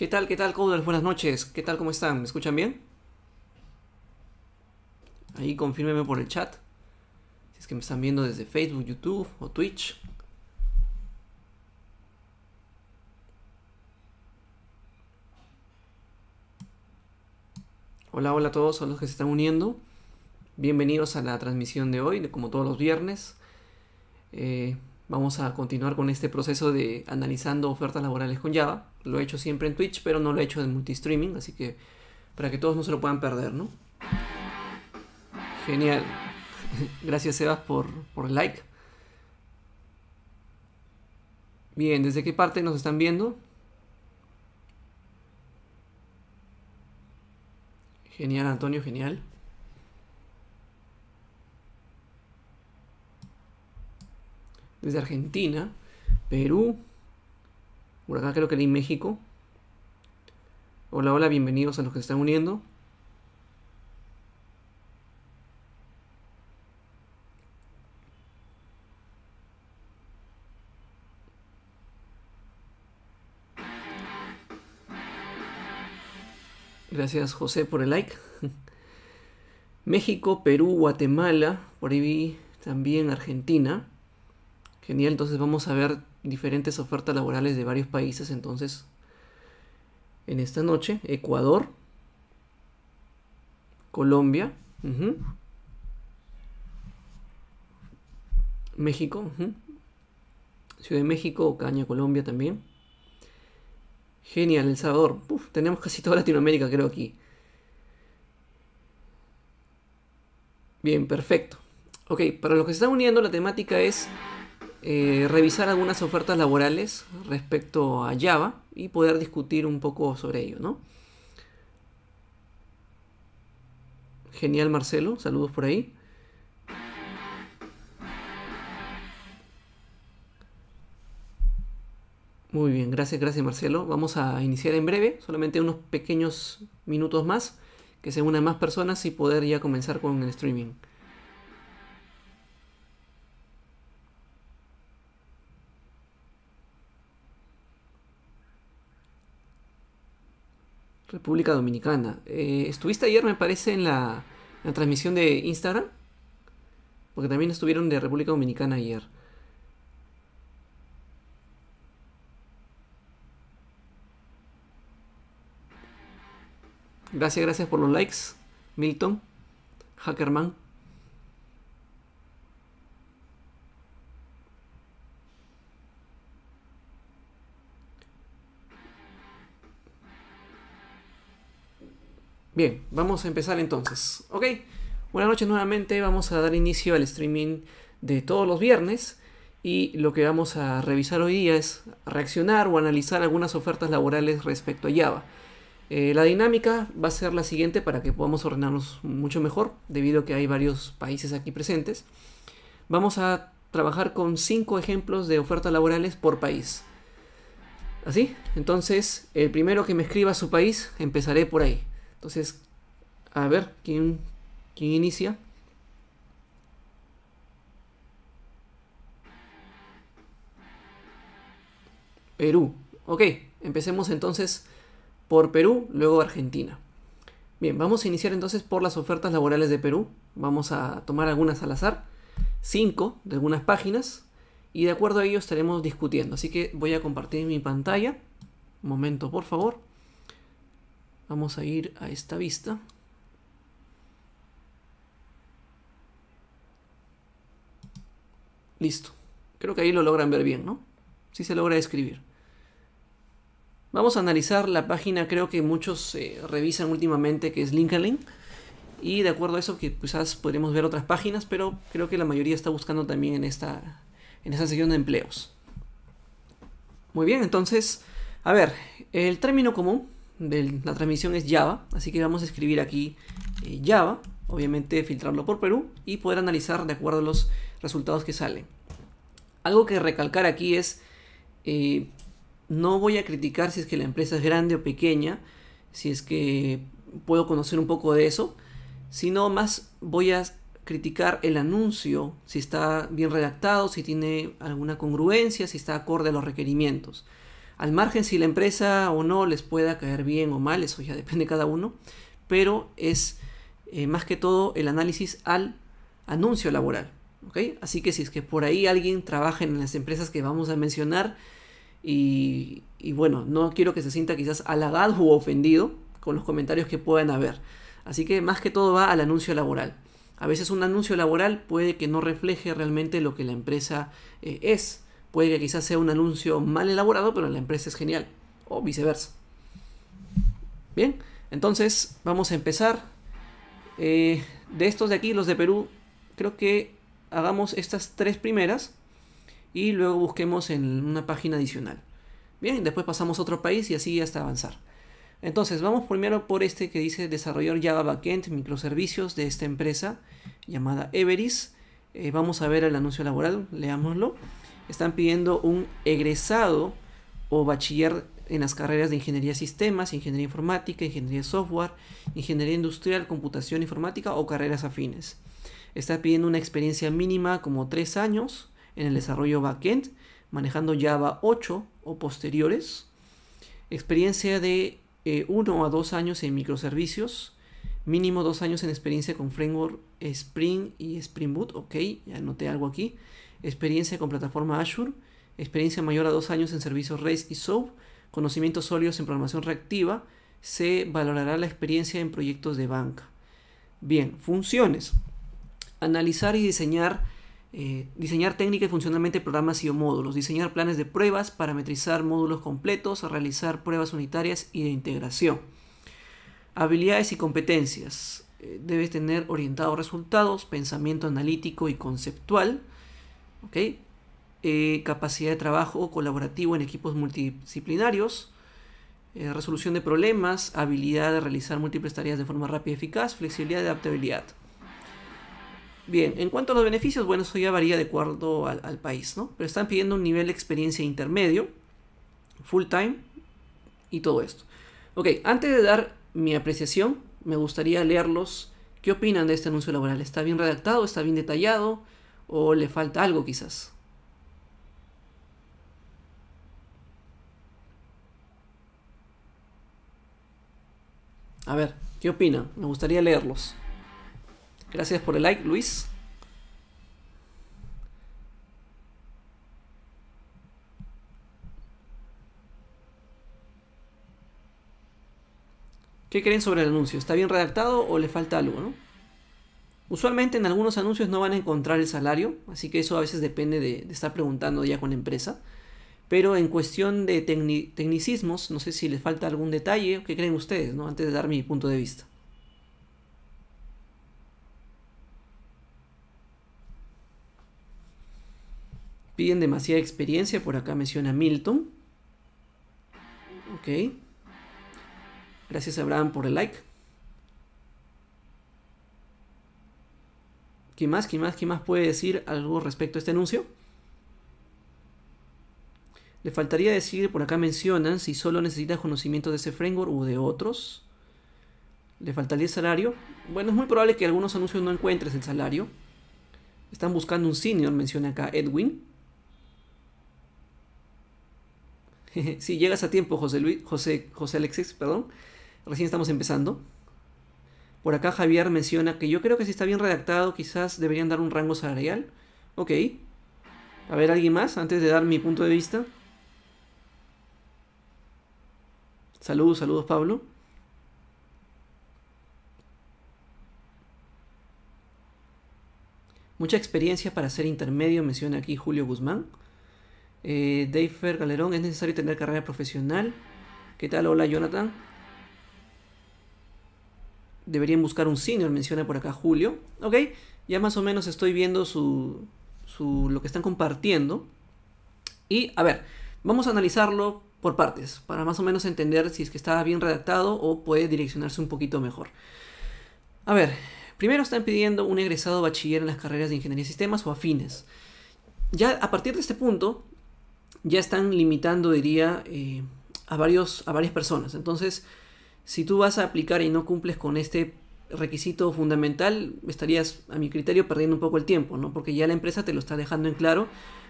¿Qué tal? ¿Qué tal, Coders? Buenas noches. ¿Qué tal? ¿Cómo están? ¿Me escuchan bien? Ahí confírmeme por el chat. Si es que me están viendo desde Facebook, YouTube o Twitch. Hola, hola a todos, a los que se están uniendo. Bienvenidos a la transmisión de hoy, como todos los viernes. Eh, Vamos a continuar con este proceso de analizando ofertas laborales con Java. Lo he hecho siempre en Twitch, pero no lo he hecho en multistreaming, así que para que todos no se lo puedan perder, ¿no? Genial. Gracias, Sebas, por, por el like. Bien, ¿desde qué parte nos están viendo? Genial, Antonio, genial. desde Argentina, Perú, por acá creo que leí México. Hola, hola, bienvenidos a los que se están uniendo. Gracias José por el like. México, Perú, Guatemala, por ahí vi también Argentina. Genial, entonces vamos a ver diferentes ofertas laborales de varios países. Entonces, en esta noche, Ecuador, Colombia, México, Ciudad de México, Caña, Colombia también. Genial, El Salvador. tenemos casi toda Latinoamérica, creo, aquí. Bien, perfecto. Ok, para los que se están uniendo, la temática es eh, revisar algunas ofertas laborales respecto a Java y poder discutir un poco sobre ello, ¿no? Genial Marcelo, saludos por ahí. Muy bien, gracias, gracias Marcelo. Vamos a iniciar en breve, solamente unos pequeños minutos más, que se unan más personas y poder ya comenzar con el streaming. República Dominicana. Eh, estuviste ayer, me parece, en la, transmisión de Instagram. Porque también estuvieron de República Dominicana ayer. Gracias, gracias por los likes, Milton, Hackerman. Bien, vamos a empezar entonces. Ok, buenas noches nuevamente. Vamos a dar inicio al streaming de todos los viernes. Y lo que vamos a revisar hoy día es reaccionar o analizar algunas ofertas laborales respecto a Java. Eh, la dinámica va a ser la siguiente para que podamos ordenarnos mucho mejor, debido a que hay varios países aquí presentes. Vamos a trabajar con cinco ejemplos de ofertas laborales por país. ¿Así? Entonces, el primero que me escriba su país, empezaré por ahí. Entonces, a ver, ¿quién, inicia? Perú. Ok, empecemos entonces por Perú, luego Argentina. Bien, vamos a iniciar entonces por las ofertas laborales de Perú. Vamos a tomar algunas al azar, cinco de algunas páginas, y de acuerdo a ello estaremos discutiendo. Así que voy a compartir mi pantalla. Un momento, por favor. Vamos a ir a esta vista. Listo. Creo que ahí lo logran ver bien, ¿no? Si sí se logra escribir. Vamos a analizar la página, creo que muchos eh, revisan últimamente, que es LinkedIn. Y de acuerdo a eso, que quizás podremos ver otras páginas, pero creo que la mayoría está buscando también en esta, en esa sección de empleos. Muy bien, entonces, a ver, el término común de la transmisión es Java, así que vamos a escribir aquí eh, Java, obviamente filtrarlo por Perú y poder analizar de acuerdo a los resultados que salen. Algo que recalcar aquí es, eh, no voy a criticar si es que la empresa es grande o pequeña, si es que puedo conocer un poco de eso, sino más voy a criticar el anuncio, si está bien redactado, si tiene alguna congruencia, si está acorde a los requerimientos. Al margen si la empresa o no les pueda caer bien o mal, eso ya depende de cada uno, pero es eh, más que todo el análisis al anuncio laboral. Así que si es que por ahí alguien trabaja en las empresas que vamos a mencionar y, bueno, no quiero que se sienta quizás halagado u ofendido con los comentarios que puedan haber. Así que más que todo va al anuncio laboral. A veces un anuncio laboral puede que no refleje realmente lo que la empresa eh, es. Puede que quizás sea un anuncio mal elaborado, pero en la empresa es genial. O viceversa. Bien, entonces vamos a empezar. Eh, de estos de aquí, los de Perú, creo que hagamos estas tres primeras y luego busquemos en una página adicional. Bien, después pasamos a otro país y así hasta avanzar. Entonces, vamos primero por este que dice desarrollador Java Backend microservicios de esta empresa llamada Everis. Eh, vamos a ver el anuncio laboral, leámoslo están pidiendo un egresado o bachiller en las carreras de ingeniería sistemas, ingeniería informática, ingeniería software, ingeniería industrial, computación informática o carreras afines. Está pidiendo una experiencia mínima como 3 años en el desarrollo backend, manejando Java 8 o posteriores. Experiencia de 1 eh, a 2 años en microservicios, mínimo 2 años en experiencia con framework Spring y Spring Boot. Ok, ya anoté algo aquí experiencia con plataforma Azure, experiencia mayor a dos años en servicios REST y SOAP, conocimientos sólidos en programación reactiva, se valorará la experiencia en proyectos de banca. Bien, funciones. Analizar y diseñar, eh, diseñar técnica y funcionalmente programas y o módulos, diseñar planes de pruebas, parametrizar módulos completos, realizar pruebas unitarias y de integración. Habilidades y competencias. Eh, debes tener orientados resultados, pensamiento analítico y conceptual, ¿ok? Eh, capacidad de trabajo colaborativo en equipos multidisciplinarios, eh, resolución de problemas, habilidad de realizar múltiples tareas de forma rápida y eficaz, flexibilidad y adaptabilidad. Bien, en cuanto a los beneficios, bueno, eso ya varía de acuerdo al, país, ¿no? Pero están pidiendo un nivel de experiencia intermedio, full time y todo esto. Ok, antes de dar mi apreciación, me gustaría leerlos. ¿Qué opinan de este anuncio laboral? ¿Está bien redactado? ¿Está bien detallado? o le falta algo quizás. A ver, ¿qué opinan? Me gustaría leerlos. Gracias por el like, Luis. ¿Qué creen sobre el anuncio? ¿Está bien redactado o le falta algo, no? Usualmente en algunos anuncios no van a encontrar el salario, así que eso a veces depende de, estar preguntando ya con la empresa. Pero en cuestión de tecnicismos, no sé si les falta algún detalle, ¿qué creen ustedes? No? Antes de dar mi punto de vista. Piden demasiada experiencia, por acá menciona Milton. Ok. Gracias Abraham por el like. ¿Qué más? ¿Qué más? ¿Qué más puede decir algo respecto a este anuncio? Le faltaría decir, por acá mencionan, si solo necesitas conocimiento de ese framework o de otros. Le faltaría el salario. Bueno, es muy probable que algunos anuncios no encuentres el salario. Están buscando un senior, menciona acá Edwin. si llegas a tiempo, José Luis, José, José Alexis, perdón. Recién estamos empezando. Por acá Javier menciona que yo creo que si está bien redactado, quizás deberían dar un rango salarial. Ok. A ver, ¿alguien más? Antes de dar mi punto de vista. Saludos, saludos Pablo. Mucha experiencia para ser intermedio, menciona aquí Julio Guzmán. Eh, Dave Galerón, ¿es necesario tener carrera profesional? ¿Qué tal? Hola Jonathan deberían buscar un senior, menciona por acá Julio. Ok, ya más o menos estoy viendo su, su, lo que están compartiendo. Y a ver, vamos a analizarlo por partes, para más o menos entender si es que está bien redactado o puede direccionarse un poquito mejor. A ver, primero están pidiendo un egresado bachiller en las carreras de ingeniería de sistemas o afines. Ya a partir de este punto, ya están limitando, diría, eh, a, varios, a varias personas. Entonces, si tú vas a aplicar y no cumples con este requisito fundamental, estarías, a mi criterio, perdiendo un poco el tiempo, ¿no? Porque ya la empresa te lo está dejando en claro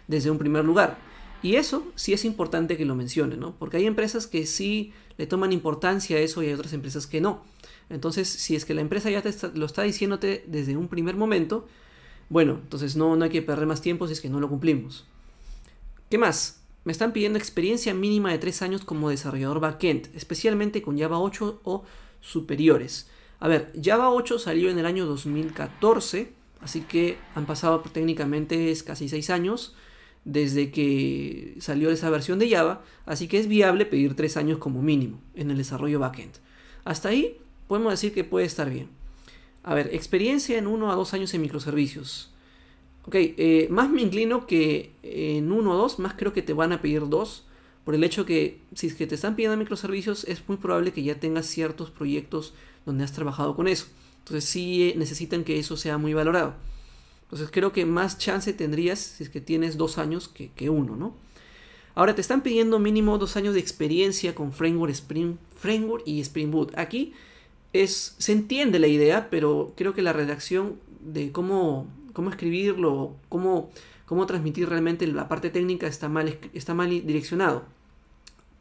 desde un primer lugar. Y eso sí es importante que lo mencione, ¿no? Porque hay empresas que sí le toman importancia a eso y hay otras empresas que no. Entonces, si es que la empresa ya te lo está diciéndote desde un primer momento, bueno, entonces no, no hay que perder más tiempo si es que no lo cumplimos. ¿Qué más? Me están pidiendo experiencia mínima de 3 años como desarrollador backend, especialmente con Java 8 o superiores. A ver, Java 8 salió en el año 2014, así que han pasado técnicamente casi 6 años desde que salió esa versión de Java, así que es viable pedir 3 años como mínimo en el desarrollo backend. Hasta ahí podemos decir que puede estar bien. A ver, experiencia en 1 a 2 años en microservicios. Ok, eh, más me inclino que en uno o dos, más creo que te van a pedir dos, por el hecho que si es que te están pidiendo microservicios, es muy probable que ya tengas ciertos proyectos donde has trabajado con eso. Entonces sí eh, necesitan que eso sea muy valorado. Entonces creo que más chance tendrías si es que tienes dos años que, uno, ¿no? Ahora te están pidiendo mínimo dos años de experiencia con Framework, Spring, Framework y Spring Boot. Aquí es, se entiende la idea, pero creo que la redacción de cómo cómo escribirlo, cómo, cómo transmitir realmente la parte técnica está mal, está mal direccionado.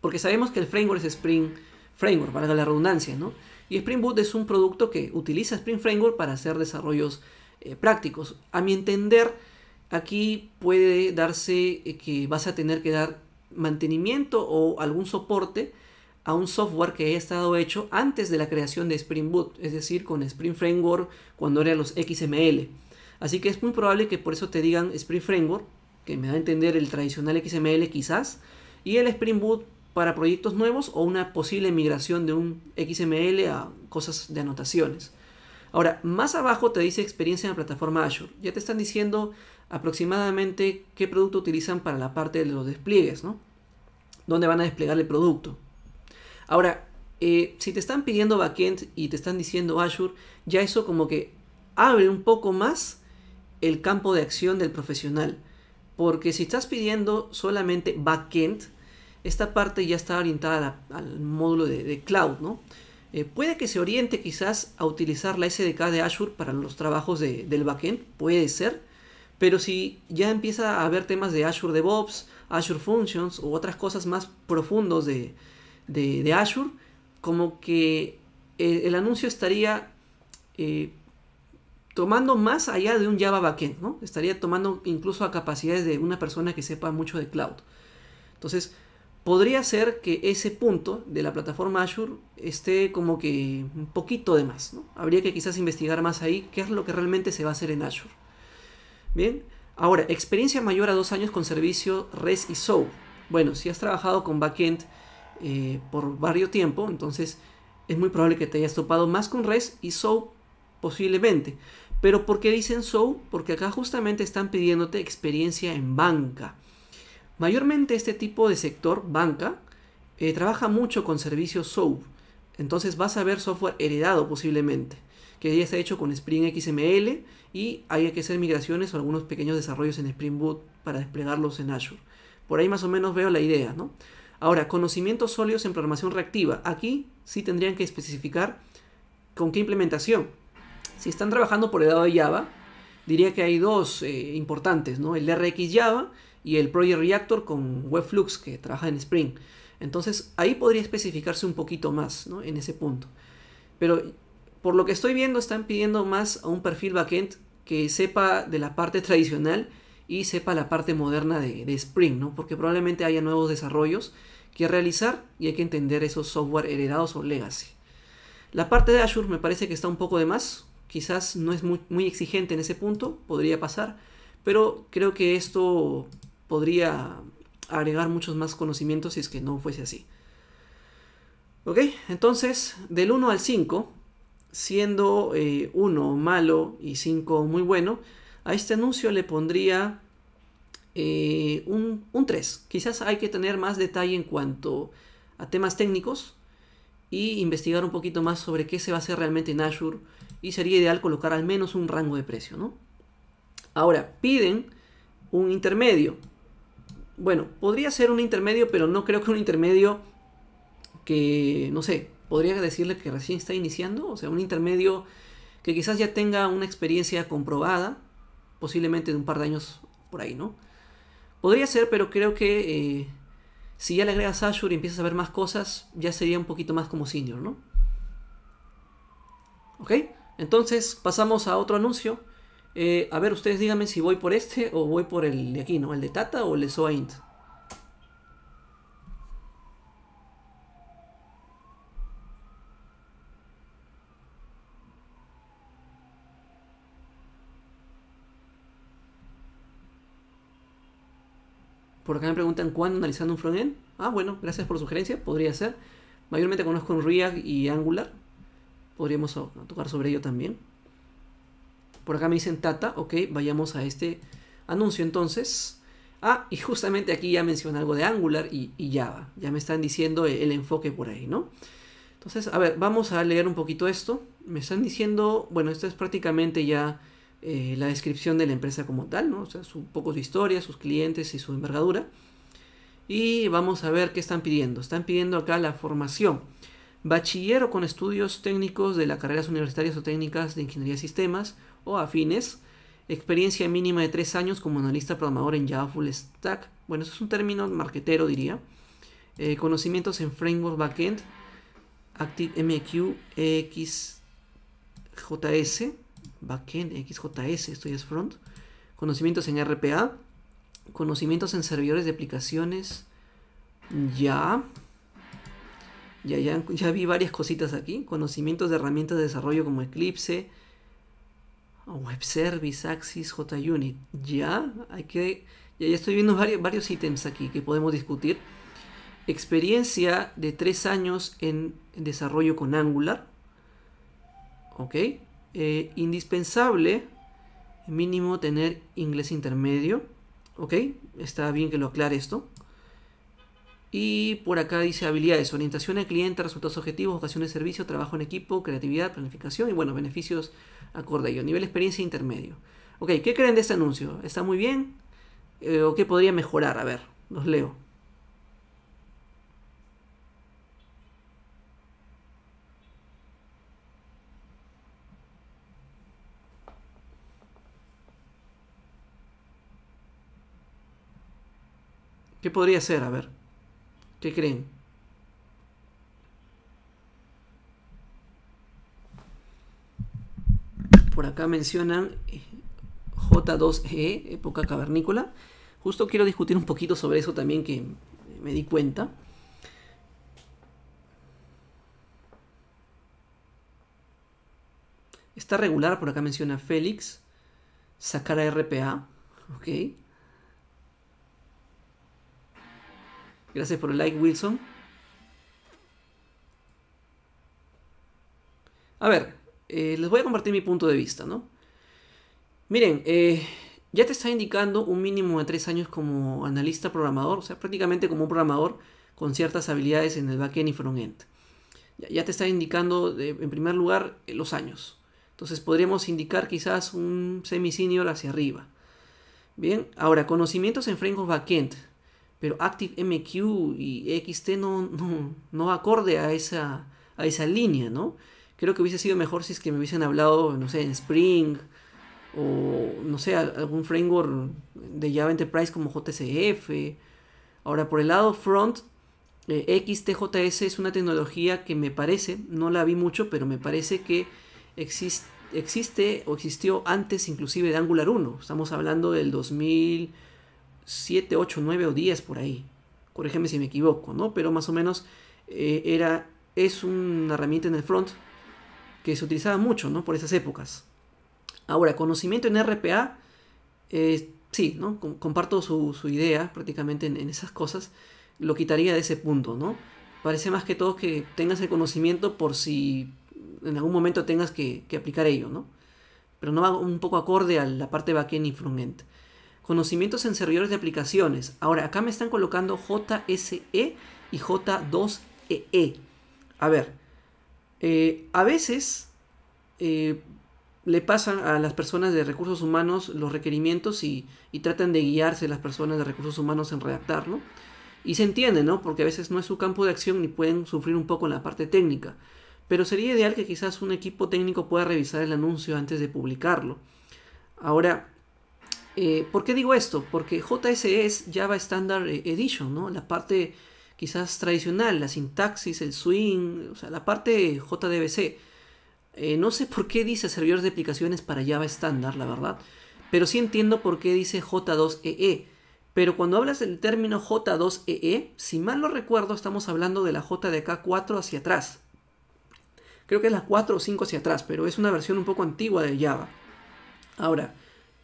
Porque sabemos que el framework es Spring Framework, valga la redundancia, ¿no? Y Spring Boot es un producto que utiliza Spring Framework para hacer desarrollos eh, prácticos. A mi entender, aquí puede darse eh, que vas a tener que dar mantenimiento o algún soporte a un software que haya estado hecho antes de la creación de Spring Boot, es decir, con Spring Framework cuando eran los XML. Así que es muy probable que por eso te digan Spring Framework, que me da a entender el tradicional XML quizás, y el Spring Boot para proyectos nuevos o una posible migración de un XML a cosas de anotaciones. Ahora, más abajo te dice experiencia en la plataforma Azure. Ya te están diciendo aproximadamente qué producto utilizan para la parte de los despliegues, ¿no? Dónde van a desplegar el producto. Ahora, eh, si te están pidiendo backend y te están diciendo Azure, ya eso como que abre un poco más el campo de acción del profesional. Porque si estás pidiendo solamente backend, esta parte ya está orientada al módulo de, cloud, ¿no? Eh, puede que se oriente quizás a utilizar la SDK de Azure para los trabajos de, del backend, puede ser, pero si ya empieza a haber temas de Azure DevOps, Azure Functions u otras cosas más profundos de, de, Azure, como que eh, el, anuncio estaría eh, tomando más allá de un Java backend, ¿no? Estaría tomando incluso a capacidades de una persona que sepa mucho de cloud. Entonces, podría ser que ese punto de la plataforma Azure esté como que un poquito de más, ¿no? Habría que quizás investigar más ahí qué es lo que realmente se va a hacer en Azure. Bien, ahora, experiencia mayor a dos años con servicio REST y SOAP. Bueno, si has trabajado con backend eh, por varios tiempo, entonces es muy probable que te hayas topado más con REST y SOAP posiblemente. Pero ¿por qué dicen so? Porque acá justamente están pidiéndote experiencia en banca. Mayormente este tipo de sector, banca, eh, trabaja mucho con servicios SOAP. Entonces vas a ver software heredado posiblemente, que ya está hecho con Spring XML y hay que hacer migraciones o algunos pequeños desarrollos en Spring Boot para desplegarlos en Azure. Por ahí más o menos veo la idea, ¿no? Ahora, conocimientos sólidos en programación reactiva. Aquí sí tendrían que especificar con qué implementación si están trabajando por el lado de Java, diría que hay dos eh, importantes, ¿no? El RX Java y el Project Reactor con Webflux que trabaja en Spring. Entonces ahí podría especificarse un poquito más en ese punto. Pero por lo que estoy viendo están pidiendo más a un perfil backend que sepa de la parte tradicional y sepa la parte moderna de, de Spring, ¿no? porque probablemente haya nuevos desarrollos que realizar y hay que entender esos software heredados o legacy. La parte de Azure me parece que está un poco de más, quizás no es muy, exigente en ese punto, podría pasar, pero creo que esto podría agregar muchos más conocimientos si es que no fuese así. ¿Ok? Entonces, del 1 al 5, siendo 1 eh, malo y 5 muy bueno, a este anuncio le pondría eh, un, un 3. Quizás hay que tener más detalle en cuanto a temas técnicos, y investigar un poquito más sobre qué se va a hacer realmente en Azure y sería ideal colocar al menos un rango de precio, ¿no? Ahora, piden un intermedio. Bueno, podría ser un intermedio, pero no creo que un intermedio que, no sé, podría decirle que recién está iniciando, o sea, un intermedio que quizás ya tenga una experiencia comprobada, posiblemente de un par de años por ahí, ¿no? Podría ser, pero creo que eh, si ya le agregas Azure y empiezas a ver más cosas, ya sería un poquito más como senior, ¿no? ¿Ok? Entonces pasamos a otro anuncio. Eh, a ver, ustedes díganme si voy por este o voy por el de aquí, ¿no? El de Tata o el de SoAint. Por acá me preguntan cuándo analizando un frontend. Ah, bueno, gracias por sugerencia, podría ser. Mayormente conozco un React y Angular. Podríamos tocar sobre ello también. Por acá me dicen Tata, ok, vayamos a este anuncio entonces. Ah, y justamente aquí ya menciona algo de Angular y, Java. Ya me están diciendo e, el enfoque por ahí, ¿no? Entonces, a ver, vamos a leer un poquito esto. Me están diciendo, bueno, esto es prácticamente ya eh, la descripción de la empresa como tal, ¿no? O sea, sus pocos poco historia, sus clientes y su envergadura. Y vamos a ver qué están pidiendo. Están pidiendo acá la formación. Bachiller con estudios técnicos de las carreras universitarias o técnicas de ingeniería de sistemas o afines. Experiencia mínima de 3 años como analista programador en Java Full Stack. Bueno, eso es un término marquetero, diría. Eh, conocimientos en framework backend, ActiveMQ, XJS backend, XJS, esto ya es front, conocimientos en RPA, conocimientos en servidores de aplicaciones, ya, ya, ya, ya vi varias cositas aquí, conocimientos de herramientas de desarrollo como Eclipse, Web Service, Axis, JUnit, ya, hay que, ya, estoy viendo varios, varios ítems aquí que podemos discutir. Experiencia de tres años en desarrollo con Angular, ¿ok? Eh, indispensable mínimo tener inglés intermedio. ¿Ok? Está bien que lo aclare esto. Y por acá dice habilidades, orientación al cliente, resultados objetivos, ocasiones de servicio, trabajo en equipo, creatividad, planificación y bueno, beneficios acorde a ello. Nivel experiencia intermedio. Ok, ¿qué creen de este anuncio? ¿Está muy bien? Eh, ¿O qué podría mejorar? A ver, los leo. ¿Qué podría ser? A ver. ¿Qué creen? Por acá mencionan eh, J2E, época cavernícola. Justo quiero discutir un poquito sobre eso también que me di cuenta. Está regular, por acá menciona Félix. Sacar a RPA. Ok. Gracias por el like, Wilson. A ver, eh, les voy a compartir mi punto de vista, ¿no? Miren, eh, ya te está indicando un mínimo de tres años como analista programador, o sea, prácticamente como un programador con ciertas habilidades en el backend y frontend. Ya, ya te está indicando, en primer lugar, eh, los años. Entonces podríamos indicar quizás un semi-senior hacia arriba. Bien, ahora, conocimientos en back backend pero ActiveMQ y XT no, no, acorde a esa, a esa línea, ¿no? Creo que hubiese sido mejor si es que me hubiesen hablado, no sé, en Spring o, no sé, algún framework de Java Enterprise como JCF. Ahora, por el lado front, eh, XTJS es una tecnología que me parece, no la vi mucho, pero me parece que existe, existe o existió antes inclusive de Angular 1. Estamos hablando del 2000 7, 8, 9 o 10 por ahí. Corrígeme si me equivoco, ¿no? Pero más o menos eh, era, es una herramienta en el front que se utilizaba mucho, ¿no? Por esas épocas. Ahora, conocimiento en RPA, eh, sí, ¿no? Comparto su, idea prácticamente en, esas cosas. Lo quitaría de ese punto, ¿no? Parece más que todo que tengas el conocimiento por si en algún momento tengas que, aplicar ello, ¿no? Pero no va un poco acorde a la parte backend y frontend. Conocimientos en servidores de aplicaciones. Ahora, acá me están colocando JSE y J2EE. E. A ver, eh, a veces eh, le pasan a las personas de recursos humanos los requerimientos y, y, tratan de guiarse las personas de recursos humanos en redactarlo. Y se entiende, ¿no? Porque a veces no es su campo de acción y pueden sufrir un poco en la parte técnica. Pero sería ideal que quizás un equipo técnico pueda revisar el anuncio antes de publicarlo. Ahora, eh, ¿Por qué digo esto? Porque JSE es Java Standard e- Edition, ¿no? La parte quizás tradicional, la sintaxis, el swing, o sea, la parte JDBC. Eh, no sé por qué dice servidores de aplicaciones para Java estándar, la verdad, pero sí entiendo por qué dice J2EE. E. Pero cuando hablas del término J2EE, e, si mal no recuerdo, estamos hablando de la JDK 4 hacia atrás. Creo que es la 4 o 5 hacia atrás, pero es una versión un poco antigua de Java. Ahora,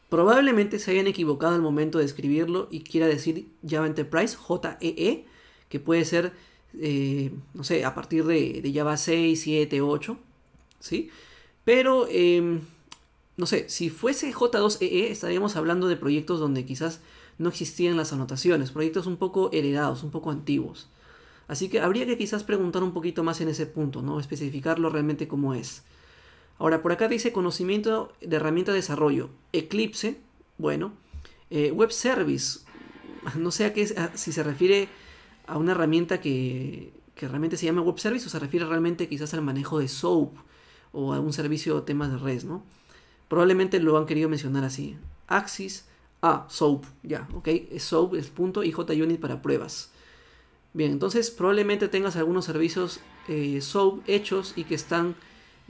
Probablemente se hayan equivocado al momento de escribirlo y quiera decir Java Enterprise, JEE, e, que puede ser, eh, no sé, a partir de, Java 6, 7, 8, ¿sí? Pero, em, no sé, si fuese J2EE e, estaríamos hablando de proyectos donde quizás no existían las anotaciones, proyectos un poco heredados, un poco antiguos. Así que habría que quizás preguntar un poquito más en ese punto, ¿no? Especificarlo realmente como es. Ahora, por acá dice conocimiento de herramienta de desarrollo. Eclipse, bueno. Eh, web service, no sé a qué, si se refiere a una herramienta que, que, realmente se llama web service o se refiere realmente quizás al manejo de SOAP o a un servicio de temas de red, ¿no? Probablemente lo han querido mencionar así. Axis, a ah, SOAP, ya, ok, SOAP es punto y JUnit para pruebas. Bien, entonces probablemente tengas algunos servicios eh, SOAP hechos y que están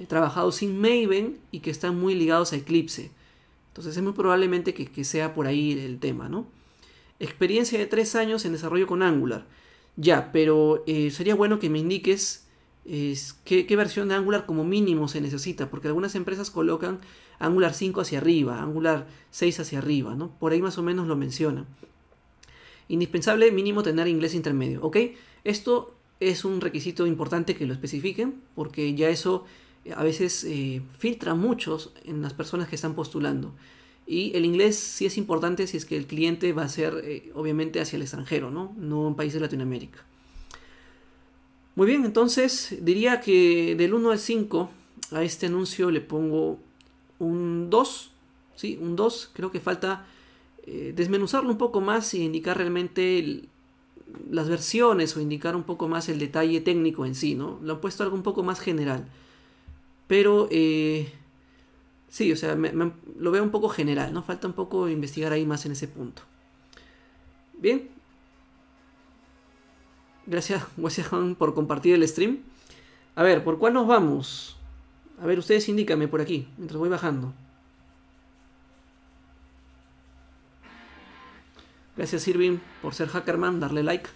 Trabajado sin Maven y que están muy ligados a Eclipse. Entonces es muy probablemente que, sea por ahí el tema, ¿no? Experiencia de tres años en desarrollo con Angular. Ya, pero eh, sería bueno que me indiques qué, versión de Angular como mínimo se necesita, porque algunas empresas colocan Angular 5 hacia arriba, Angular 6 hacia arriba, ¿no? Por ahí más o menos lo menciona. Indispensable mínimo tener inglés intermedio, ¿ok? Esto es un requisito importante que lo especifiquen, porque ya eso a veces eh, filtra muchos en las personas que están postulando. Y el inglés sí es importante si es que el cliente va a ser, eh, obviamente, hacia el extranjero, ¿no? No en países de Latinoamérica. Muy bien, entonces diría que del 1 al 5 a este anuncio le pongo un 2, ¿sí? Un 2, creo que falta eh, desmenuzarlo un poco más y indicar realmente las versiones o indicar un poco más el detalle técnico en sí, ¿no? Lo han puesto algo un poco más general. Pero eh, sí, o sea, lo veo un poco general, ¿no? Falta un poco investigar ahí más en ese punto. Bien. Gracias, gracias por compartir el stream. A ver, ¿por cuál nos vamos? A ver, ustedes indícame por aquí, mientras voy bajando. Gracias, Irving, por ser hackerman, darle like.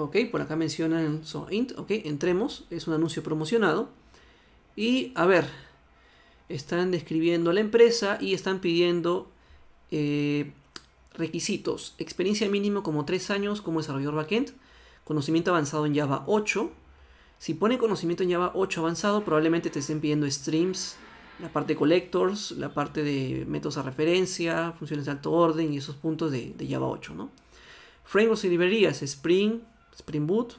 Ok, por acá mencionan so int, ok, entremos, es un anuncio promocionado. Y a ver, están describiendo la empresa y están pidiendo eh, requisitos. Experiencia mínimo como 3 años como desarrollador backend, conocimiento avanzado en Java 8. Si ponen conocimiento en Java 8 avanzado, probablemente te estén pidiendo streams, la parte de collectors, la parte de métodos a referencia, funciones de alto orden y esos puntos de, Java 8, ¿no? Frameworks y librerías, Spring, Spring Boot,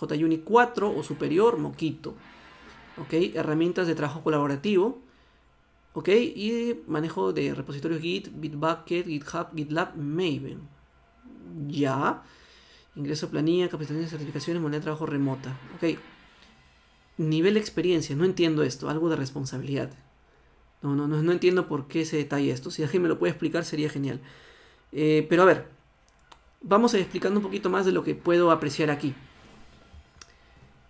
JUnit 4 o superior, Moquito. ¿Ok? Herramientas de trabajo colaborativo. ¿Ok? Y manejo de repositorios Git, Bitbucket, GitHub, GitLab, Maven. Ya. Ingreso a planilla, de certificaciones, moneda de trabajo remota. ¿Ok? Nivel de experiencia. No entiendo esto. Algo de responsabilidad. No, no, no, no entiendo por qué se detalla esto. Si alguien me lo puede explicar sería genial. Eh, pero a ver, vamos explicando un poquito más de lo que puedo apreciar aquí.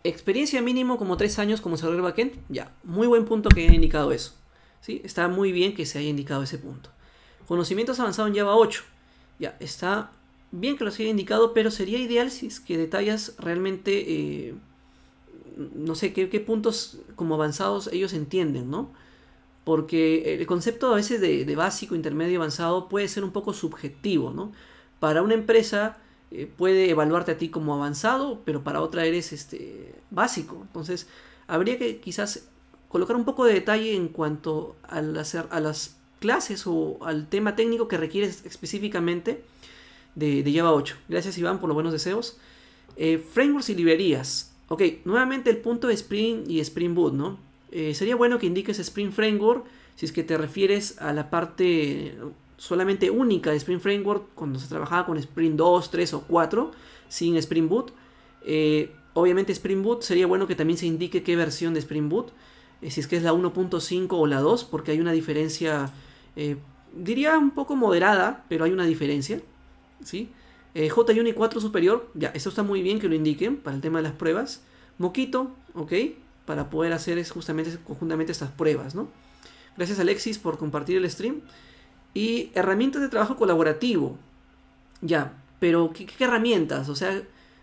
Experiencia mínimo como 3 años como desarrollador backend, ya, muy buen punto que haya indicado eso. ¿sí? Está muy bien que se haya indicado ese punto. Conocimientos avanzados en Java 8, ya, está bien que los haya indicado, pero sería ideal si es que detallas realmente, eh, no sé, qué, puntos como avanzados ellos entienden, ¿no? Porque el concepto a veces de, de básico, intermedio, avanzado puede ser un poco subjetivo, ¿no? Para una empresa eh, puede evaluarte a ti como avanzado, pero para otra eres este, básico. Entonces, habría que quizás colocar un poco de detalle en cuanto a las, a las clases o al tema técnico que requieres específicamente de, Java 8. Gracias Iván por los buenos deseos. Eh, frameworks y librerías. Ok, nuevamente el punto de Spring y Spring Boot, ¿no? Eh, sería bueno que indiques Spring Framework si es que te refieres a la parte solamente única de Spring Framework cuando se trabajaba con Spring 2, 3 o 4 sin Spring Boot. Eh, obviamente Spring Boot sería bueno que también se indique qué versión de Spring Boot, eh, si es que es la 1.5 o la 2, porque hay una diferencia, eh, diría un poco moderada, pero hay una diferencia. ¿sí? JUnit 4 superior, ya, eso está muy bien que lo indiquen para el tema de las pruebas. Moquito, ok, para poder hacer justamente, conjuntamente estas pruebas, ¿no? Gracias Alexis por compartir el stream. Y herramientas de trabajo colaborativo. Ya, pero ¿qué, herramientas? O sea,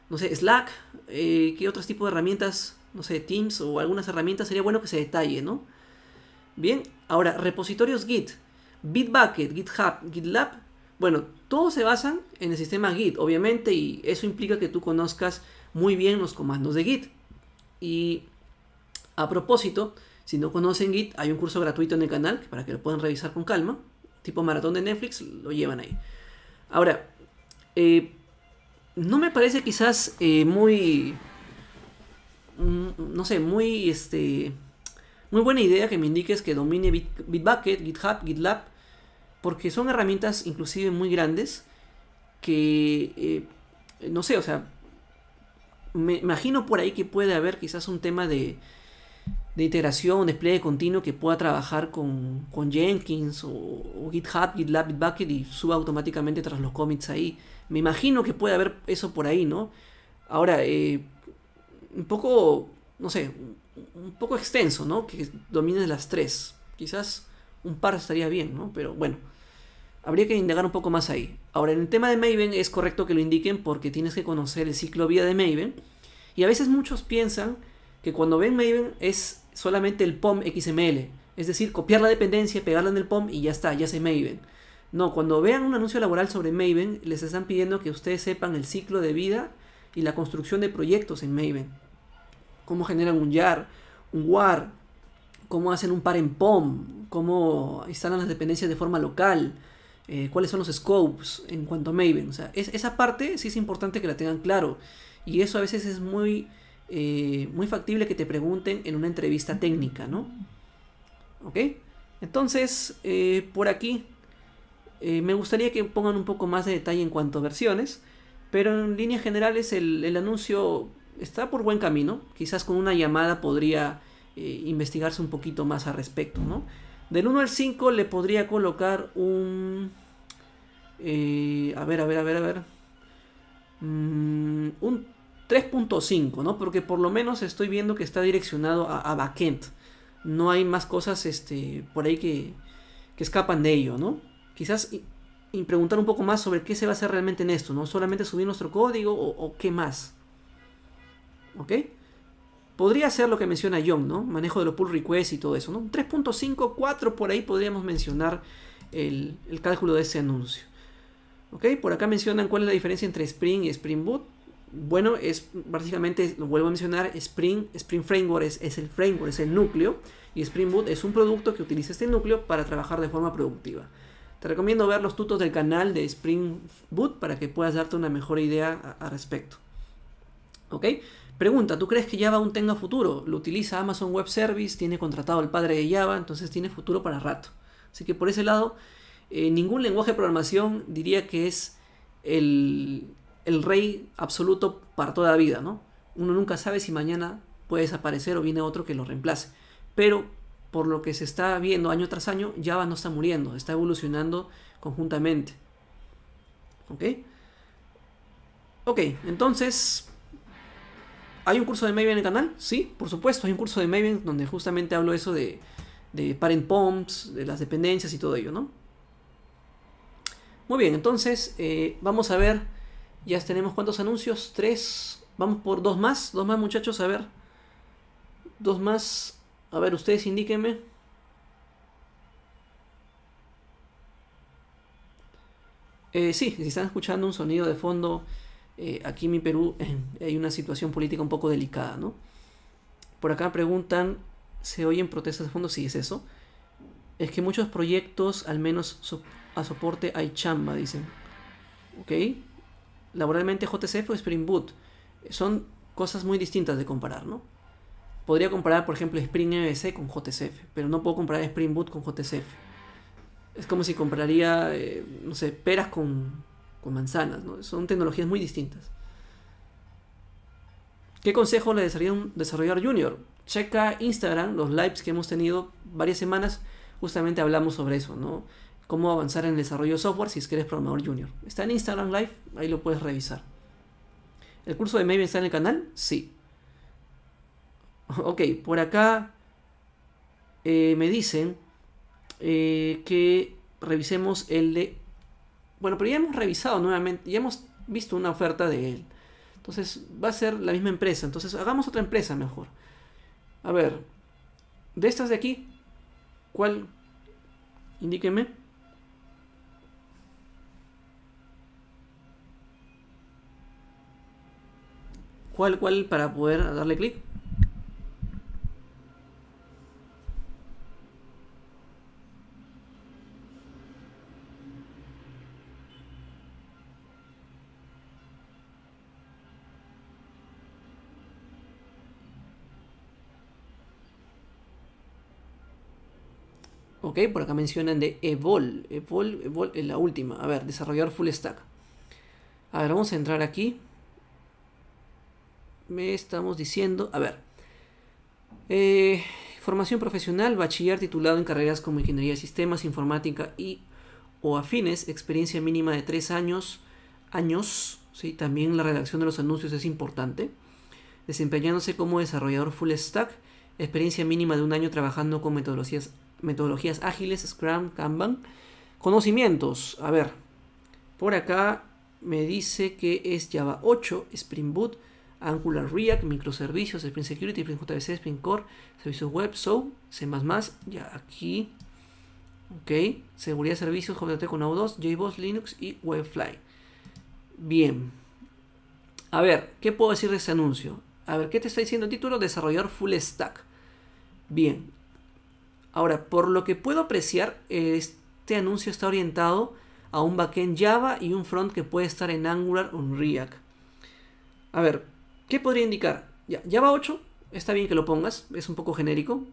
no sé, Slack, eh, ¿qué otros tipos de herramientas? No sé, Teams o algunas herramientas sería bueno que se detalle, ¿no? Bien, ahora, repositorios Git, Bitbucket, GitHub, GitLab. Bueno, todos se basan en el sistema Git, obviamente, y eso implica que tú conozcas muy bien los comandos de Git. Y a propósito, si no conocen Git, hay un curso gratuito en el canal para que lo puedan revisar con calma tipo maratón de Netflix, lo llevan ahí. Ahora, eh, no me parece quizás eh, muy, mm, no sé, muy, este, muy buena idea que me indiques que domine Bitbucket, GitHub, GitLab, porque son herramientas inclusive muy grandes que, eh, no sé, o sea, me imagino por ahí que puede haber quizás un tema de, de integración, despliegue continuo que pueda trabajar con, Jenkins o, GitHub, GitLab, Bitbucket y suba automáticamente tras los commits ahí. Me imagino que puede haber eso por ahí, ¿no? Ahora, eh, un poco, no sé, un poco extenso, ¿no? Que domines las tres. Quizás un par estaría bien, ¿no? Pero bueno, habría que indagar un poco más ahí. Ahora, en el tema de Maven es correcto que lo indiquen porque tienes que conocer el ciclo vida de Maven. Y a veces muchos piensan que cuando ven Maven es solamente el POM XML. Es decir, copiar la dependencia, pegarla en el POM y ya está, ya se Maven. No, cuando vean un anuncio laboral sobre Maven, les están pidiendo que ustedes sepan el ciclo de vida y la construcción de proyectos en Maven. Cómo generan un YAR, un WAR, cómo hacen un par en POM, cómo instalan las dependencias de forma local, eh, cuáles son los scopes en cuanto a Maven. O sea, esa parte sí es importante que la tengan claro. Y eso a veces es muy eh, muy factible que te pregunten en una entrevista técnica, ¿no? ¿Ok? Entonces, eh, por aquí eh, me gustaría que pongan un poco más de detalle en cuanto a versiones, pero en líneas generales el, anuncio está por buen camino. Quizás con una llamada podría investigarse un poquito más al respecto, ¿no? Del 1 al 5 le podría colocar un... a ver, a ver, a ver, a ver. Mm, un 3.5, ¿no? Porque por lo menos estoy viendo que está direccionado a, a backend. No hay más cosas este, por ahí que, escapan de ello, ¿no? Quizás preguntar un poco más sobre qué se va a hacer realmente en esto, ¿no? Solamente subir nuestro código o, qué más. ¿Ok? Podría ser lo que menciona John, ¿no? Manejo de los pull requests y todo eso, ¿no? 3.5, 4 por ahí podríamos mencionar el, el cálculo de ese anuncio. ¿Ok? Por acá mencionan cuál es la diferencia entre Spring y Spring Boot bueno, es básicamente, lo vuelvo a mencionar, Spring, Spring Framework es, el framework, es el núcleo, y Spring Boot es un producto que utiliza este núcleo para trabajar de forma productiva. Te recomiendo ver los tutos del canal de Spring Boot para que puedas darte una mejor idea al respecto. ¿Ok? Pregunta, ¿tú crees que Java aún tenga futuro? Lo utiliza Amazon Web Service, tiene contratado al padre de Java, entonces tiene futuro para rato. Así que por ese lado, eh, ningún lenguaje de programación diría que es el, el rey absoluto para toda la vida, ¿no? Uno nunca sabe si mañana puede desaparecer o viene otro que lo reemplace. Pero por lo que se está viendo año tras año, Java no está muriendo, está evolucionando conjuntamente. ¿Ok? Ok, entonces, ¿hay un curso de Maven en el canal? Sí, por supuesto, hay un curso de Maven donde justamente hablo eso de, parent pumps, de las dependencias y todo ello, ¿no? Muy bien, entonces eh, vamos a ver ya tenemos cuántos anuncios? Tres. Vamos por dos más. Dos más, muchachos. A ver. Dos más. A ver, ustedes indíquenme. Eh, sí, si están escuchando un sonido de fondo, eh, aquí en mi Perú eh, hay una situación política un poco delicada, ¿no? Por acá preguntan, ¿se oyen protestas de fondo? Sí, es eso. Es que muchos proyectos, al menos a soporte, hay chamba, dicen. ¿Ok? laboralmente JCF o Spring Boot. Son cosas muy distintas de comparar, ¿no? Podría comparar, por ejemplo, Spring MVC e con JCF, pero no puedo comparar Spring Boot con JCF. Es como si compraría, eh, no sé, peras con, manzanas, ¿no? Son tecnologías muy distintas. ¿Qué consejo le daría un desarrollador junior? Checa Instagram, los lives que hemos tenido varias semanas, justamente hablamos sobre eso, ¿no? cómo avanzar en el desarrollo de software si es que eres programador junior. Está en Instagram Live, ahí lo puedes revisar. ¿El curso de Maven está en el canal? Sí. Ok, por acá eh, me dicen eh, que revisemos el de... Bueno, pero ya hemos revisado nuevamente, ya hemos visto una oferta de él. Entonces va a ser la misma empresa. Entonces hagamos otra empresa mejor. A ver, de estas de aquí, ¿cuál? Indíqueme. ¿Cuál, cuál para poder darle clic? Ok, por acá mencionan de Evol. Evol, Evol es la última. A ver, desarrollar full stack. A ver, vamos a entrar aquí me estamos diciendo, a ver, eh, formación profesional, bachiller titulado en carreras como ingeniería de sistemas, informática y o afines, experiencia mínima de tres años, años, ¿sí? también la redacción de los anuncios es importante, desempeñándose como desarrollador full stack, experiencia mínima de un año trabajando con metodologías, metodologías ágiles, Scrum, Kanban, conocimientos, a ver, por acá me dice que es Java 8, Spring Boot, Angular React, microservicios, Spring Security, Spring JVC, Spring Core, servicios web, SOAP, C++, ya aquí, ok, seguridad de servicios, JVT con AO2, JBoss, Linux y Webfly. Bien, a ver, ¿qué puedo decir de este anuncio? A ver, ¿qué te está diciendo el título? Desarrollador Full Stack. Bien, ahora, por lo que puedo apreciar, este anuncio está orientado a un backend Java y un front que puede estar en Angular o en React. A ver, ¿Qué podría indicar? Ya, Java 8, está bien que lo pongas, es un poco genérico.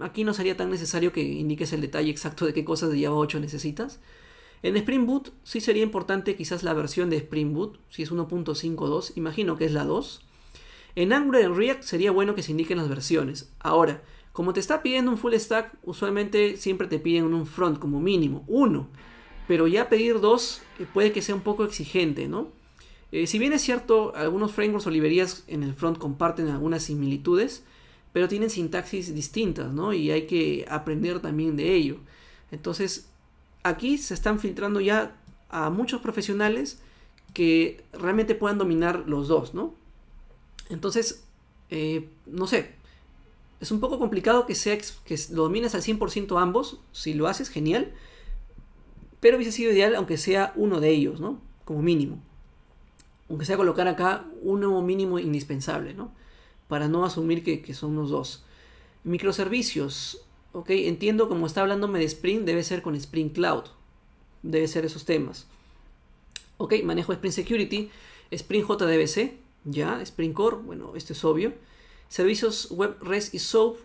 Aquí no sería tan necesario que indiques el detalle exacto de qué cosas de Java 8 necesitas. En Spring Boot sí sería importante quizás la versión de Spring Boot, si es 1.52, imagino que es la 2. En Angular y en React sería bueno que se indiquen las versiones. Ahora, como te está pidiendo un full stack, usualmente siempre te piden un front como mínimo, uno. Pero ya pedir dos eh, puede que sea un poco exigente, ¿no? Eh, si bien es cierto, algunos frameworks o librerías en el front comparten algunas similitudes, pero tienen sintaxis distintas, ¿no? Y hay que aprender también de ello. Entonces, aquí se están filtrando ya a muchos profesionales que realmente puedan dominar los dos, ¿no? Entonces, eh, no sé, es un poco complicado que, que lo domines al 100% ambos, si lo haces, genial, pero hubiese sido ideal aunque sea uno de ellos, ¿no? Como mínimo aunque sea colocar acá nuevo mínimo indispensable, ¿no? Para no asumir que, son los dos. Microservicios, ok, entiendo como está hablándome de Spring, debe ser con Spring Cloud, debe ser esos temas. Ok, manejo Spring Security, Spring JDBC, ya, Spring Core, bueno, esto es obvio. Servicios web, REST y SOAP,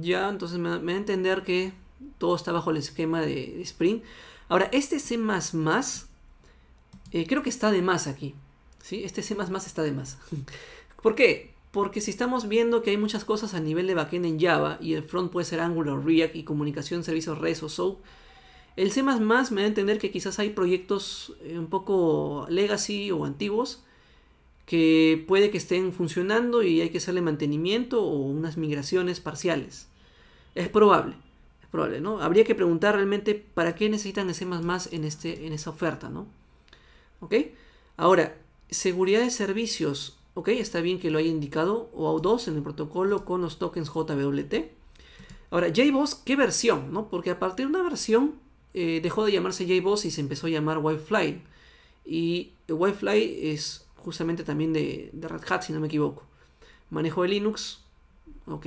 ya, entonces me, da a entender que todo está bajo el esquema de, Spring. Ahora, este C++, eh, creo que está de más aquí. ¿sí? Este C++ está de más. ¿Por qué? Porque si estamos viendo que hay muchas cosas a nivel de backend en Java y el front puede ser Angular, React y comunicación, servicios, redes o SOAP, el C++ me da a entender que quizás hay proyectos eh, un poco legacy o antiguos que puede que estén funcionando y hay que hacerle mantenimiento o unas migraciones parciales. Es probable, es probable, ¿no? Habría que preguntar realmente para qué necesitan el C++ en, este, en esa oferta, ¿no? ¿Ok? Ahora, Seguridad de servicios. Ok, está bien que lo haya indicado OAuth2 en el protocolo con los tokens JWT. Ahora, JBoss, ¿qué versión? Porque a partir de una versión eh, dejó de llamarse JBoss y se empezó a llamar wi Y wi es justamente también de, Red Hat, si no me equivoco. Manejo de Linux. Ok.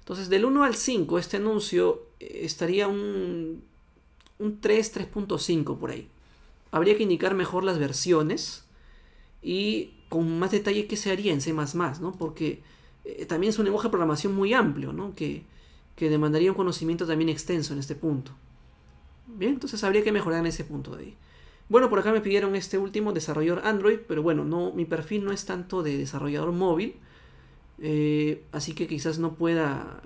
Entonces, del 1 al 5, este anuncio eh, estaría un, un 3, 3.5 por ahí. Habría que indicar mejor las versiones y con más detalle que se haría en C++, ¿no? Porque eh, también es un lenguaje de programación muy amplio, ¿no? Que, demandaría un conocimiento también extenso en este punto. Bien, entonces habría que mejorar en ese punto de ahí. Bueno, por acá me pidieron este último, desarrollador Android, pero bueno, no, mi perfil no es tanto de desarrollador móvil, eh, así que quizás no pueda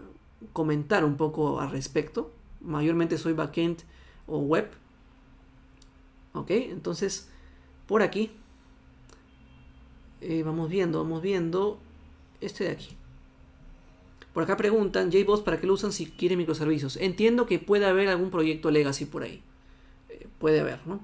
comentar un poco al respecto. Mayormente soy backend o web. Ok, entonces por aquí eh, vamos viendo, vamos viendo. Este de aquí. Por acá preguntan, JBoss, ¿para qué lo usan si quieren microservicios? Entiendo que puede haber algún proyecto legacy por ahí. Eh, puede haber, ¿no?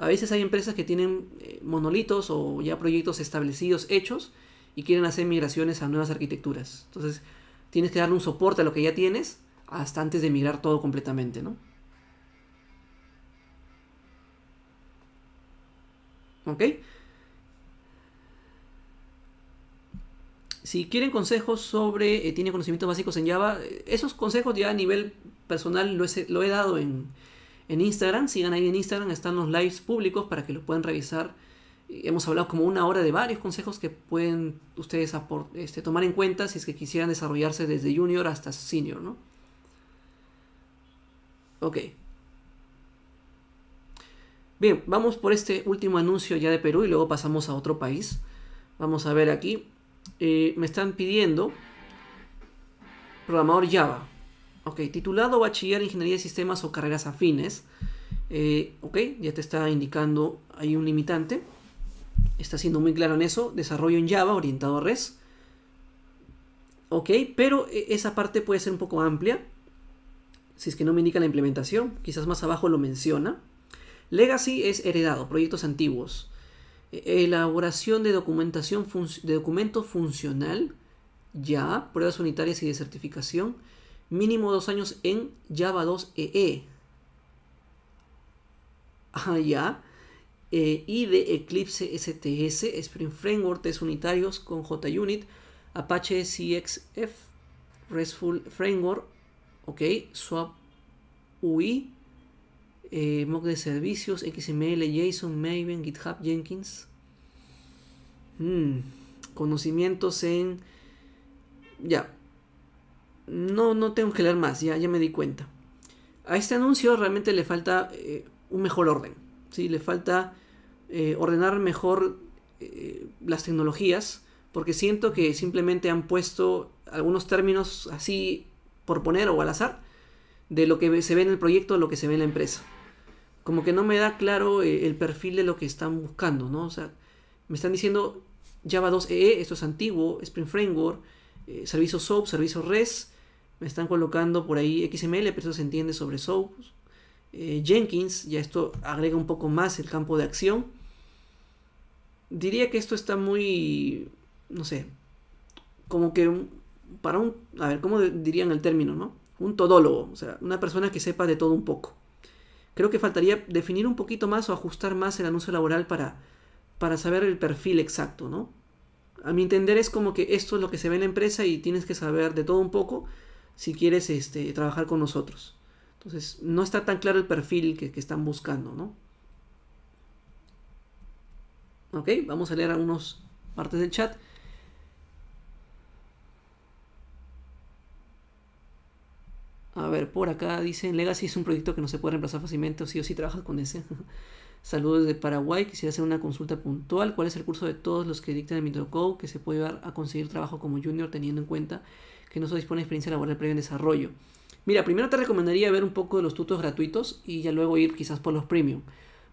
A veces hay empresas que tienen eh, monolitos o ya proyectos establecidos, hechos, y quieren hacer migraciones a nuevas arquitecturas. Entonces, tienes que darle un soporte a lo que ya tienes hasta antes de migrar todo completamente, ¿no? ¿Ok? Si quieren consejos sobre, eh, tiene conocimientos básicos en Java, eh, esos consejos ya a nivel personal lo he, dado en, Instagram. Sigan ahí en Instagram, están los lives públicos para que lo puedan revisar. Eh, hemos hablado como una hora de varios consejos que pueden ustedes este, tomar en cuenta si es que quisieran desarrollarse desde junior hasta senior, ¿no? Ok. Bien, vamos por este último anuncio ya de Perú y luego pasamos a otro país. Vamos a ver aquí. Eh, me están pidiendo programador Java. Ok, titulado Bachiller Ingeniería de Sistemas o carreras afines. Eh, ok, ya te está indicando ahí un limitante. Está siendo muy claro en eso. Desarrollo en Java orientado a res Ok, pero e-, esa parte puede ser un poco amplia. Si es que no me indica la implementación, quizás más abajo lo menciona. Legacy es heredado, proyectos antiguos. E-, elaboración de, documentación de documento funcional, ya, pruebas unitarias y de certificación, mínimo dos años en Java 2 EE. Ah, ya. de Eclipse STS, Spring Framework, test unitarios con JUnit, Apache CXF, RESTful Framework, ok, Swap UI, eh, mock de servicios, XML, JSON, Maven, GitHub, Jenkins. Hmm, conocimientos en... Ya. No, no tengo que leer más, ya, ya me di cuenta. A este anuncio realmente le falta eh, un mejor orden. ¿sí? Le falta eh, ordenar mejor las tecnologías, porque siento que simplemente han puesto algunos términos así por poner o al azar de lo que se ve en el proyecto de lo que se ve en la empresa como que no me da claro eh, el perfil de lo que están buscando, ¿no? O sea, me están diciendo Java 2EE, esto es antiguo, Spring Framework, eh, servicio SOAP, servicios REST, me están colocando por ahí XML, pero eso se entiende sobre SOAP. Eh, Jenkins, ya esto agrega un poco más el campo de acción. Diría que esto está muy, no sé, como que para un, a ver, ¿cómo dirían el término, no? Un todólogo, o sea, una persona que sepa de todo un poco. Creo que faltaría definir un poquito más o ajustar más el anuncio laboral para, para saber el perfil exacto, ¿no? A mi entender es como que esto es lo que se ve en la empresa y tienes que saber de todo un poco si quieres este, trabajar con nosotros. Entonces, no está tan claro el perfil que, que están buscando, ¿no? Ok, vamos a leer algunas partes del chat. A ver, por acá dicen, Legacy es un proyecto que no se puede reemplazar fácilmente, o sí o sí trabajas con ese. Saludos desde Paraguay, quisiera hacer una consulta puntual. ¿Cuál es el curso de todos los que dictan el MitroCode que se puede llevar a conseguir trabajo como junior teniendo en cuenta que no se dispone de experiencia laboral previa en desarrollo? Mira, primero te recomendaría ver un poco de los tutos gratuitos y ya luego ir quizás por los premium.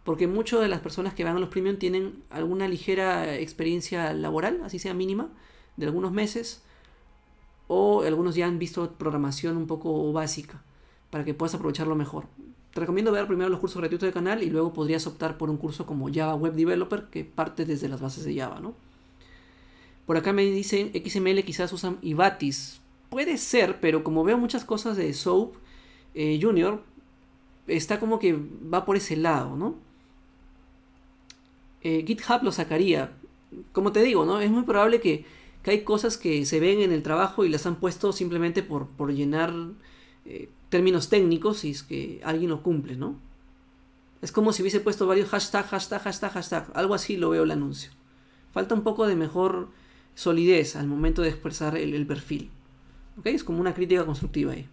Porque muchas de las personas que van a los premium tienen alguna ligera experiencia laboral, así sea mínima, de algunos meses o algunos ya han visto programación un poco básica para que puedas aprovecharlo mejor. Te recomiendo ver primero los cursos gratuitos del canal y luego podrías optar por un curso como Java Web Developer que parte desde las bases de Java, ¿no? Por acá me dicen XML quizás usan Ibatis. Puede ser, pero como veo muchas cosas de Soap eh, Junior, está como que va por ese lado, ¿no? Eh, GitHub lo sacaría. Como te digo, ¿no? Es muy probable que que hay cosas que se ven en el trabajo y las han puesto simplemente por, por llenar eh, términos técnicos y es que alguien lo cumple, ¿no? Es como si hubiese puesto varios hashtag, hashtag, hashtag, hashtag. Algo así lo veo el anuncio. Falta un poco de mejor solidez al momento de expresar el, el perfil. ¿Ok? Es como una crítica constructiva ahí.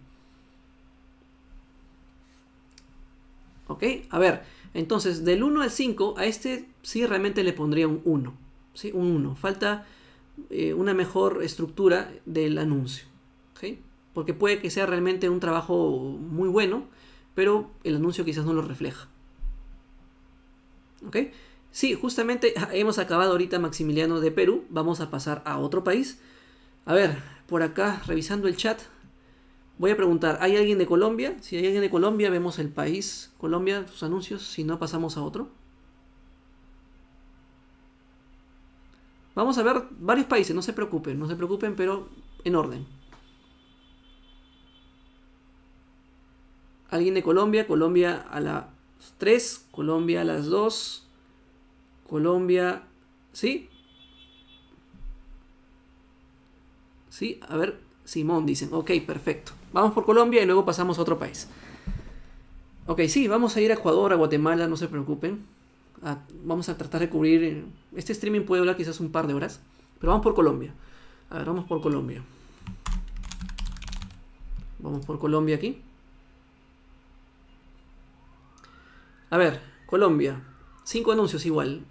¿Ok? A ver, entonces del 1 al 5, a este sí realmente le pondría un 1. ¿sí? Un 1. Falta eh, una mejor estructura del anuncio. Porque puede que sea realmente un trabajo muy bueno, pero el anuncio quizás no lo refleja. ¿Ok? Sí, justamente hemos acabado ahorita Maximiliano de Perú. Vamos a pasar a otro país. A ver, por acá, revisando el chat, voy a preguntar, ¿hay alguien de Colombia? Si hay alguien de Colombia, vemos el país, Colombia, sus anuncios, si no pasamos a otro. Vamos a ver varios países, no se preocupen, no se preocupen, pero en orden. Alguien de Colombia, Colombia a las 3, Colombia a las 2, Colombia, ¿sí? Sí, a ver, Simón dicen, ok, perfecto. Vamos por Colombia y luego pasamos a otro país. Ok, sí, vamos a ir a Ecuador, a Guatemala, no se preocupen vamos a tratar de cubrir, eh, este streaming puede hablar quizás un par de horas, pero vamos por Colombia. A vamos por Colombia. Vamos por Colombia aquí. A ver, Colombia. Cinco anuncios igual.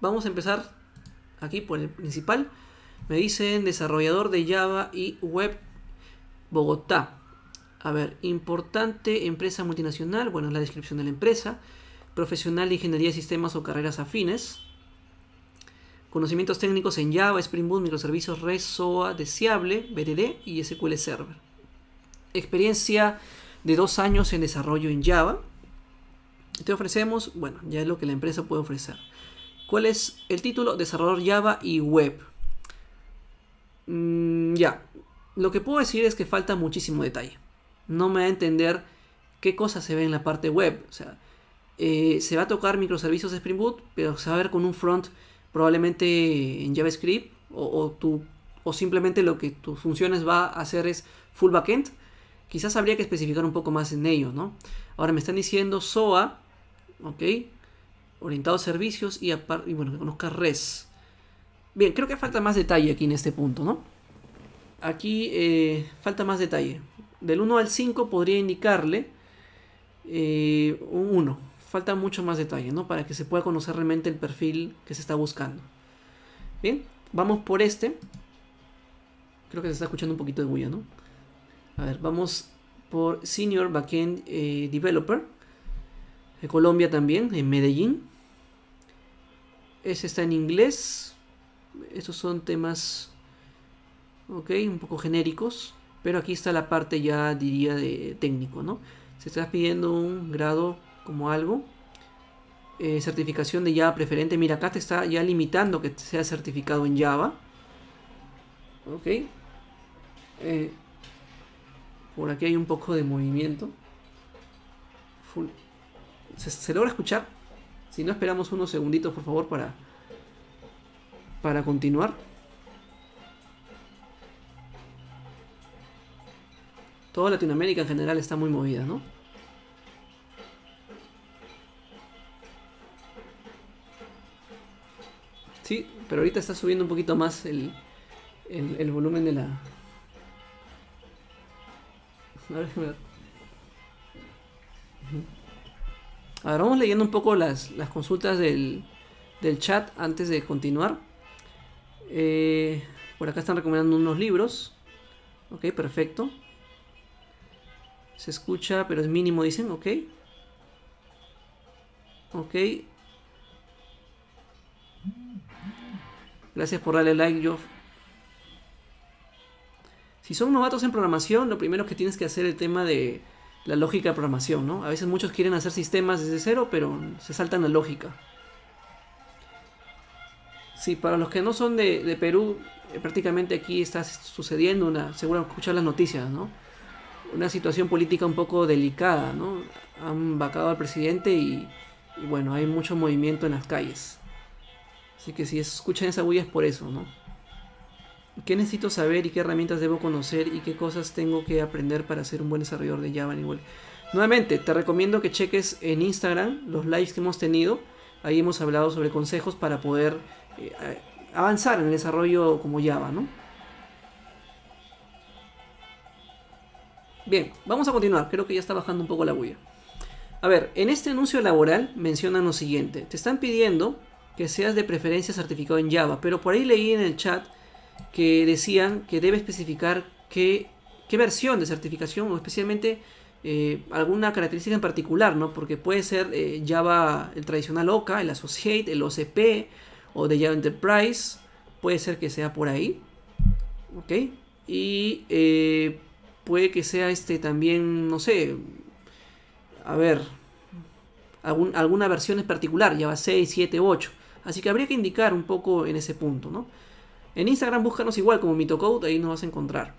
Vamos a empezar aquí por el principal. Me dicen desarrollador de Java y web Bogotá. A ver, importante empresa multinacional. Bueno, es la descripción de la empresa profesional de ingeniería de sistemas o carreras afines. Conocimientos técnicos en Java, Spring Boot, microservicios, REST, SOA, Deseable, BDD y SQL Server. Experiencia de dos años en desarrollo en Java. Te ofrecemos, bueno, ya es lo que la empresa puede ofrecer. ¿Cuál es el título? Desarrollador Java y Web. Mm, ya, lo que puedo decir es que falta muchísimo detalle. No me va a entender qué cosas se ve en la parte web. O sea, eh, se va a tocar microservicios de Spring Boot, pero se va a ver con un front probablemente en JavaScript o, simplemente lo que tus funciones va a hacer es full backend. Quizás habría que especificar un poco más en ello, ¿no? Ahora me están diciendo SOA, ¿ok? Orientado a servicios y, y bueno, que conozca res Bien, creo que falta más detalle aquí en este punto, ¿no? Aquí eh, falta más detalle. Del 1 al 5 podría indicarle eh, un 1 falta mucho más detalle, ¿no? Para que se pueda conocer realmente el perfil que se está buscando. Bien, vamos por este. Creo que se está escuchando un poquito de bulla, ¿no? A ver, vamos por Senior Backend eh, Developer. De Colombia también, en Medellín. Ese está en inglés. Estos son temas, ok, un poco genéricos. Pero aquí está la parte ya, diría, de técnico, ¿no? Se está pidiendo un grado como algo. Eh, certificación de Java preferente. Mira, acá te está ya limitando que sea certificado en Java. Ok. Eh, por aquí hay un poco de movimiento. ¿Se, logra escuchar? Si no, esperamos unos segunditos, por favor, para, para continuar. Toda Latinoamérica en general está muy movida, ¿no? Sí, pero ahorita está subiendo un poquito más el, el, volumen de la... A ver, Ahora vamos leyendo un poco las, las consultas del, del, chat antes de continuar. Eh, por acá están recomendando unos libros. Ok, perfecto. Se escucha, pero es mínimo, dicen. Ok. Ok. Gracias por darle like, Joff. Si son novatos en programación, lo primero que tienes que hacer es el tema de la lógica de programación, ¿no? A veces muchos quieren hacer sistemas desde cero, pero se saltan la lógica. Sí, para los que no son de, Perú, eh, prácticamente aquí está sucediendo una, seguro escuchar las noticias, ¿no? Una situación política un poco delicada, ¿no? Han vacado al presidente y, y bueno, hay mucho movimiento en las calles. Así que si escuchan esa bulla es por eso, ¿no? ¿Qué necesito saber y qué herramientas debo conocer y qué cosas tengo que aprender para ser un buen desarrollador de Java Nuevamente, te recomiendo que cheques en Instagram los likes que hemos tenido. Ahí hemos hablado sobre consejos para poder eh, avanzar en el desarrollo como Java, ¿no? Bien, vamos a continuar. Creo que ya está bajando un poco la bulla. A ver, en este anuncio laboral mencionan lo siguiente. Te están pidiendo que seas de preferencia certificado en Java. Pero por ahí leí en el chat que decían que debe especificar qué, qué versión de certificación o especialmente eh, alguna característica en particular, ¿no? Porque puede ser eh, Java el tradicional OCA, el Associate, el OCP o de Java Enterprise. Puede ser que sea por ahí. ¿Ok? Y eh, puede que sea este también, no sé, a ver, alguna versión en particular, Java 6, 7, 8. Así que habría que indicar un poco en ese punto, ¿no? En Instagram búscanos igual como MitoCode, ahí nos vas a encontrar.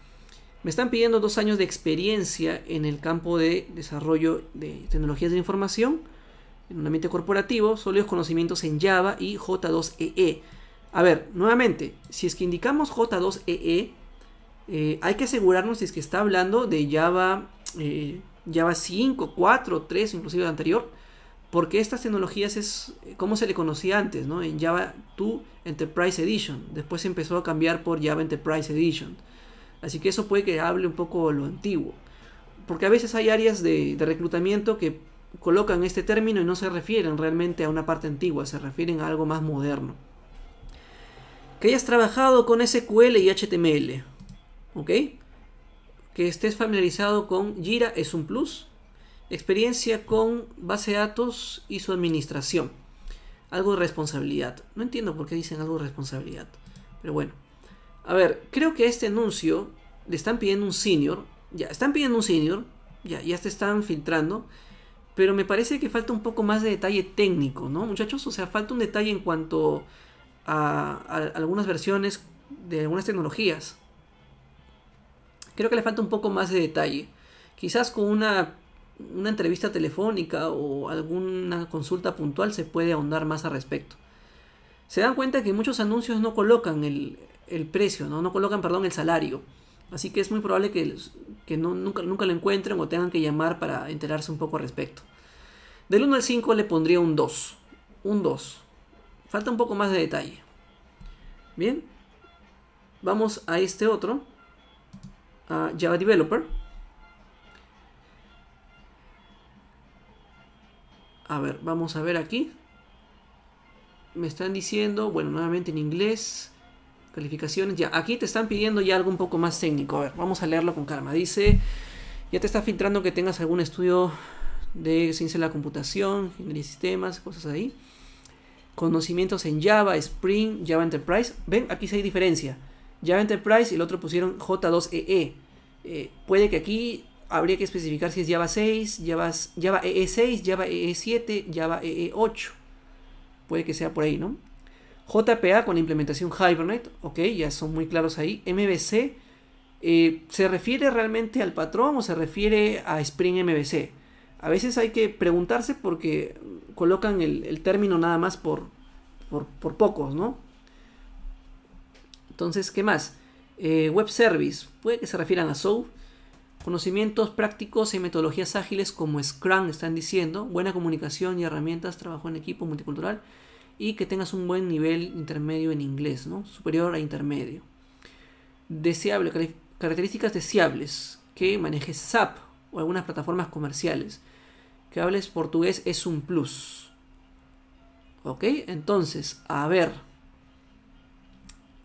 Me están pidiendo dos años de experiencia en el campo de desarrollo de tecnologías de información, en un ambiente corporativo, sólidos conocimientos en Java y J2EE. E. A ver, nuevamente, si es que indicamos J2EE, e, eh, hay que asegurarnos si es que está hablando de Java, eh, Java 5, 4, 3, inclusive el anterior porque estas tecnologías es eh, como se le conocía antes, ¿no? En Java 2 Enterprise Edition, después se empezó a cambiar por Java Enterprise Edition. Así que eso puede que hable un poco de lo antiguo. Porque a veces hay áreas de, de reclutamiento que colocan este término y no se refieren realmente a una parte antigua, se refieren a algo más moderno. Que hayas trabajado con SQL y HTML, ¿ok? Que estés familiarizado con Jira es un plus, Experiencia con base de datos y su administración. Algo de responsabilidad. No entiendo por qué dicen algo de responsabilidad. Pero bueno. A ver, creo que este anuncio le están pidiendo un senior. Ya, están pidiendo un senior. Ya, ya se están filtrando. Pero me parece que falta un poco más de detalle técnico, ¿no, muchachos? O sea, falta un detalle en cuanto a, a algunas versiones de algunas tecnologías. Creo que le falta un poco más de detalle. Quizás con una una entrevista telefónica o alguna consulta puntual se puede ahondar más al respecto. Se dan cuenta que muchos anuncios no colocan el, precio, ¿no? no colocan perdón, el salario. Así que es muy probable que, que no, nunca, nunca lo encuentren o tengan que llamar para enterarse un poco al respecto. Del 1 al 5 le pondría un 2. Un 2. Falta un poco más de detalle. Bien. Vamos a este otro. A Java Developer. A ver, vamos a ver aquí. Me están diciendo, bueno, nuevamente en inglés. Calificaciones, ya. Aquí te están pidiendo ya algo un poco más técnico. A ver, vamos a leerlo con calma. Dice, ya te está filtrando que tengas algún estudio de ciencia de la computación, ingeniería de sistemas, cosas ahí. Conocimientos en Java, Spring, Java Enterprise. Ven, aquí sí hay diferencia. Java Enterprise y el otro pusieron J2EE. E. Eh, puede que aquí habría que especificar si es Java 6, Java, Java EE6, Java EE7, Java EE8. Puede que sea por ahí, ¿no? JPA con implementación Hibernate, ok, ya son muy claros ahí. MVC, eh, ¿se refiere realmente al patrón o se refiere a Spring MVC? A veces hay que preguntarse porque colocan el, término nada más por, por, pocos, ¿no? Entonces, ¿qué más? Eh, web Service, puede que se refieran a SOAP Conocimientos prácticos y metodologías ágiles como Scrum están diciendo, buena comunicación y herramientas, trabajo en equipo multicultural y que tengas un buen nivel intermedio en inglés, ¿no? superior a intermedio. Deseable, características deseables, que manejes SAP o algunas plataformas comerciales, que hables portugués es un plus. ¿Ok? Entonces, a ver,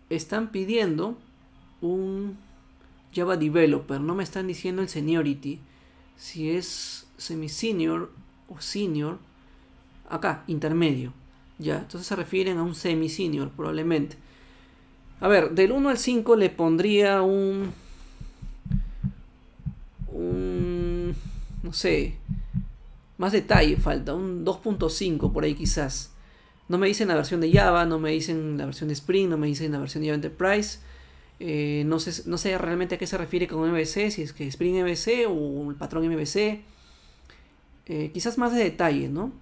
están pidiendo un Java Developer, no me están diciendo el seniority. Si es semi-senior o senior, acá, intermedio. Ya, entonces se refieren a un semi-senior probablemente. A ver, del 1 al 5 le pondría un... Un... No sé. Más detalle falta, un 2.5 por ahí quizás. No me dicen la versión de Java, no me dicen la versión de Spring, no me dicen la versión de Java Enterprise. Eh, no, sé, no sé realmente a qué se refiere con MVC, si es que Spring MVC o el patrón MVC. Eh, quizás más de detalle, ¿no?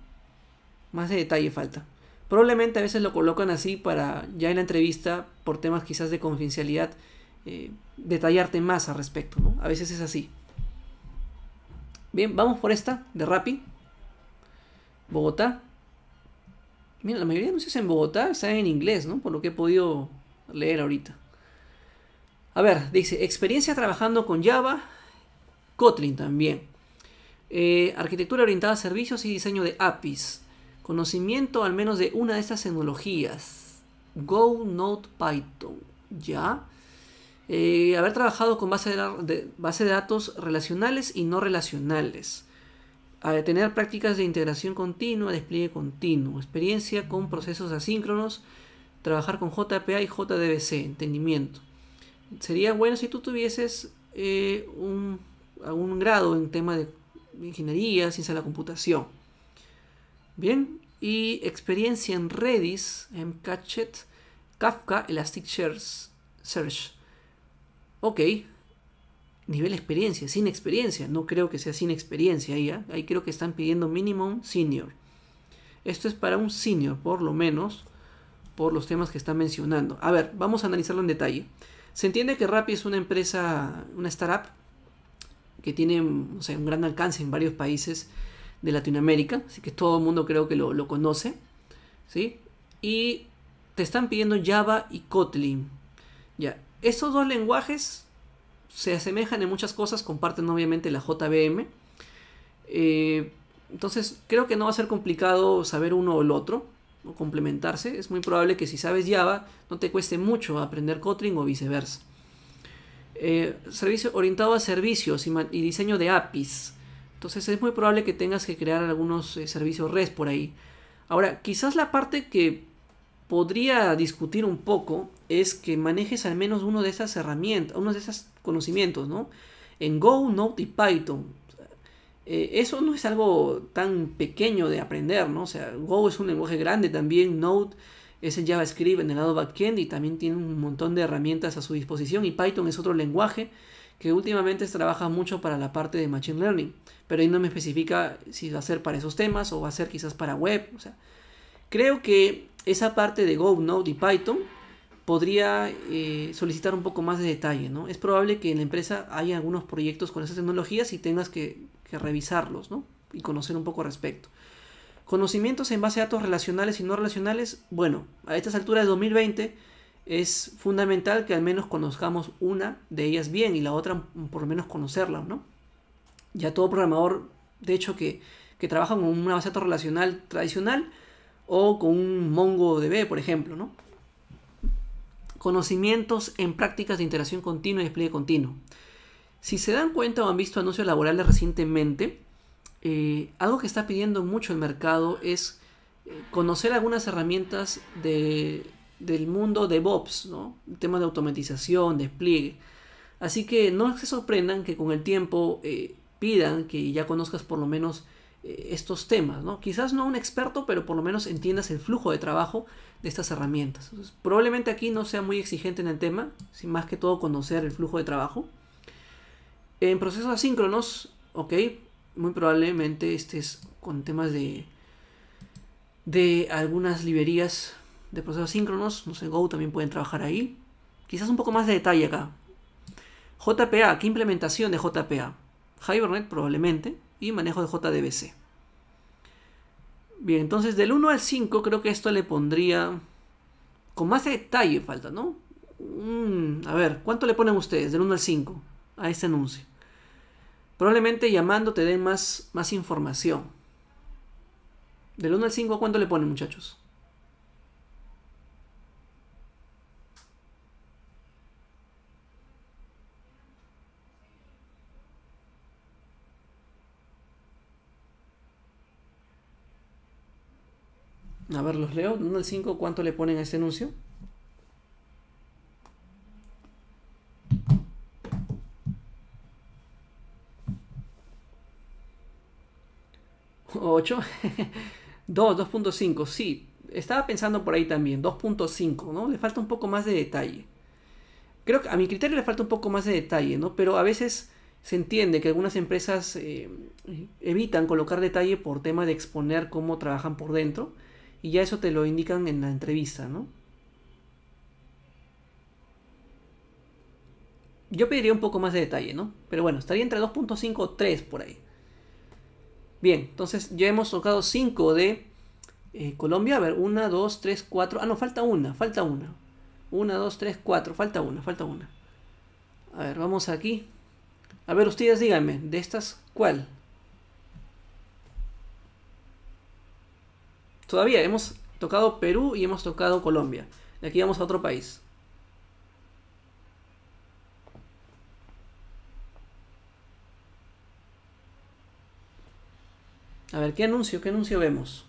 Más de detalle falta. Probablemente a veces lo colocan así para ya en la entrevista, por temas quizás de confidencialidad, eh, detallarte más al respecto, ¿no? A veces es así. Bien, vamos por esta de Rappi. Bogotá. Mira, la mayoría de anuncios en Bogotá están en inglés, ¿no? Por lo que he podido leer ahorita. A ver, dice, experiencia trabajando con Java, Kotlin también. Eh, arquitectura orientada a servicios y diseño de APIs. Conocimiento al menos de una de estas tecnologías. Go, Node, Python. Ya. Eh, haber trabajado con base de, de datos relacionales y no relacionales. tener prácticas de integración continua, despliegue continuo, experiencia con procesos asíncronos, trabajar con JPA y JDBC, entendimiento sería bueno si tú tuvieses eh, un, algún grado en tema de ingeniería, ciencia de la computación. Bien, y experiencia en Redis, en Cachet, Kafka, Elasticsearch. Ok, nivel experiencia, sin experiencia. No creo que sea sin experiencia ahí. ¿ah? Ahí creo que están pidiendo mínimo senior. Esto es para un senior, por lo menos, por los temas que están mencionando. A ver, vamos a analizarlo en detalle. Se entiende que Rappi es una empresa, una startup, que tiene un gran alcance en varios países de Latinoamérica, así que todo el mundo creo que lo, conoce. ¿sí? Y te están pidiendo Java y Kotlin. Ya, estos dos lenguajes se asemejan en muchas cosas, comparten obviamente la JVM. Eh, entonces creo que no va a ser complicado saber uno o el otro complementarse, es muy probable que si sabes Java no te cueste mucho aprender Kotlin o viceversa. Eh, servicio orientado a servicios y, diseño de APIs. Entonces es muy probable que tengas que crear algunos eh, servicios REST por ahí. Ahora, quizás la parte que podría discutir un poco es que manejes al menos uno de esas herramientas, uno de esos conocimientos, ¿no? En Go, Node y Python. Eh, eso no es algo tan pequeño de aprender, ¿no? O sea, Go es un lenguaje grande también, Node es el JavaScript en el lado backend y también tiene un montón de herramientas a su disposición y Python es otro lenguaje que últimamente trabaja mucho para la parte de Machine Learning, pero ahí no me especifica si va a ser para esos temas o va a ser quizás para web, o sea, creo que esa parte de Go, Node y Python podría eh, solicitar un poco más de detalle, ¿no? Es probable que en la empresa haya algunos proyectos con esas tecnologías y tengas que, revisarlos, ¿no? Y conocer un poco al respecto. Conocimientos en base a datos relacionales y no relacionales, bueno, a estas alturas de 2020 es fundamental que al menos conozcamos una de ellas bien y la otra mm, por lo menos conocerla, ¿no? Ya todo programador, de hecho, que, que trabaja con una base de datos relacional tradicional o con un MongoDB, por ejemplo, ¿no? Conocimientos en prácticas de interacción continua y despliegue continuo. Si se dan cuenta o han visto anuncios laborales recientemente, eh, algo que está pidiendo mucho el mercado es eh, conocer algunas herramientas del mundo de DevOps, temas de automatización, despliegue. Así que no se sorprendan que con el tiempo eh, pidan que ya conozcas por lo menos estos temas, Quizás no un experto, pero por lo menos entiendas el flujo de trabajo de estas herramientas. probablemente aquí no sea muy exigente en el tema, sin más que todo conocer el flujo de trabajo. En procesos asíncronos, ok, muy probablemente este es con temas de, de algunas librerías de procesos asíncronos, no sé, Go también pueden trabajar ahí. Quizás un poco más de detalle acá. JPA, ¿qué implementación de JPA? Hibernate probablemente y manejo de JDBC. Bien, entonces del 1 al 5 creo que esto le pondría... Con más detalle falta, ¿no? Mm, a ver, ¿cuánto le ponen ustedes del 1 al 5 a este anuncio? Probablemente llamando te den más, más información. Del 1 al 5, ¿cuánto le ponen muchachos? A ver, los leo. 1 al 5, ¿cuánto le ponen a este anuncio? ¿8? 2, 2.5, sí. Estaba pensando por ahí también, 2.5, ¿no? Le falta un poco más de detalle. Creo que a mi criterio le falta un poco más de detalle, ¿no? Pero a veces se entiende que algunas empresas eh, evitan colocar detalle por tema de exponer cómo trabajan por dentro. Y ya eso te lo indican en la entrevista, ¿no? Yo pediría un poco más de detalle, ¿no? Pero bueno, estaría entre 2.5 o 3 por ahí. Bien, entonces ya hemos tocado 5 de eh, Colombia. A ver, 1, 2, 3, 4. Ah, no, falta una, falta una. 1, 2, 3, 4. Falta una, falta una. A ver, vamos aquí. A ver, ustedes díganme, de estas, ¿cuál? Todavía hemos tocado Perú y hemos tocado Colombia. De aquí vamos a otro país. A ver, ¿qué anuncio? ¿Qué anuncio vemos?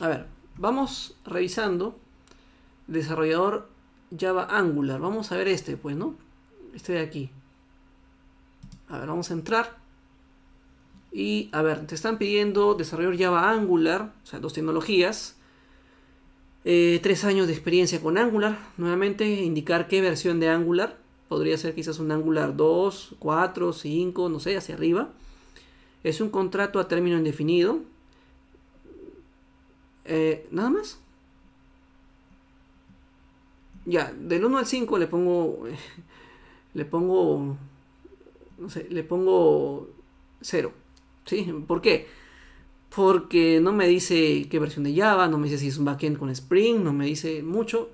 A ver, vamos revisando. Desarrollador Java Angular. Vamos a ver este, pues, ¿no? Este de aquí. A ver, vamos a entrar. Y, a ver, te están pidiendo desarrollador Java Angular, o sea, dos tecnologías. Eh, tres años de experiencia con Angular. Nuevamente, indicar qué versión de Angular. Podría ser quizás un Angular 2, 4, 5, no sé, hacia arriba. Es un contrato a término indefinido. Eh, Nada más. Ya, del 1 al 5 le pongo. le pongo. No sé, le pongo 0. ¿Sí? ¿Por qué? Porque no me dice qué versión de Java, no me dice si es un backend con Spring, no me dice mucho.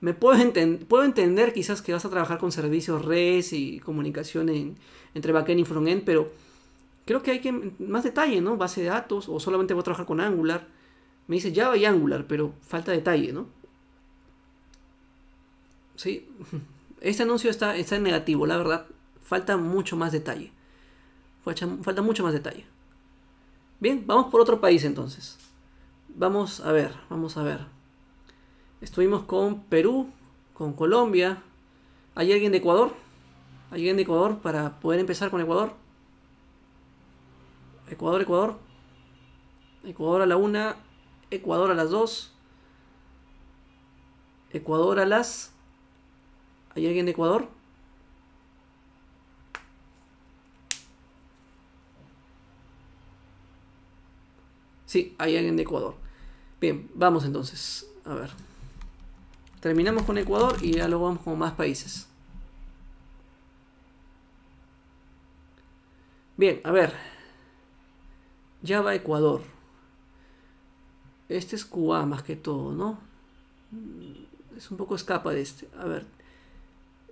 Me puedo, puedo entender quizás que vas a trabajar con servicios redes y comunicación entre backend y frontend, pero creo que hay que más detalle, ¿no? Base de datos o solamente voy a trabajar con Angular me dice Java y Angular, pero falta detalle, ¿no? Sí, este anuncio está, está en negativo, la verdad. Falta mucho más detalle. Falta, falta mucho más detalle. Bien, vamos por otro país entonces. Vamos a ver, vamos a ver. Estuvimos con Perú, con Colombia. ¿Hay alguien de Ecuador? ¿Hay alguien de Ecuador para poder empezar con Ecuador? Ecuador, Ecuador. Ecuador a la una, Ecuador a las 2. Ecuador a las... ¿Hay alguien de Ecuador? Sí, hay alguien de Ecuador. Bien, vamos entonces. A ver. Terminamos con Ecuador y ya lo vamos con más países. Bien, a ver. ya va Ecuador. Este es QA más que todo, ¿no? Es un poco escapa de este. A ver.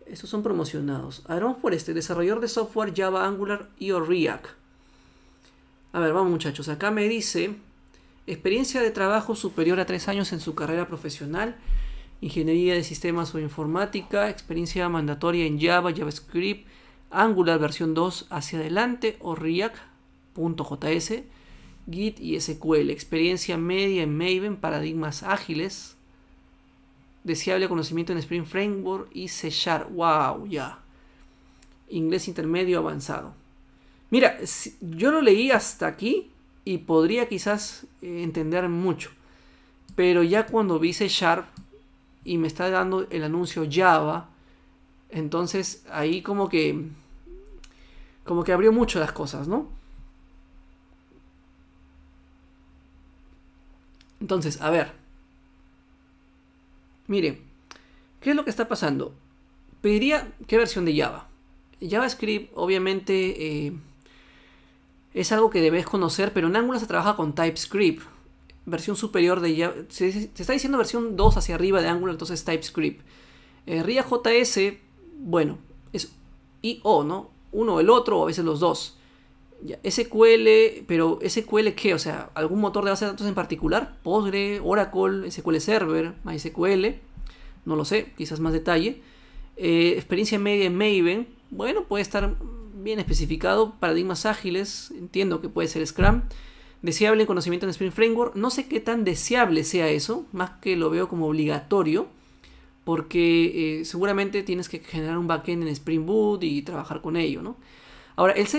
Estos son promocionados. por este. desarrollador de software Java, Angular y ORIAC. A ver, vamos muchachos. Acá me dice experiencia de trabajo superior a tres años en su carrera profesional, ingeniería de sistemas o informática, experiencia mandatoria en Java, JavaScript, Angular versión 2 hacia adelante o Git y SQL, experiencia media en Maven, paradigmas ágiles, deseable conocimiento en Spring Framework y C Sharp. ¡Wow! Ya. Inglés intermedio avanzado. Mira, yo lo leí hasta aquí y podría quizás eh, entender mucho. Pero ya cuando vi C Sharp y me está dando el anuncio Java, entonces ahí como que como que abrió mucho las cosas, ¿no? Entonces, a ver. Mire, ¿qué es lo que está pasando? Pediría qué versión de Java. JavaScript, obviamente, eh, es algo que debes conocer, pero en Angular se trabaja con TypeScript. Versión superior de Java. Se, está diciendo versión 2 hacia arriba de Angular, entonces TypeScript. Eh, RIA JS, bueno, es IO, ¿no? Uno el otro, o a veces los dos. SQL, pero SQL qué? O sea, algún motor de base de datos en particular, Postgre, Oracle, SQL Server, MySQL, no lo sé, quizás más detalle. Eh, experiencia media en Maven, bueno, puede estar bien especificado, paradigmas ágiles, entiendo que puede ser Scrum. Deseable conocimiento en Spring Framework, no sé qué tan deseable sea eso, más que lo veo como obligatorio, porque eh, seguramente tienes que generar un backend en Spring Boot y trabajar con ello, ¿no? Ahora, el C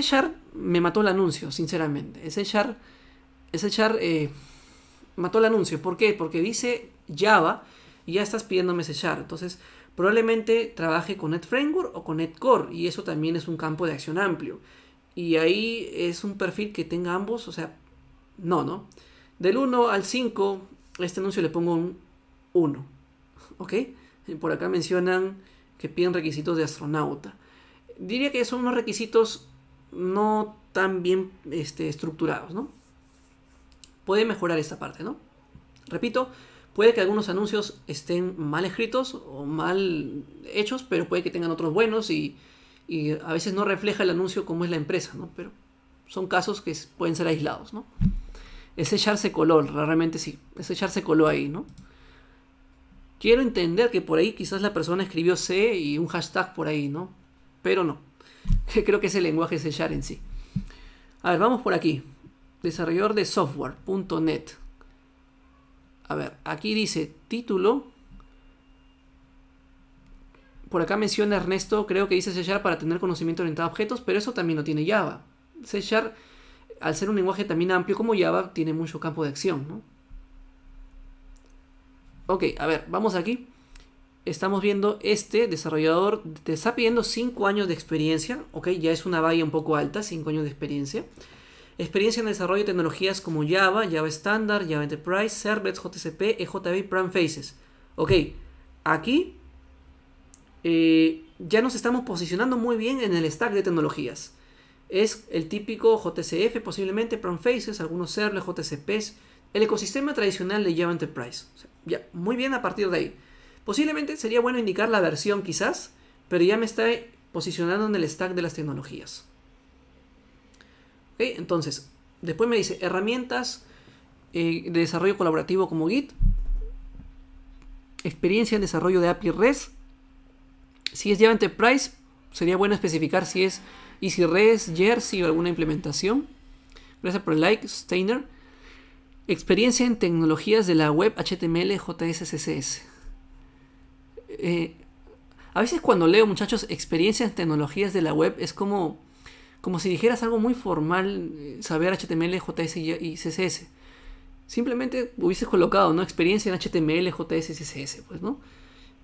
me mató el anuncio, sinceramente. El C Sharp, eh, mató el anuncio. ¿Por qué? Porque dice Java y ya estás pidiéndome C Sharp. Entonces, probablemente trabaje con Net Framework o con Net Core y eso también es un campo de acción amplio. Y ahí es un perfil que tenga ambos, o sea, no, ¿no? Del 1 al 5, este anuncio le pongo un 1. ¿Ok? Por acá mencionan que piden requisitos de astronauta. Diría que son unos requisitos no tan bien este, estructurados, ¿no? Puede mejorar esta parte, ¿no? Repito, puede que algunos anuncios estén mal escritos o mal hechos, pero puede que tengan otros buenos y, a veces no refleja el anuncio como es la empresa, ¿no? Pero son casos que pueden ser aislados, ¿no? Ese echarse color realmente sí, ese echarse color ahí, ¿no? Quiero entender que por ahí quizás la persona escribió C y un hashtag por ahí, ¿no? Pero no. Creo que el lenguaje es sellar en sí. A ver, vamos por aquí. Desarrollador de software.net. A ver, aquí dice título. Por acá menciona Ernesto, creo que dice sellar para tener conocimiento orientado a objetos, pero eso también lo tiene Java. C-Sharp, al ser un lenguaje también amplio como Java, tiene mucho campo de acción, Ok, a ver, vamos aquí estamos viendo este desarrollador te está pidiendo 5 años de experiencia, ok, ya es una valla un poco alta, 5 años de experiencia. Experiencia en desarrollo de tecnologías como Java, Java Standard, Java Enterprise, Servlets, JCP, EJB Prime Faces. Ok, aquí eh, ya nos estamos posicionando muy bien en el stack de tecnologías. Es el típico JCF, posiblemente Prime Faces, algunos servlets, JCPs, el ecosistema tradicional de Java Enterprise. ya, muy bien a partir de ahí. Posiblemente sería bueno indicar la versión quizás, pero ya me está posicionando en el stack de las tecnologías. Entonces, después me dice herramientas eh, de desarrollo colaborativo como Git, experiencia en desarrollo de API REST. Si es Java Enterprise, sería bueno especificar si es REST, Jersey o alguna implementación. Gracias por el like, Steiner. Experiencia en tecnologías de la web HTML, JS, CSS. Eh, a veces cuando leo, muchachos, experiencias en tecnologías de la web, es como, como si dijeras algo muy formal, eh, saber HTML, JS y CSS. Simplemente hubieses colocado, ¿no? Experiencia en HTML, JS y CSS, pues, ¿no?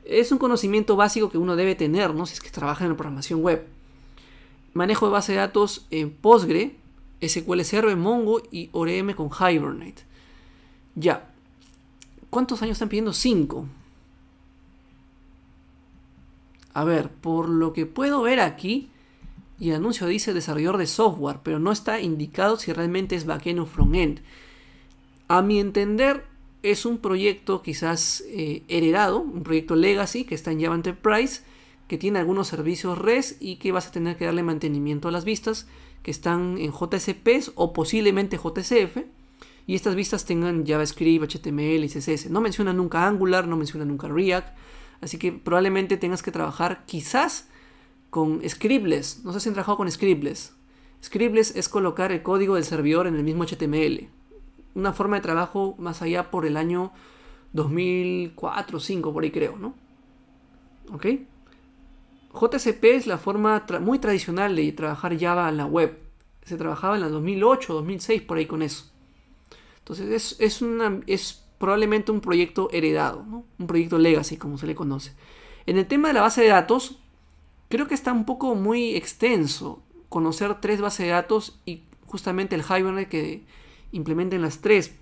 Es un conocimiento básico que uno debe tener, ¿no? Si es que trabaja en la programación web. Manejo de base de datos en Postgre, SQL Server, Mongo y ORM con Hibernate. Ya. ¿Cuántos años están pidiendo? 5. A ver, por lo que puedo ver aquí, y anuncio dice desarrollador de software, pero no está indicado si realmente es backend o frontend. A mi entender, es un proyecto quizás eh, heredado, un proyecto legacy que está en Java Enterprise, que tiene algunos servicios REST y que vas a tener que darle mantenimiento a las vistas que están en JSPs o posiblemente JCF. Y estas vistas tengan JavaScript, HTML y CSS. No menciona nunca Angular, no menciona nunca React Así que probablemente tengas que trabajar quizás con Scribless. No sé si han trabajado con Scribless. Scribless es colocar el código del servidor en el mismo HTML. Una forma de trabajo más allá por el año 2004 o 2005, por ahí creo, ¿no? ¿Ok? JCP es la forma muy tradicional de trabajar Java en la web. Se trabajaba en la 2008, 2006, por ahí con eso. Entonces es, una, es probablemente un proyecto heredado, un proyecto legacy, como se le conoce. En el tema de la base de datos, creo que está un poco muy extenso conocer tres bases de datos y justamente el Hibernate que implementen las tres.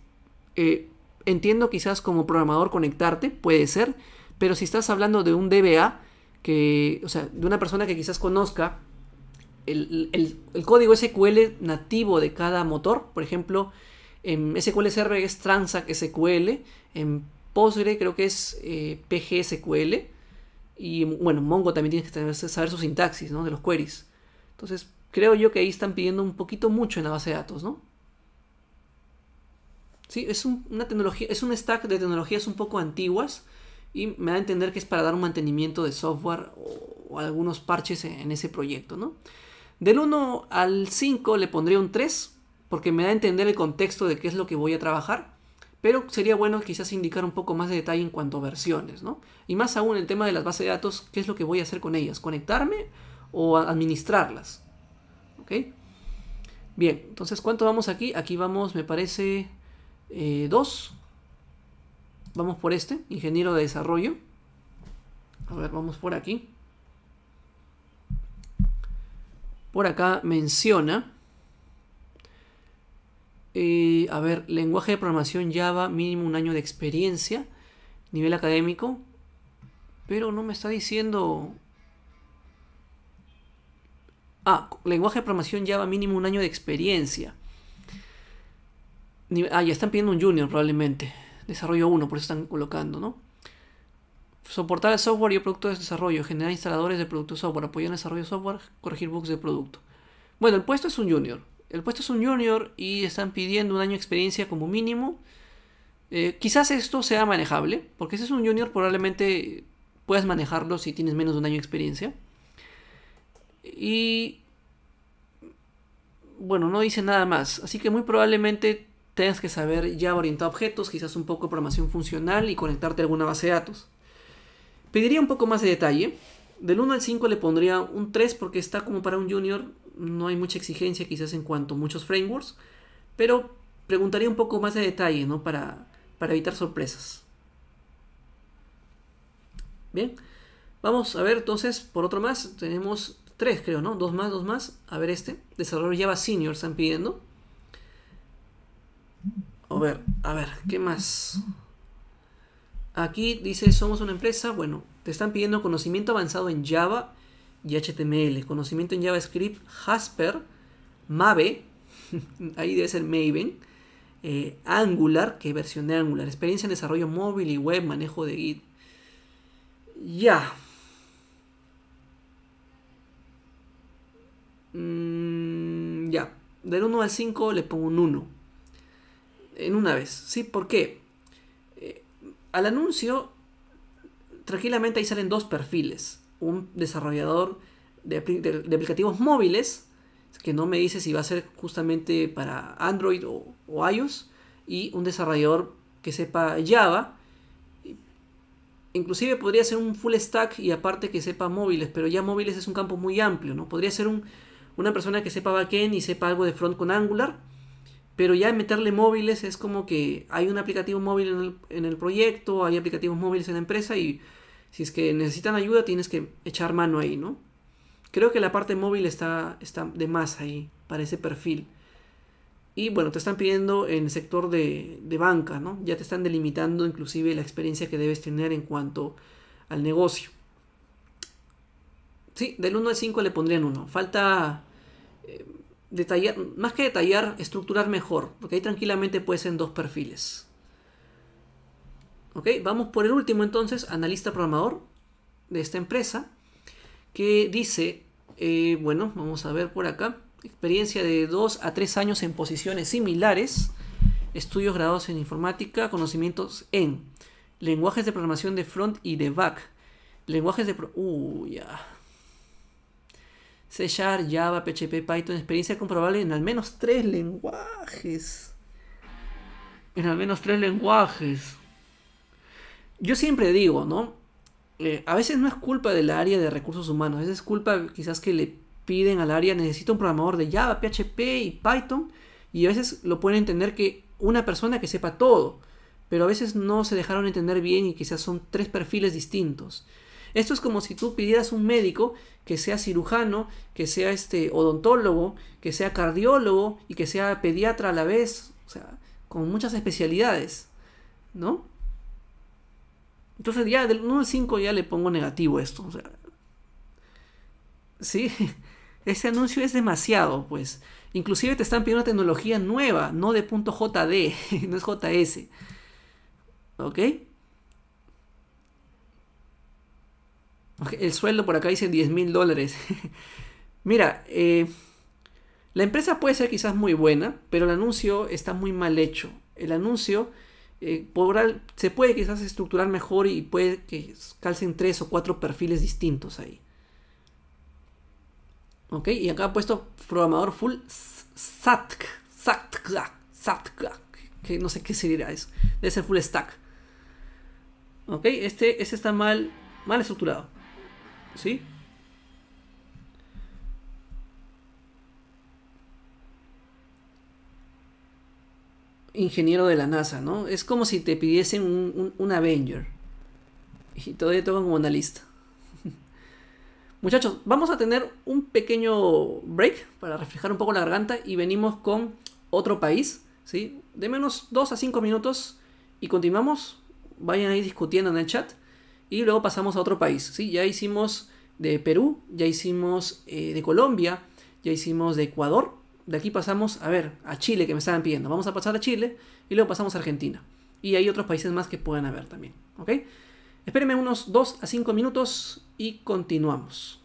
Eh, entiendo quizás como programador conectarte, puede ser, pero si estás hablando de un DBA, que, o sea, de una persona que quizás conozca el, el código SQL nativo de cada motor, por ejemplo, en SQL Server es Transact SQL. En Postgre creo que es eh, PGSQL. Y bueno, Mongo también tiene que saber su sintaxis ¿no? de los queries. Entonces, creo yo que ahí están pidiendo un poquito mucho en la base de datos, ¿no? Sí, es un, una tecnología, es un stack de tecnologías un poco antiguas y me da a entender que es para dar un mantenimiento de software o, algunos parches en, ese proyecto, ¿no? Del 1 al 5 le pondría un 3, porque me da a entender el contexto de qué es lo que voy a trabajar, pero sería bueno quizás indicar un poco más de detalle en cuanto a versiones, ¿no? Y más aún el tema de las bases de datos, qué es lo que voy a hacer con ellas, conectarme o administrarlas, Bien, entonces, ¿cuánto vamos aquí? Aquí vamos, me parece, eh, dos. vamos por este, ingeniero de desarrollo. A ver, vamos por aquí. Por acá menciona eh, a ver, lenguaje de programación Java, mínimo un año de experiencia, nivel académico. Pero no me está diciendo... Ah, lenguaje de programación Java, mínimo un año de experiencia. ah, ya están pidiendo un junior probablemente. Desarrollo 1, por eso están colocando, ¿no? Soportar el software y el producto de desarrollo. Generar instaladores de de software. Apoyar el desarrollo de software. Corregir bugs de producto. Bueno, el puesto es un junior. El puesto es un junior y están pidiendo un año de experiencia como mínimo. Eh, quizás esto sea manejable, porque si es un junior probablemente puedas manejarlo si tienes menos de un año de experiencia. Y bueno, no dice nada más, así que muy probablemente tengas que saber ya orientar objetos, quizás un poco de programación funcional y conectarte a alguna base de datos. Pediría un poco más de detalle. Del 1 al 5 le pondría un 3 porque está como para un junior no hay mucha exigencia quizás en cuanto a muchos frameworks, pero preguntaría un poco más de detalle, ¿no? Para, para evitar sorpresas. Bien, vamos a ver entonces por otro más, tenemos tres creo, ¿no? Dos más, dos más, a ver este, desarrollo Java Senior están pidiendo. A ver, a ver, ¿qué más? Aquí dice, somos una empresa, bueno, te están pidiendo conocimiento avanzado en Java y HTML, conocimiento en JavaScript, Jasper, Mave, ahí debe ser Maven, eh, Angular, que versión de Angular, experiencia en desarrollo móvil y web, manejo de Git. Ya. Mm, ya. Del 1 al 5 le pongo un 1. En una vez. ¿Sí? ¿Por qué? Eh, al anuncio, tranquilamente ahí salen dos perfiles un desarrollador de, aplicativos móviles que no me dice si va a ser justamente para Android o, iOS y un desarrollador que sepa Java inclusive podría ser un full stack y aparte que sepa móviles, pero ya móviles es un campo muy amplio, ¿no? Podría ser una persona que sepa backend y sepa algo de front con Angular, pero ya meterle móviles es como que hay un aplicativo móvil en el proyecto, hay aplicativos móviles en la empresa y si es que necesitan ayuda, tienes que echar mano ahí, ¿no? Creo que la parte móvil está, está de más ahí, para ese perfil. Y bueno, te están pidiendo en el sector de, de banca, ¿no? Ya te están delimitando inclusive la experiencia que debes tener en cuanto al negocio. Sí, del 1 al 5 le pondrían 1. Falta eh, detallar, más que detallar, estructurar mejor, porque ahí tranquilamente puedes en dos perfiles. ¿Ok? Vamos por el último entonces, analista programador de esta empresa, que dice, eh, bueno, vamos a ver por acá, experiencia de 2 a 3 años en posiciones similares, estudios graduados en informática, conocimientos en lenguajes de programación de front y de back, lenguajes de... Pro uh, C Java, PHP, Python, experiencia comprobable en al menos tres lenguajes. En al menos tres lenguajes yo siempre digo, ¿no? Eh, a veces no es culpa del área de recursos humanos, a veces es culpa quizás que le piden al área, necesito un programador de Java, PHP y Python, y a veces lo pueden entender que una persona que sepa todo, pero a veces no se dejaron entender bien y quizás son tres perfiles distintos. Esto es como si tú pidieras un médico que sea cirujano, que sea este odontólogo, que sea cardiólogo y que sea pediatra a la vez, o sea, con muchas especialidades, ¿no? Entonces ya del 1 al 5 ya le pongo negativo esto. sí, este anuncio es demasiado, pues. Inclusive te están pidiendo tecnología nueva, no de punto .jd, no es JS. ¿Ok? el sueldo por acá dice 10 mil dólares. Mira, eh, la empresa puede ser quizás muy buena, pero el anuncio está muy mal hecho. El anuncio eh, se puede quizás estructurar mejor y puede que calcen tres o cuatro perfiles distintos ahí. Ok, y acá ha puesto programador full SATK, SATK, SATK, que no sé qué sería eso, debe ser full stack. Ok, este, este está mal, mal estructurado. ¿Sí? ingeniero de la NASA, ¿no? Es como si te pidiesen un, Avenger. Y todavía tengo como analista. Muchachos, vamos a tener un pequeño break para reflejar un poco la garganta y venimos con otro país, ¿sí? De menos 2 a 5 minutos y continuamos. Vayan ahí discutiendo en el chat y luego pasamos a otro país, ¿sí? Ya hicimos de Perú, ya hicimos eh, de Colombia, ya hicimos de Ecuador de aquí pasamos, a ver, a Chile que me estaban pidiendo. Vamos a pasar a Chile y luego pasamos a Argentina. Y hay otros países más que pueden haber también, ¿ok? Espérenme unos 2 a 5 minutos y continuamos.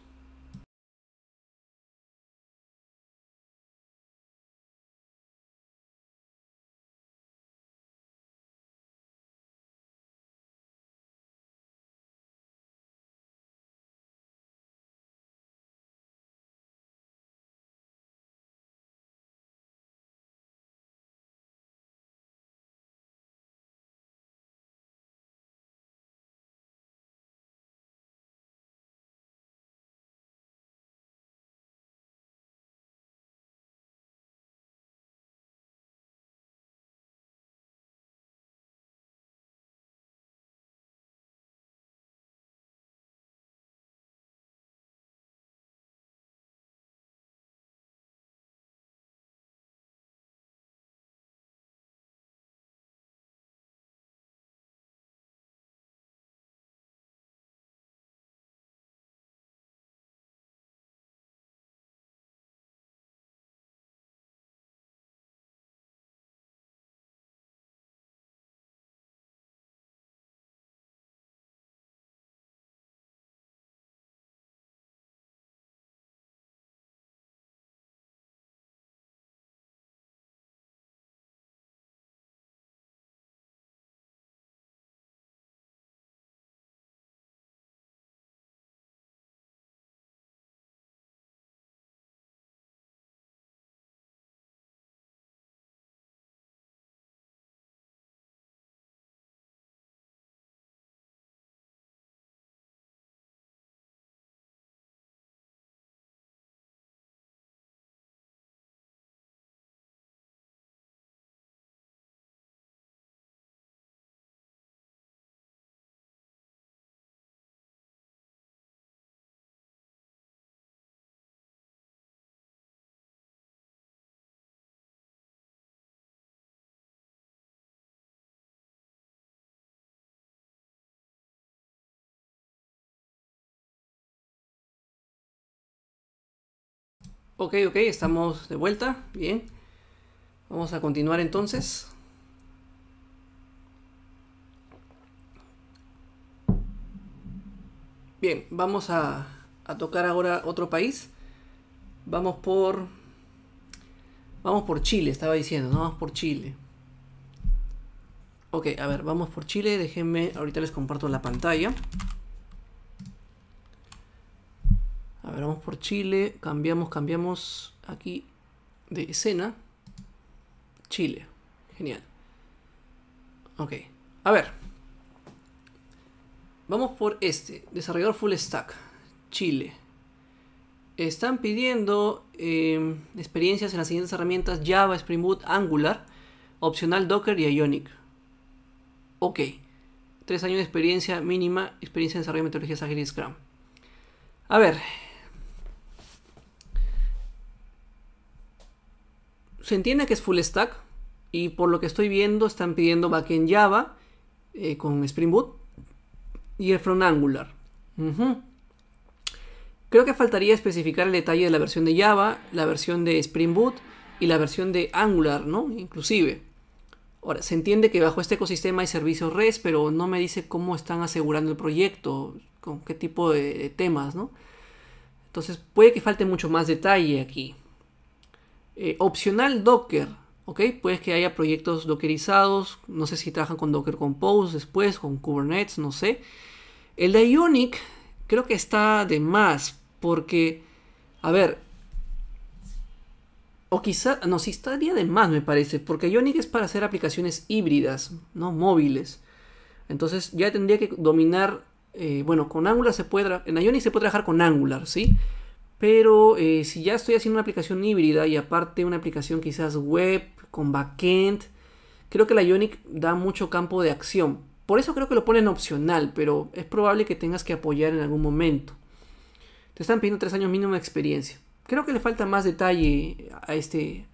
Ok, ok, estamos de vuelta. Bien. Vamos a continuar entonces. Bien, vamos a, tocar ahora otro país. Vamos por... Vamos por Chile, estaba diciendo, ¿no? Vamos por Chile. Ok, a ver, vamos por Chile. Déjenme, ahorita les comparto la pantalla. A ver, vamos por Chile, cambiamos, cambiamos aquí de escena. Chile, genial. Ok, a ver. Vamos por este, desarrollador full stack, Chile. Están pidiendo em, experiencias en las siguientes herramientas Java, Spring Boot, Angular, opcional Docker y Ionic. Ok, tres años de experiencia mínima, experiencia en desarrollo de metodologías y Scrum. A ver, se entiende que es full stack y por lo que estoy viendo están pidiendo backend Java eh, con Spring Boot y el front Angular. Creo que faltaría especificar el detalle de la versión de Java, la versión de Spring Boot y la versión de Angular, ¿no? Inclusive. Ahora, se entiende que bajo este ecosistema hay servicios REST, pero no me dice cómo están asegurando el proyecto, con qué tipo de, de temas, ¿no? Entonces puede que falte mucho más detalle aquí. Eh, opcional Docker, ¿ok? Puede que haya proyectos dockerizados, no sé si trabajan con Docker Compose después, con Kubernetes, no sé. El de Ionic creo que está de más, porque, a ver, o quizá, no, si estaría de más me parece, porque Ionic es para hacer aplicaciones híbridas, ¿no? Móviles. Entonces ya tendría que dominar, eh, bueno, con Angular se puede, en Ionic se puede trabajar con Angular, ¿sí? sí pero eh, si ya estoy haciendo una aplicación híbrida y aparte una aplicación quizás web con backend, creo que la Ionic da mucho campo de acción. Por eso creo que lo ponen opcional, pero es probable que tengas que apoyar en algún momento. Te están pidiendo tres años mínimo de experiencia. Creo que le falta más detalle a este,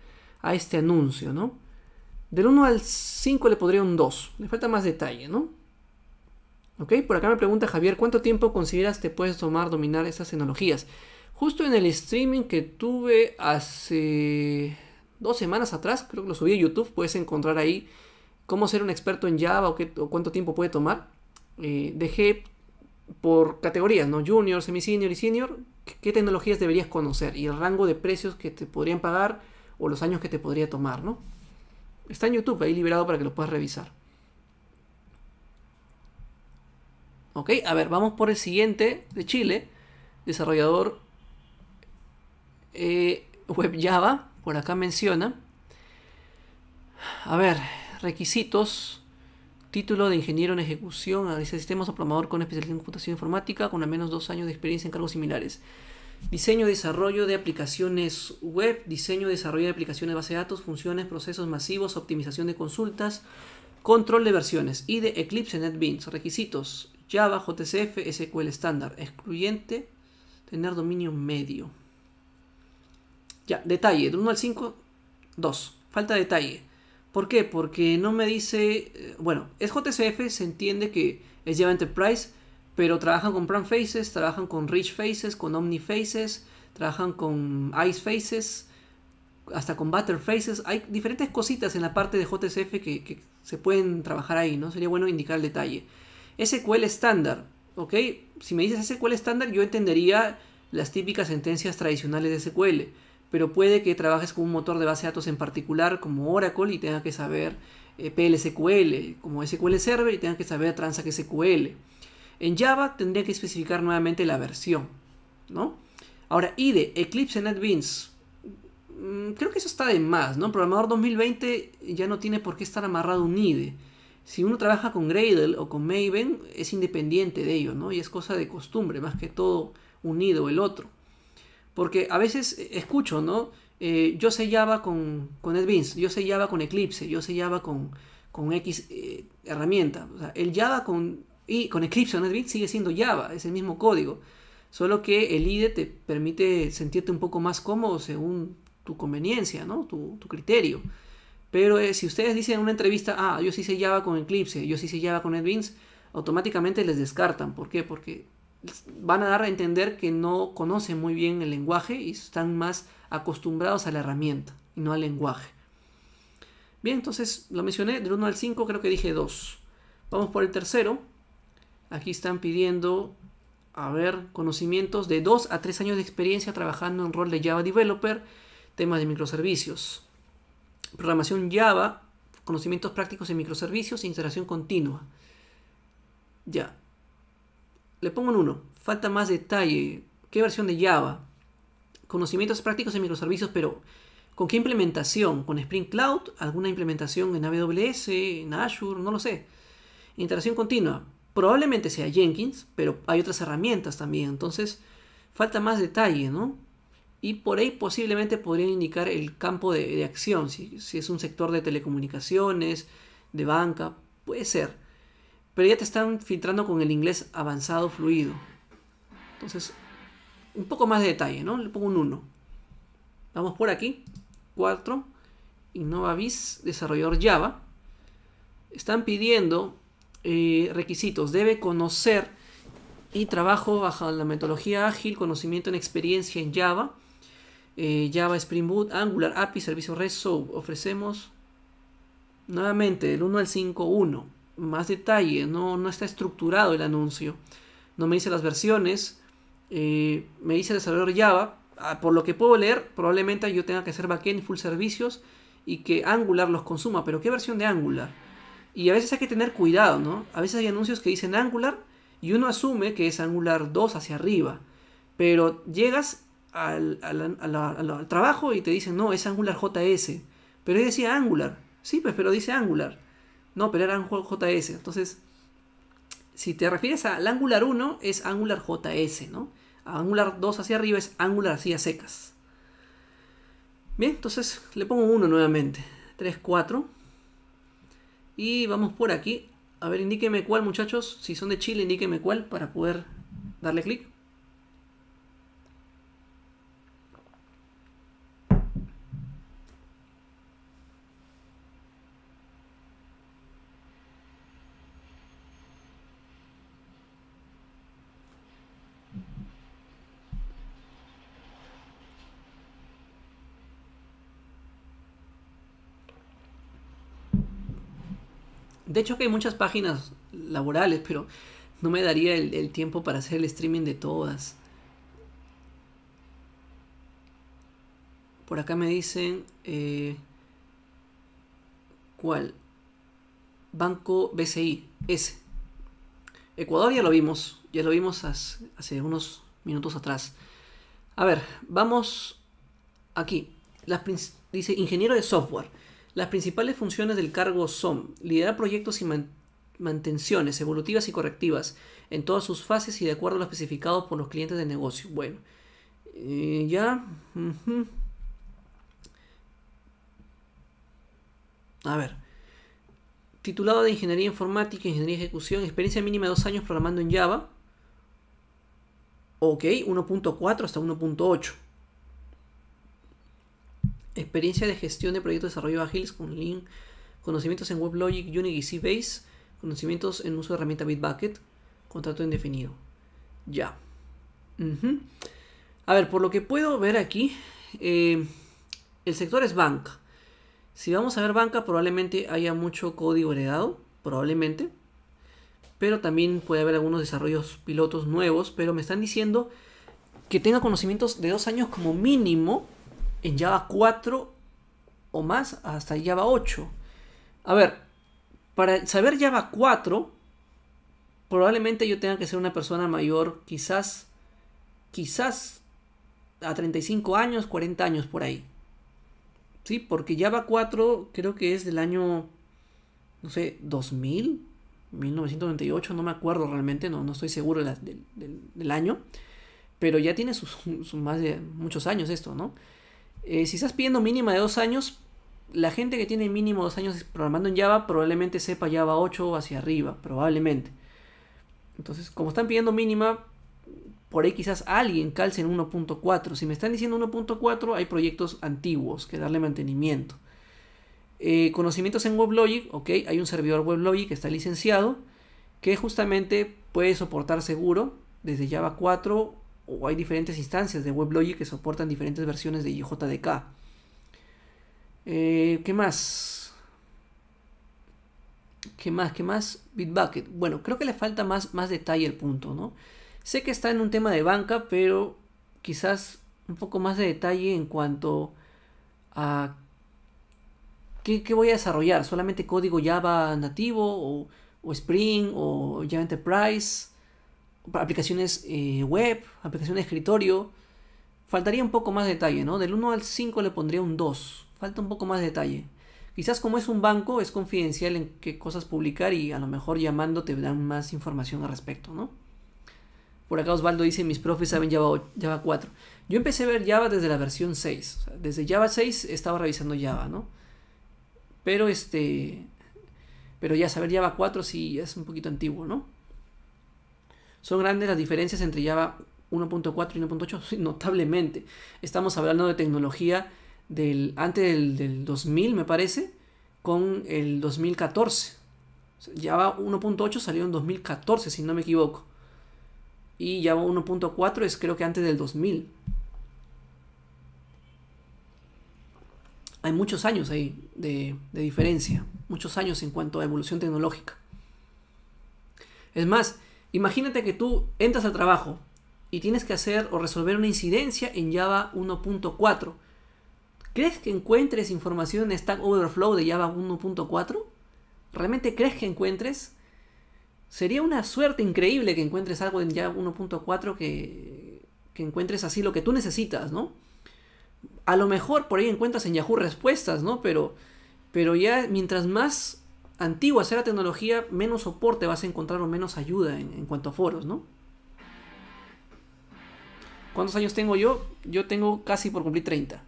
este anuncio, ¿no? Del 1 al 5 le podría un 2. Le falta más detalle, ¿no? Ok, por acá me pregunta Javier, ¿cuánto tiempo consideras te puedes tomar dominar estas tecnologías? Justo en el streaming que tuve hace dos semanas atrás, creo que lo subí a YouTube, puedes encontrar ahí cómo ser un experto en Java o, qué, cuánto tiempo puede tomar. Eh, dejé por categorías, ¿no? Junior, semi-senior y senior, qué tecnologías deberías conocer y el rango de precios que te podrían pagar o los años que te podría tomar, ¿no? Está en YouTube, ahí liberado para que lo puedas revisar. Ok, a ver, vamos por el siguiente de Chile, desarrollador eh, web java, por acá menciona. A ver, requisitos. Título de ingeniero en ejecución, análisis de sistemas o programador con especialización en computación informática, con al menos dos años de experiencia en cargos similares. Diseño, y desarrollo de aplicaciones web, diseño, y desarrollo de aplicaciones de base de datos, funciones, procesos masivos, optimización de consultas, control de versiones y de Eclipse NetBeans. Requisitos: Java, JCF, SQL estándar. Excluyente, tener dominio medio. Ya, detalle, de 1 al 5, 2. Falta detalle. ¿Por qué? Porque no me dice... Eh, bueno, es JCF, se entiende que es Java Enterprise, pero trabajan con prime Faces, trabajan con Rich Faces, con Omni Faces, trabajan con Ice Faces, hasta con Butter Faces. Hay diferentes cositas en la parte de JCF que, que se pueden trabajar ahí, ¿no? Sería bueno indicar el detalle. SQL estándar, ¿ok? Si me dices SQL estándar, yo entendería las típicas sentencias tradicionales de SQL pero puede que trabajes con un motor de base de datos en particular como Oracle y tengas que saber eh, PLSQL, como SQL Server y tengas que saber Transact SQL. En Java tendría que especificar nuevamente la versión, ¿no? Ahora, IDE, Eclipse NetBeans. Mm, creo que eso está de más, ¿no? Programador 2020 ya no tiene por qué estar amarrado un IDE. Si uno trabaja con Gradle o con Maven, es independiente de ello, ¿no? Y es cosa de costumbre, más que todo unido el otro. Porque a veces eh, escucho, ¿no? Eh, yo sellaba con, con EdBeans, yo sellaba con Eclipse, yo sellaba con, con X eh, herramienta. O sea, el Java con, y con Eclipse o NetBeans sigue siendo Java, es el mismo código. Solo que el IDE te permite sentirte un poco más cómodo según tu conveniencia, ¿no? Tu, criterio. Pero si ustedes dicen en una entrevista, ah, yo sí se Java con Eclipse, yo sí se Java con NetBeans, automáticamente les descartan. ¿Por qué? Porque van a dar a entender que no conocen muy bien el lenguaje y están más acostumbrados a la herramienta y no al lenguaje. Bien, entonces lo mencioné, del 1 al 5 creo que dije 2. Vamos por el tercero. Aquí están pidiendo, a ver, conocimientos de 2 a 3 años de experiencia trabajando en rol de Java Developer, temas de microservicios. Programación Java, conocimientos prácticos en microservicios, e instalación continua. Ya, le pongo un 1. Falta más detalle. ¿Qué versión de Java? Conocimientos prácticos en microservicios, pero ¿con qué implementación? ¿Con Spring Cloud? ¿Alguna implementación en AWS? ¿En Azure? No lo sé. Interacción continua. Probablemente sea Jenkins, pero hay otras herramientas también. Entonces, falta más detalle, ¿no? Y por ahí posiblemente podrían indicar el campo de, acción. si es un sector de telecomunicaciones, de banca, puede ser pero ya te están filtrando con el inglés avanzado, fluido. Entonces, un poco más de detalle, ¿no? Le pongo un 1. Vamos por aquí, 4, InnovaVis, desarrollador Java. Están pidiendo eh, requisitos, debe conocer y trabajo bajo la metodología ágil, conocimiento en experiencia en Java, eh, Java Spring Boot, Angular, API, servicio REST, Ofrecemos nuevamente el 1 al 5, 1 más detalle, no, no está estructurado el anuncio. No me dice las versiones, eh, me dice el desarrollador Java. Ah, por lo que puedo leer, probablemente yo tenga que hacer backend, full servicios y que Angular los consuma. Pero ¿qué versión de Angular? Y a veces hay que tener cuidado, ¿no? A veces hay anuncios que dicen Angular y uno asume que es Angular 2 hacia arriba. Pero llegas al, trabajo y te dicen, no, es Angular JS. Pero ahí decía Angular. Sí, pues, pero dice Angular. No, pero juego JS. Entonces, si te refieres al Angular 1, es Angular JS, ¿no? Angular 2 hacia arriba es Angular hacia secas. Bien, entonces le pongo 1 nuevamente. 3, 4. Y vamos por aquí. A ver, indíqueme cuál, muchachos. Si son de Chile, indíqueme cuál para poder darle clic. De hecho, que hay muchas páginas laborales, pero no me daría el, tiempo para hacer el streaming de todas. Por acá me dicen. Eh, ¿Cuál? Banco BCI, S. Ecuador ya lo vimos. Ya lo vimos hace, unos minutos atrás. A ver, vamos aquí. dice ingeniero de software. Las principales funciones del cargo son liderar proyectos y mantenciones evolutivas y correctivas en todas sus fases y de acuerdo a lo especificado por los clientes de negocio. Bueno, eh, ya. A ver. Titulado de Ingeniería Informática, Ingeniería de Ejecución, experiencia mínima de dos años programando en Java. Ok, 1.4 hasta 1.8 experiencia de gestión de proyectos de desarrollo ágiles con Lean, conocimientos en WebLogic, Unity y C-Base, conocimientos en uso de herramienta Bitbucket, contrato indefinido. Ya. A ver, por lo que puedo ver aquí, eh, el sector es banca. Si vamos a ver banca, probablemente haya mucho código heredado, probablemente. Pero también puede haber algunos desarrollos pilotos nuevos, pero me están diciendo que tenga conocimientos de dos años como mínimo en Java 4 o más hasta Java 8. A ver, para saber Java 4, probablemente yo tenga que ser una persona mayor, quizás, quizás a 35 años, 40 años por ahí. Sí, porque Java 4 creo que es del año, no sé, 2000, 1998, no me acuerdo realmente, no, no estoy seguro del, año, pero ya tiene sus más de muchos años esto, ¿no? Eh, si estás pidiendo mínima de dos años, la gente que tiene mínimo dos años programando en Java probablemente sepa Java 8 o hacia arriba, probablemente. Entonces, como están pidiendo mínima, por ahí quizás alguien calce en 1.4. Si me están diciendo 1.4, hay proyectos antiguos que darle mantenimiento. Eh, conocimientos en WebLogic, ok, hay un servidor WebLogic que está licenciado, que justamente puede soportar seguro desde Java 4 o hay diferentes instancias de WebLogic que soportan diferentes versiones de JDK. Eh, ¿Qué más? ¿Qué más? ¿Qué más? Bitbucket. Bueno, creo que le falta más, más detalle el punto, ¿no? Sé que está en un tema de banca, pero quizás un poco más de detalle en cuanto a qué, voy a desarrollar. ¿Solamente código Java nativo o, o Spring o Java Enterprise? aplicaciones eh, web, aplicaciones de escritorio. Faltaría un poco más de detalle, ¿no? Del 1 al 5 le pondría un 2. Falta un poco más de detalle. Quizás como es un banco, es confidencial en qué cosas publicar y a lo mejor llamando te dan más información al respecto, ¿no? Por acá Osvaldo dice, mis profes saben Java, Java 4. Yo empecé a ver Java desde la versión 6. desde Java 6 estaba revisando Java, ¿no? Pero este... Pero ya saber Java 4 sí es un poquito antiguo, ¿no? Son grandes las diferencias entre Java 1.4 y 1.8, notablemente. Estamos hablando de tecnología del antes del, 2000, me parece, con el 2014. Java 1.8 salió en 2014, si no me equivoco. Y Java 1.4 es creo que antes del 2000. Hay muchos años ahí de, de diferencia, muchos años en cuanto a evolución tecnológica. Es más, Imagínate que tú entras al trabajo y tienes que hacer o resolver una incidencia en Java 1.4. ¿Crees que encuentres información en Stack Overflow de Java 1.4? ¿Realmente crees que encuentres? Sería una suerte increíble que encuentres algo en Java 1.4 que, que encuentres así lo que tú necesitas, ¿no? A lo mejor por ahí encuentras en Yahoo respuestas, ¿no? Pero, pero ya mientras más antigua sea la tecnología, menos soporte vas a encontrar o menos ayuda en, cuanto a foros, ¿no? ¿Cuántos años tengo yo? Yo tengo casi por cumplir 30.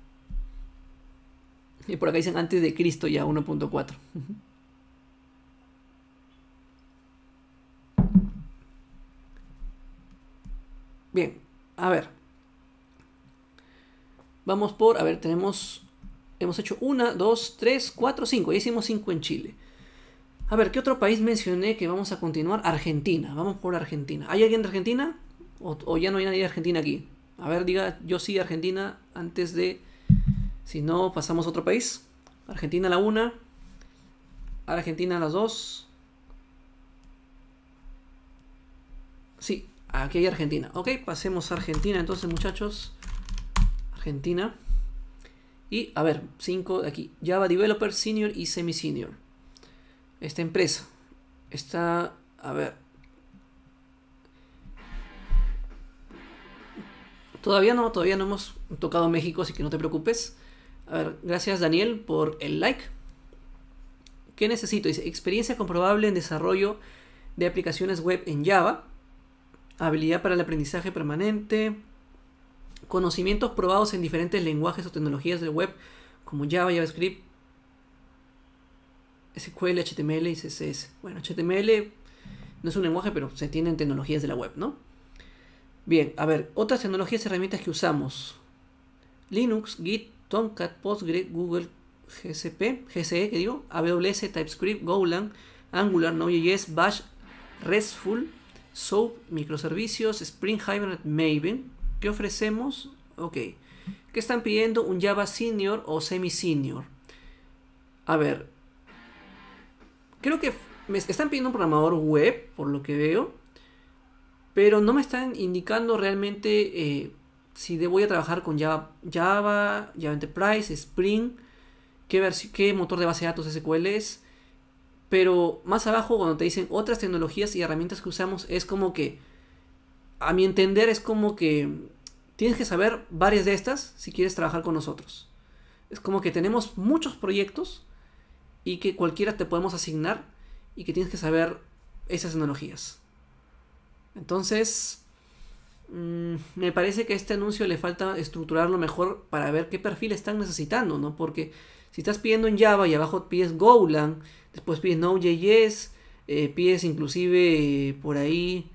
Y por acá dicen antes de Cristo ya 1.4. Bien, a ver. Vamos por, a ver, tenemos, hemos hecho 1, 2, 3, 4, 5. Ya hicimos 5 en Chile. A ver, ¿qué otro país mencioné que vamos a continuar? Argentina, vamos por Argentina. ¿Hay alguien de Argentina? ¿O, ya no hay nadie de Argentina aquí? A ver, diga yo sí Argentina antes de... Si no, pasamos a otro país. Argentina la una. Argentina las dos. Sí, aquí hay Argentina. Ok, pasemos a Argentina entonces muchachos. Argentina. Y a ver, 5 de aquí. Java Developer Senior y Semi Senior esta empresa. está, a ver. Todavía no, todavía no hemos tocado México, así que no te preocupes. A ver, gracias Daniel por el like. ¿Qué necesito? Dice, experiencia comprobable en desarrollo de aplicaciones web en Java, habilidad para el aprendizaje permanente, conocimientos probados en diferentes lenguajes o tecnologías de web como Java, JavaScript, SQL, HTML y CSS. Bueno, HTML no es un lenguaje, pero se tienen tecnologías de la web, ¿no? Bien, a ver, otras tecnologías y herramientas que usamos. Linux, Git, Tomcat, Postgre, Google, GCP, GCE, que digo, AWS, TypeScript, Golang, Angular, Node.js, Bash, RESTful, SOAP, microservicios, Spring hybrid Maven. ¿Qué ofrecemos? Ok. ¿Qué están pidiendo? Un Java Senior o Semi Senior. A ver, creo que me están pidiendo un programador web, por lo que veo, pero no me están indicando realmente eh, si voy a trabajar con Java, Java, Enterprise, Spring, qué, qué motor de base de datos SQL es. Pero más abajo, cuando te dicen otras tecnologías y herramientas que usamos, es como que, a mi entender, es como que tienes que saber varias de estas si quieres trabajar con nosotros. Es como que tenemos muchos proyectos y que cualquiera te podemos asignar y que tienes que saber esas tecnologías. Entonces, mm, me parece que a este anuncio le falta estructurarlo mejor para ver qué perfil están necesitando, ¿no? Porque si estás pidiendo en Java y abajo pides Golang, después pides Node.js, eh, pides inclusive eh, por ahí,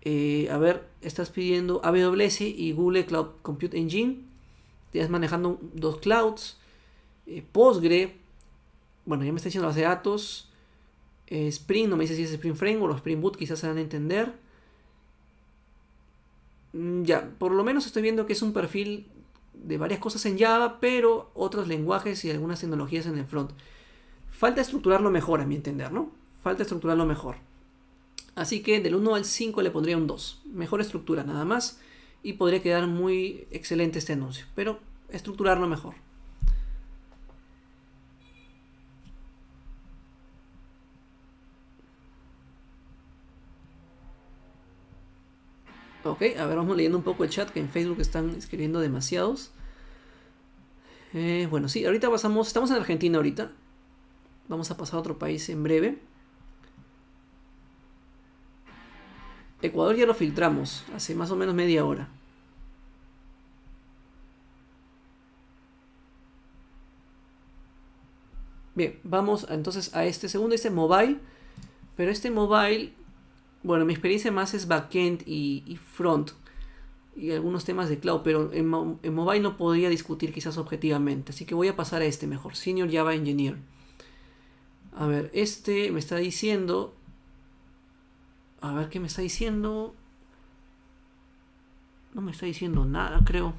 eh, a ver, estás pidiendo AWS y Google Cloud Compute Engine, estás manejando dos clouds, Postgre, bueno, ya me está diciendo base de datos. Eh, Spring, no me dice si es Spring Framework o Spring Boot, quizás se van a entender. Mm, ya, por lo menos estoy viendo que es un perfil de varias cosas en Java, pero otros lenguajes y algunas tecnologías en el front. Falta estructurarlo mejor, a mi entender, ¿no? Falta estructurarlo mejor. Así que del 1 al 5 le pondría un 2. Mejor estructura nada más. Y podría quedar muy excelente este anuncio. Pero estructurarlo mejor. Ok, a ver, vamos leyendo un poco el chat que en Facebook están escribiendo demasiados. Eh, bueno, sí, ahorita pasamos, estamos en Argentina ahorita. Vamos a pasar a otro país en breve. Ecuador ya lo filtramos hace más o menos media hora. Bien, vamos entonces a este segundo, este mobile. Pero este mobile bueno, mi experiencia más es backend y, front y algunos temas de cloud, pero en, mobile no podría discutir quizás objetivamente. Así que voy a pasar a este mejor, Senior Java Engineer. A ver, este me está diciendo... A ver qué me está diciendo. No me está diciendo nada, creo.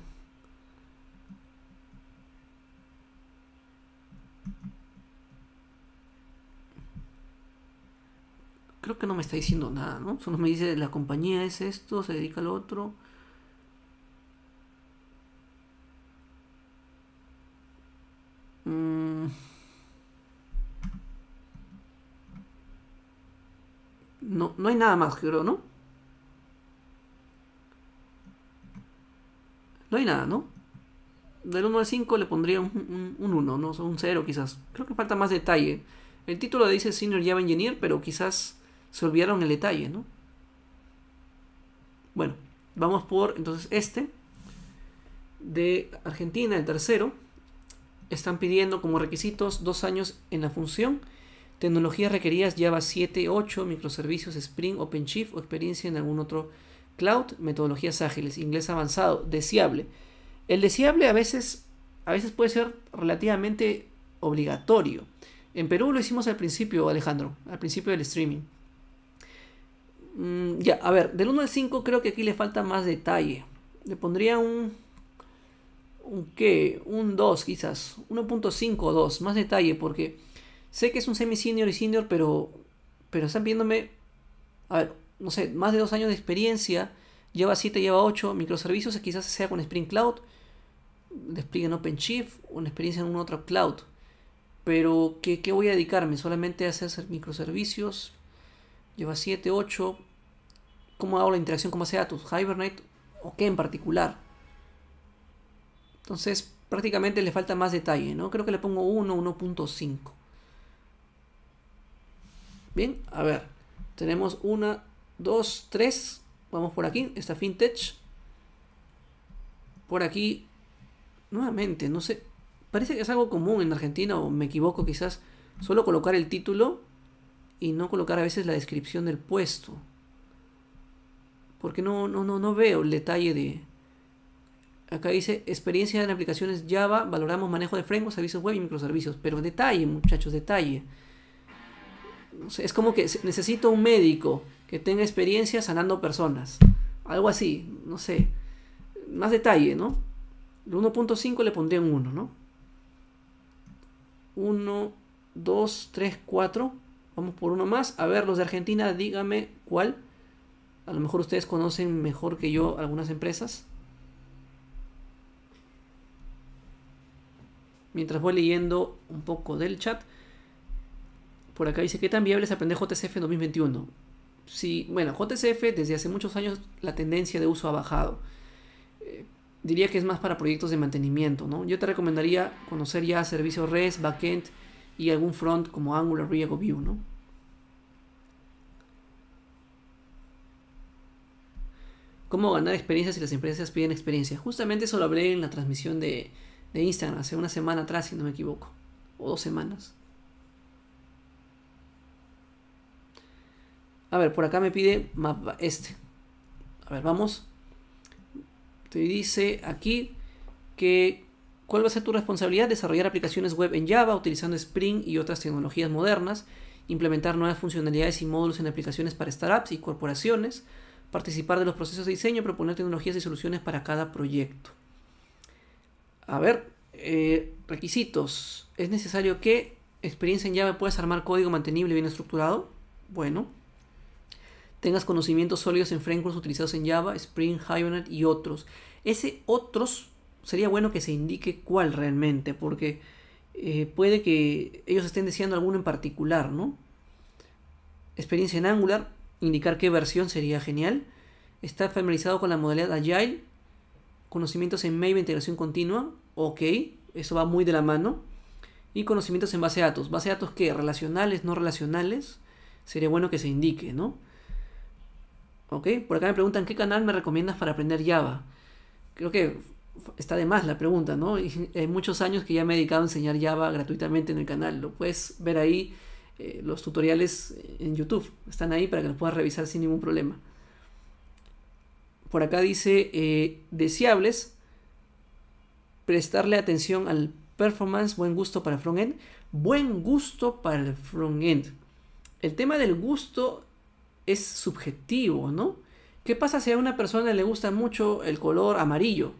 creo que no me está diciendo nada, ¿no? Solo me dice, la compañía es esto, se dedica al otro. Mm. No, no hay nada más, creo, ¿no? No hay nada, ¿no? Del 1 al 5 le pondría un, 1, ¿no? un 0 quizás. Creo que falta más detalle. El título dice Senior Java Engineer, pero quizás se olvidaron el detalle, ¿no? Bueno, vamos por entonces este de Argentina, el tercero. Están pidiendo como requisitos dos años en la función, tecnologías requeridas Java 7, 8, microservicios Spring, OpenShift o experiencia en algún otro cloud, metodologías ágiles, inglés avanzado, deseable. El deseable a veces, a veces puede ser relativamente obligatorio. En Perú lo hicimos al principio, Alejandro, al principio del streaming. Mm, ya, a ver, del 1 al 5 creo que aquí le falta más detalle. Le pondría un... ¿Un qué? Un 2 quizás. 1.5 o 2, más detalle porque sé que es un semi-senior y senior, pero, pero están viéndome a ver, no sé, más de 2 años de experiencia. Lleva 7, lleva 8 microservicios, quizás sea con Spring Cloud, despliegue en OpenShift o una experiencia en un otro cloud. Pero, ¿qué, ¿qué, voy a dedicarme? ¿Solamente a hacer microservicios? Lleva 7, 8 cómo hago la interacción cómo sea tu, Hibernate o qué en particular. Entonces, prácticamente le falta más detalle, ¿no? Creo que le pongo 1, 1.5. Bien, a ver, tenemos una, 2, 3, Vamos por aquí, esta fintech. Por aquí, nuevamente, no sé, parece que es algo común en Argentina, o me equivoco quizás, solo colocar el título y no colocar a veces la descripción del puesto porque no, no, no, no veo el detalle de... Acá dice, experiencia en aplicaciones Java, valoramos manejo de frameworks, servicios web y microservicios. Pero detalle, muchachos, detalle. Es como que necesito un médico que tenga experiencia sanando personas. Algo así, no sé. Más detalle, ¿no? El 1.5 le pondría un 1, ¿no? 1, 2, 3, 4. Vamos por uno más. A ver, los de Argentina, dígame cuál. A lo mejor ustedes conocen mejor que yo algunas empresas. Mientras voy leyendo un poco del chat, por acá dice, ¿qué tan viable es aprender JCF 2021? Sí, bueno, JCF desde hace muchos años la tendencia de uso ha bajado. Eh, diría que es más para proyectos de mantenimiento, ¿no? Yo te recomendaría conocer ya servicios REST, backend y algún front como Angular, React o Vue, ¿no? cómo ganar experiencias si las empresas piden experiencia. Justamente eso lo hablé en la transmisión de, de Instagram hace una semana atrás, si no me equivoco, o dos semanas. A ver, por acá me pide este. A ver, vamos. Te dice aquí que cuál va a ser tu responsabilidad, desarrollar aplicaciones web en Java utilizando Spring y otras tecnologías modernas, implementar nuevas funcionalidades y módulos en aplicaciones para startups y corporaciones, participar de los procesos de diseño, proponer tecnologías y soluciones para cada proyecto. A ver, eh, requisitos. Es necesario que experiencia en Java puedas armar código mantenible bien estructurado. Bueno. Tengas conocimientos sólidos en frameworks utilizados en Java, Spring, Hibernate y otros. Ese otros sería bueno que se indique cuál realmente, porque eh, puede que ellos estén deseando alguno en particular, ¿no? Experiencia en Angular, indicar qué versión sería genial. Está familiarizado con la modalidad Agile, conocimientos en Maven integración continua, ok, eso va muy de la mano. Y conocimientos en base de datos. ¿Base de datos qué? ¿Relacionales, no relacionales? Sería bueno que se indique, ¿no? Ok, por acá me preguntan qué canal me recomiendas para aprender Java. Creo que está de más la pregunta, ¿no? hay muchos años que ya me he dedicado a enseñar Java gratuitamente en el canal. Lo puedes ver ahí eh, los tutoriales en YouTube. Están ahí para que los puedas revisar sin ningún problema. Por acá dice eh, deseables, prestarle atención al performance, buen gusto para frontend, buen gusto para el front-end. El tema del gusto es subjetivo, ¿no? ¿Qué pasa si a una persona le gusta mucho el color amarillo?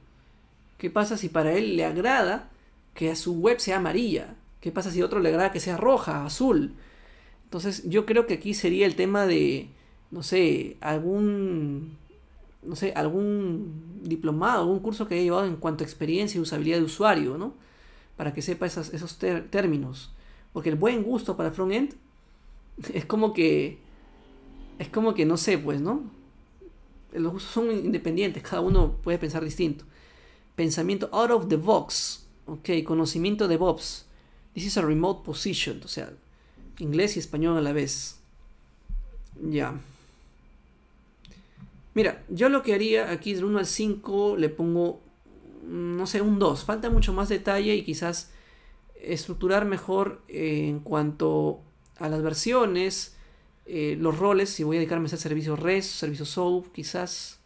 ¿Qué pasa si para él le agrada que a su web sea amarilla? ¿Qué pasa si otro le agrada que sea roja, azul? Entonces yo creo que aquí sería el tema de, no sé, algún, no sé, algún diplomado, algún curso que haya llevado en cuanto a experiencia y usabilidad de usuario, ¿no? Para que sepa esos términos. Porque el buen gusto para front-end es como que, es como que no sé, pues, ¿no? Los gustos son independientes, cada uno puede pensar distinto. Pensamiento out of the box, ok, conocimiento de box. This is a remote position. O sea, inglés y español a la vez. Ya. Mira, yo lo que haría aquí del 1 al 5 le pongo, mm, no sé, un 2. Falta mucho más detalle y quizás estructurar mejor eh, en cuanto a las versiones, eh, los roles, si voy a dedicarme a hacer servicio REST, servicio SOAP, quizás.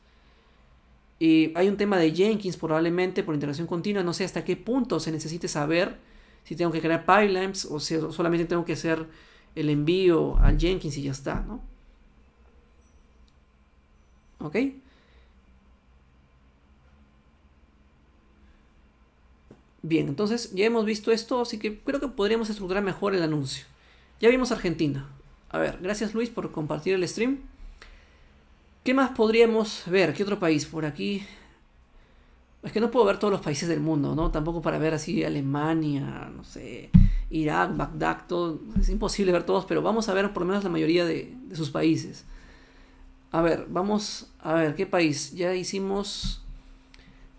hay un tema de Jenkins probablemente por integración continua, no sé hasta qué punto se necesite saber si tengo que crear pipelines o si solamente tengo que hacer el envío al Jenkins y ya está, ¿no? ¿Ok? Bien, entonces ya hemos visto esto, así que creo que podríamos estructurar mejor el anuncio. Ya vimos Argentina. A ver, gracias Luis por compartir el stream. ¿Qué más podríamos ver? ¿Qué otro país? Por aquí es que no puedo ver todos los países del mundo, ¿no? Tampoco para ver así Alemania, no sé, Irak, Bagdad, todo. Es imposible ver todos, pero vamos a ver por lo menos la mayoría de, sus países. A ver, vamos a ver, ¿qué país? Ya hicimos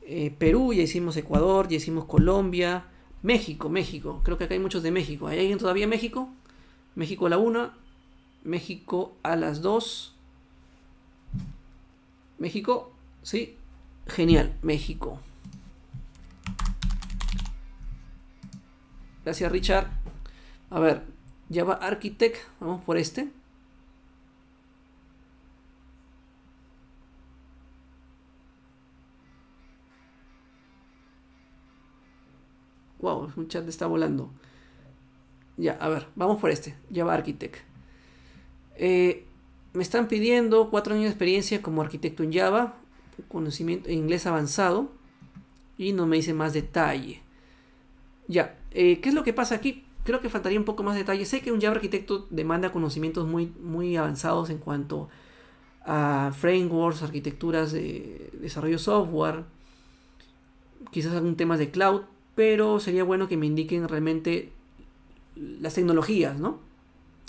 eh, Perú, ya hicimos Ecuador, ya hicimos Colombia, México, México. Creo que acá hay muchos de México. ¿Hay alguien todavía México? México a la una. México a las dos. México, sí, Genial, México. Gracias, Richard. A ver, Java Architect, vamos por este. Wow, un chat está volando. Ya, a ver, vamos por este, Java Architect. Eh, me están pidiendo cuatro años de experiencia como arquitecto en Java conocimiento en inglés avanzado y no me dice más detalle. Ya, eh, ¿qué es lo que pasa aquí? Creo que faltaría un poco más de detalle. Sé que un Java arquitecto demanda conocimientos muy, muy avanzados en cuanto a frameworks, arquitecturas de desarrollo software, quizás algún tema de cloud, pero sería bueno que me indiquen realmente las tecnologías, ¿no?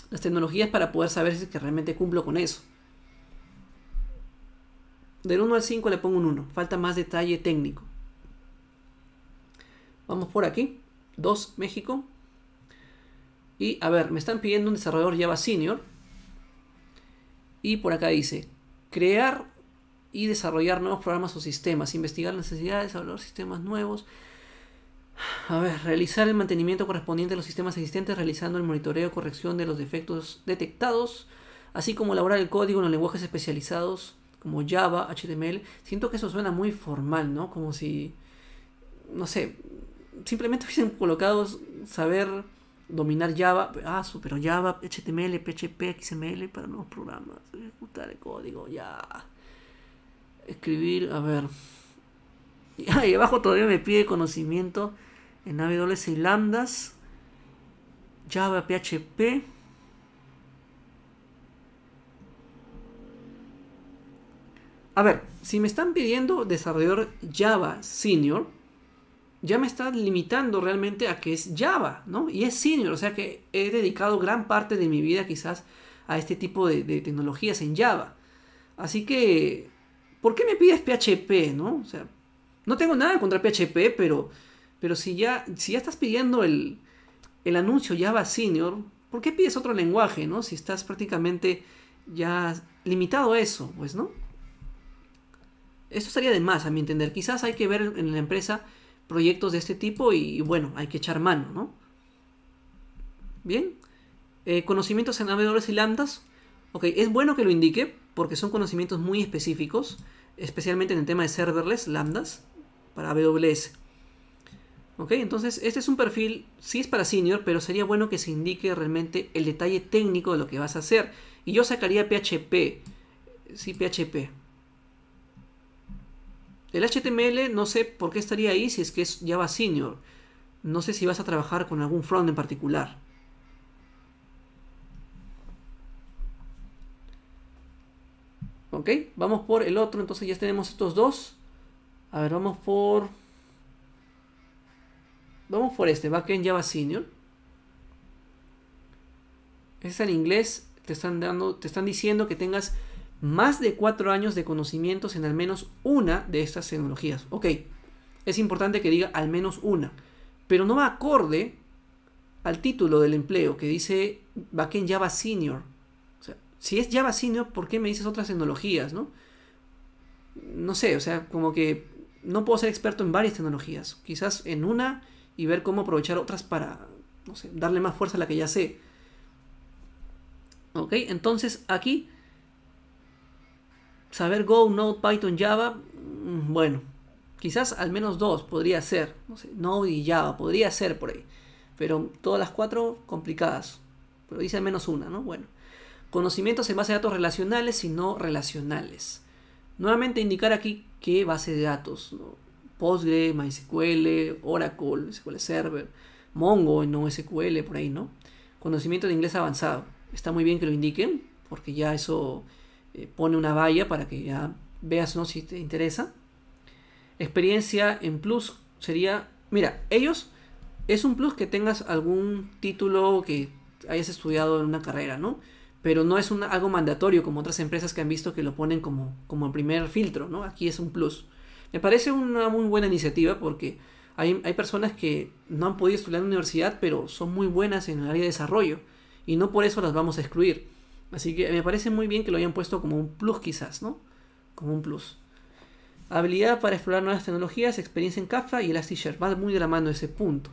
Las tecnologías para poder saber si que realmente cumplo con eso. Del 1 al 5 le pongo un 1. Falta más detalle técnico. Vamos por aquí. 2, México. Y a ver, me están pidiendo un desarrollador Java Senior. Y por acá dice, crear y desarrollar nuevos programas o sistemas, investigar necesidades, desarrollar sistemas nuevos. A ver, realizar el mantenimiento correspondiente a los sistemas existentes, realizando el monitoreo y corrección de los defectos detectados, así como elaborar el código en los lenguajes especializados como Java, HTML, siento que eso suena muy formal, ¿no? Como si, no sé, simplemente hubiesen colocados saber dominar Java, ah, pero Java, HTML, PHP, XML para nuevos programas, ejecutar el código, ya. Escribir, a ver. y Ahí abajo todavía me pide conocimiento en AWS y lambdas, Java, PHP. A ver, si me están pidiendo desarrollador Java Senior, ya me están limitando realmente a que es Java, ¿no? Y es Senior, o sea que he dedicado gran parte de mi vida quizás a este tipo de, tecnologías en Java. Así que, ¿por qué me pides PHP, no? O sea, no tengo nada contra PHP, pero, pero si, ya, si ya estás pidiendo el, el anuncio Java Senior, ¿por qué pides otro lenguaje, no? Si estás prácticamente ya limitado a eso, pues, ¿no? Esto estaría de más, a mi entender. Quizás hay que ver en la empresa proyectos de este tipo y, bueno, hay que echar mano, ¿no? Bien. Eh, conocimientos en AWS y lambdas. Ok, es bueno que lo indique porque son conocimientos muy específicos, especialmente en el tema de serverless, lambdas, para AWS. Ok, entonces este es un perfil, sí es para senior, pero sería bueno que se indique realmente el detalle técnico de lo que vas a hacer. Y yo sacaría PHP, sí, PHP, el HTML no sé por qué estaría ahí si es que es Java Senior. No sé si vas a trabajar con algún front en particular. ¿Ok? Vamos por el otro, entonces ya tenemos estos dos. A ver, vamos por... Vamos por este, Backend Java Senior. Es en inglés, te están, dando, te están diciendo que tengas más de cuatro años de conocimientos en al menos una de estas tecnologías. Ok, es importante que diga al menos una, pero no va acorde al título del empleo que dice en Java Senior. O sea, si es Java Senior, ¿por qué me dices otras tecnologías, no? No sé, o sea, como que no puedo ser experto en varias tecnologías, quizás en una y ver cómo aprovechar otras para, no sé, darle más fuerza a la que ya sé. Ok, entonces aquí saber Go, Node, Python, Java, mm, bueno, quizás al menos dos podría ser, no sé, Node y Java, podría ser por ahí, pero todas las cuatro complicadas, pero dice al menos una, ¿no? Bueno, conocimientos en base de datos relacionales y no relacionales. Nuevamente indicar aquí qué base de datos, ¿no? Postgre, MySQL, Oracle, SQL Server, Mongo, no SQL, por ahí, ¿no? Conocimiento de inglés avanzado. Está muy bien que lo indiquen, porque ya eso eh, pone una valla para que ya veas ¿no? si te interesa. Experiencia en plus sería, mira, ellos es un plus que tengas algún título que hayas estudiado en una carrera, ¿no? Pero no es algo mandatorio como otras empresas que han visto que lo ponen como, como el primer filtro, ¿no? Aquí es un plus. Me parece una muy buena iniciativa porque hay, hay personas que no han podido estudiar en la universidad, pero son muy buenas en el área de desarrollo y no por eso las vamos a excluir. Así que me parece muy bien que lo hayan puesto como un plus quizás, ¿no? Como un plus. Habilidad para explorar nuevas tecnologías, experiencia en Kafka y Elasticsearch. Va muy de la mano ese punto.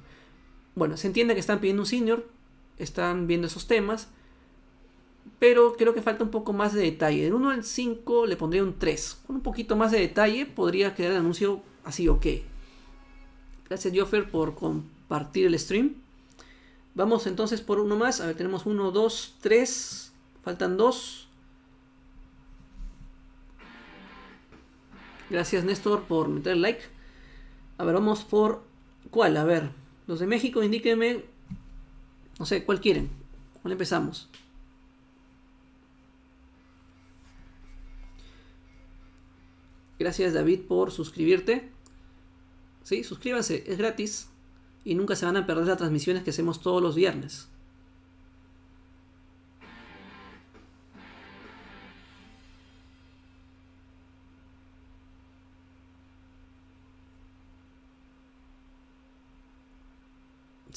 Bueno, se entiende que están pidiendo un senior, están viendo esos temas, pero creo que falta un poco más de detalle. Del 1 al 5 le pondría un 3. Con un poquito más de detalle podría quedar el anuncio así o ok. Gracias Joffer por compartir el stream. Vamos entonces por uno más. A ver, tenemos 1, 2, 3, Faltan dos. Gracias Néstor por meter like. A ver, vamos por cuál. A ver, los de México, indíquenme. No sé, ¿cuál quieren? ¿Cuál empezamos? Gracias David por suscribirte. Sí, suscríbanse, es gratis y nunca se van a perder las transmisiones que hacemos todos los viernes.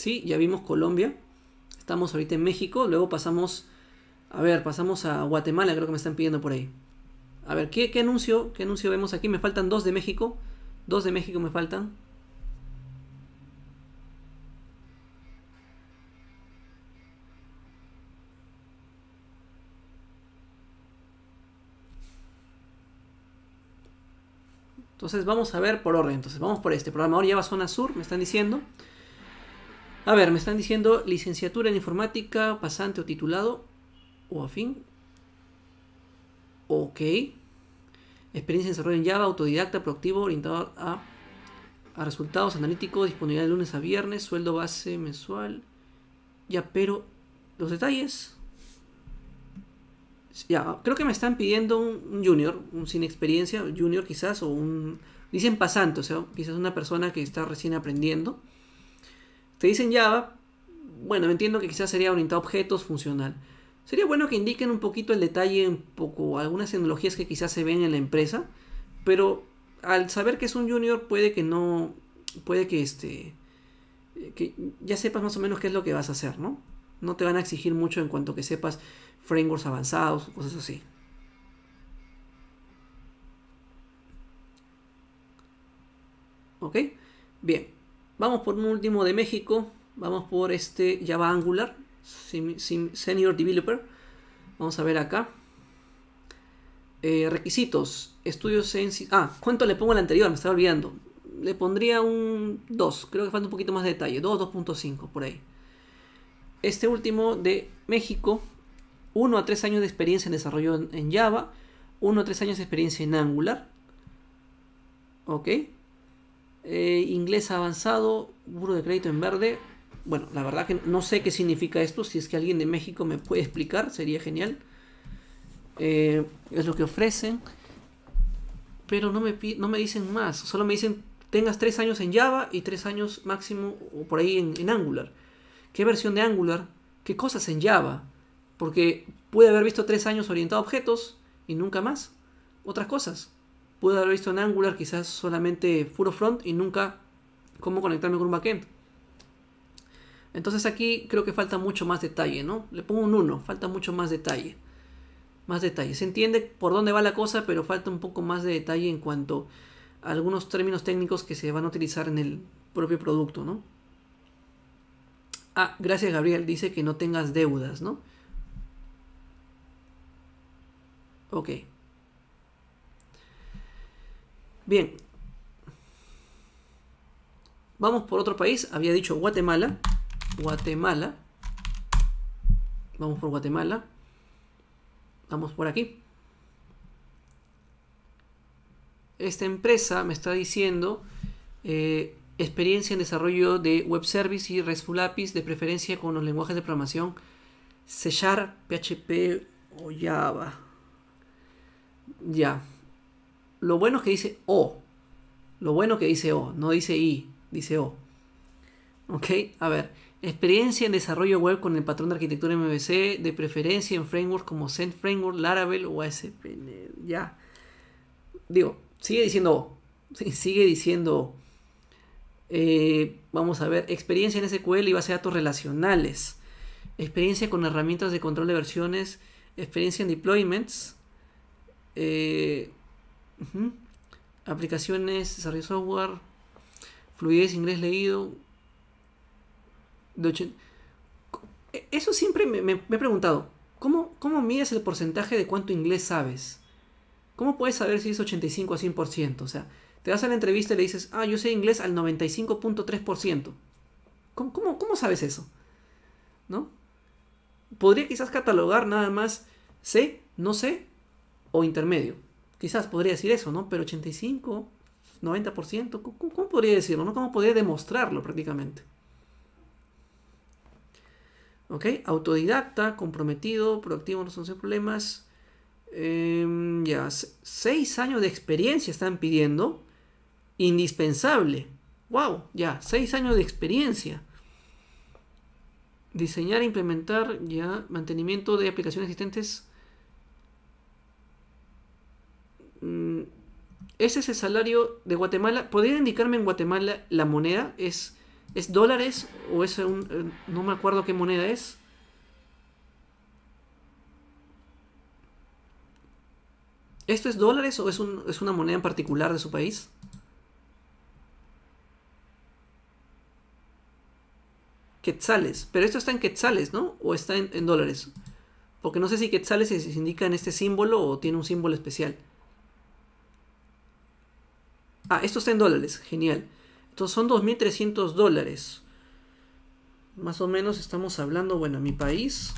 ¿sí? Ya vimos Colombia, estamos ahorita en México, luego pasamos, a ver, pasamos a Guatemala, creo que me están pidiendo por ahí. A ver, ¿qué, anuncio, qué anuncio vemos aquí? Me faltan dos de México, dos de México me faltan. Entonces vamos a ver por orden. Entonces vamos por este. programa Programador va Zona Sur, me están diciendo. A ver, me están diciendo licenciatura en informática, pasante o titulado o afín. Ok. Experiencia en desarrollo en Java, autodidacta, proactivo, orientado a, resultados analíticos, disponibilidad de lunes a viernes, sueldo base mensual. Ya, pero los detalles. Ya, creo que me están pidiendo un, un junior, un sin experiencia, junior quizás, o un. Dicen pasante, o sea, quizás una persona que está recién aprendiendo te dicen Java, bueno, entiendo que quizás sería orientado a objetos funcional. Sería bueno que indiquen un poquito el detalle, un poco algunas tecnologías que quizás se ven en la empresa, pero al saber que es un junior puede que no, puede que este, que ya sepas más o menos qué es lo que vas a hacer, ¿no? No te van a exigir mucho en cuanto que sepas frameworks avanzados, cosas así. ¿Ok? Bien. Vamos por un último de México. Vamos por este Java Angular, Senior Developer. Vamos a ver acá. Eh, requisitos. Estudios en... Ah, ¿cuánto le pongo al anterior? Me estaba olvidando. Le pondría un 2. Creo que falta un poquito más de detalle. 2, 2.5 por ahí. Este último de México. 1 a 3 años de experiencia en desarrollo en, en Java. 1 a 3 años de experiencia en Angular. ¿Ok? Eh, inglés avanzado, buro de crédito en verde. Bueno, la verdad que no sé qué significa esto. Si es que alguien de México me puede explicar, sería genial. Eh, es lo que ofrecen. Pero no me, no me dicen más. Solo me dicen tengas tres años en Java y tres años máximo o por ahí en, Angular. ¿Qué versión de Angular? ¿Qué cosas en Java? Porque puede haber visto tres años orientado a objetos y nunca más. Otras cosas pude haber visto en Angular quizás solamente puro front y nunca cómo conectarme con un backend. Entonces aquí creo que falta mucho más detalle, ¿no? Le pongo un 1, falta mucho más detalle. Más detalle. Se entiende por dónde va la cosa, pero falta un poco más de detalle en cuanto a algunos términos técnicos que se van a utilizar en el propio producto, ¿no? Ah, gracias Gabriel, dice que no tengas deudas, ¿no? Ok. Bien. Vamos por otro país. Había dicho Guatemala. Guatemala. Vamos por Guatemala. Vamos por aquí. Esta empresa me está diciendo eh, experiencia en desarrollo de web service y RESTful APIs, de preferencia con los lenguajes de programación C PHP o Java. Ya lo bueno es que dice O. Lo bueno que dice O, no dice I, dice O. Ok, a ver. Experiencia en desarrollo web con el patrón de arquitectura MVC, de preferencia en frameworks como Send Framework, Laravel o ASP. Ya. Digo, sigue diciendo O. sigue diciendo eh, vamos a ver, experiencia en SQL y base de datos relacionales, experiencia con herramientas de control de versiones, experiencia en deployments, eh, Aplicaciones, desarrollo software, fluidez, inglés leído. E, eso siempre me, he preguntado. ¿Cómo, ¿Cómo, mides el porcentaje de cuánto inglés sabes? ¿Cómo puedes saber si es 85 o 100%? O sea, te vas a la entrevista y le dices, ah, yo sé inglés al 95.3%. cómo sabes eso? ¿No? Podría quizás catalogar nada más sé, no sé o intermedio. Quizás podría decir eso, ¿no? Pero 85, 90%, ¿cómo, podría decirlo? ¿Cómo podría demostrarlo prácticamente? ¿Ok? Autodidacta, comprometido, proactivo no son problemas. Em, ya, seis años de experiencia están pidiendo. Indispensable. ¡Wow! Ya, seis años de experiencia. Diseñar, implementar, ya, mantenimiento de aplicaciones existentes Ese es el salario de Guatemala. ¿Podría indicarme en Guatemala la moneda? ¿Es, es dólares o es un... Eh, no me acuerdo qué moneda es? ¿Esto es dólares o es, una moneda en particular de su país? Quetzales. Pero esto está en quetzales, ¿no? ¿O está en, en dólares? Porque no sé si quetzales se indica en este símbolo o tiene un símbolo especial. Ah, esto está en dólares, genial. Entonces son 2.300 dólares. Más o menos estamos hablando, bueno, mi país,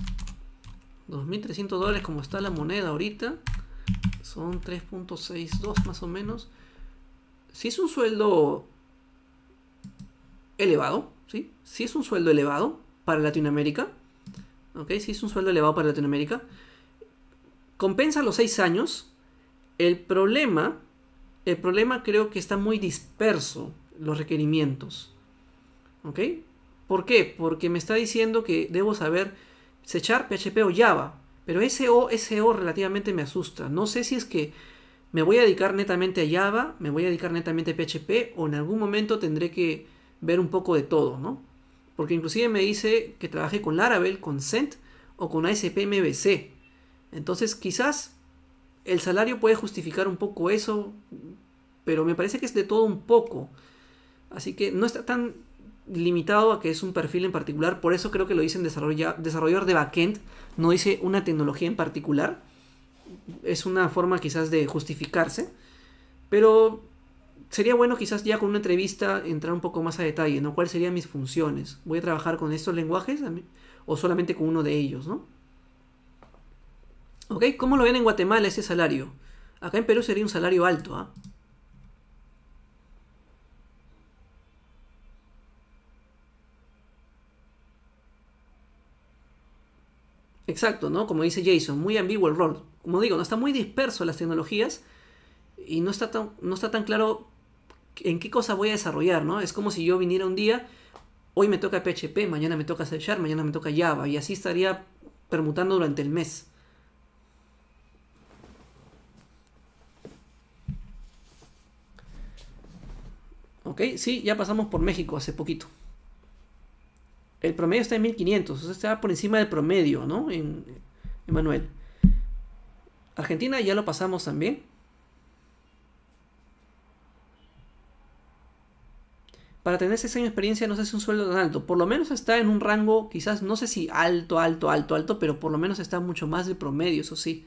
2.300 dólares como está la moneda ahorita, son 3.62 más o menos. Si es un sueldo elevado, ¿sí? Si es un sueldo elevado para Latinoamérica, ¿ok? Si es un sueldo elevado para Latinoamérica, compensa los 6 años. El problema el problema creo que está muy disperso los requerimientos. ¿Ok? ¿Por qué? Porque me está diciendo que debo saber sechar PHP o Java. Pero ese O, ese O relativamente me asusta. No sé si es que me voy a dedicar netamente a Java, me voy a dedicar netamente a PHP o en algún momento tendré que ver un poco de todo, ¿no? Porque inclusive me dice que trabaje con Laravel, con Cent o con ASP Entonces quizás el salario puede justificar un poco eso, pero me parece que es de todo un poco. Así que no está tan limitado a que es un perfil en particular, por eso creo que lo dicen desarrollador de backend, no dice una tecnología en particular. Es una forma quizás de justificarse, pero sería bueno quizás ya con una entrevista entrar un poco más a detalle, ¿no? ¿Cuáles serían mis funciones? ¿Voy a trabajar con estos lenguajes o solamente con uno de ellos, ¿no? ¿Ok? ¿Cómo lo ven en Guatemala ese salario? Acá en Perú sería un salario alto, ¿ah? Exacto, ¿no? Como dice Jason, muy ambiguo el rol. Como digo, no está muy disperso las tecnologías y no está tan, no está tan claro en qué cosa voy a desarrollar, ¿no? Es como si yo viniera un día, hoy me toca PHP, mañana me toca C mañana me toca Java, y así estaría permutando durante el mes. ¿Ok? Sí, ya pasamos por México hace poquito. El promedio está en 1500, o sea, está por encima del promedio, ¿no? En, Manuel. Argentina ya lo pasamos también. Para tener ese años de experiencia no sé si un sueldo tan alto. Por lo menos está en un rango, quizás, no sé si alto, alto, alto, alto, pero por lo menos está mucho más de promedio, eso sí.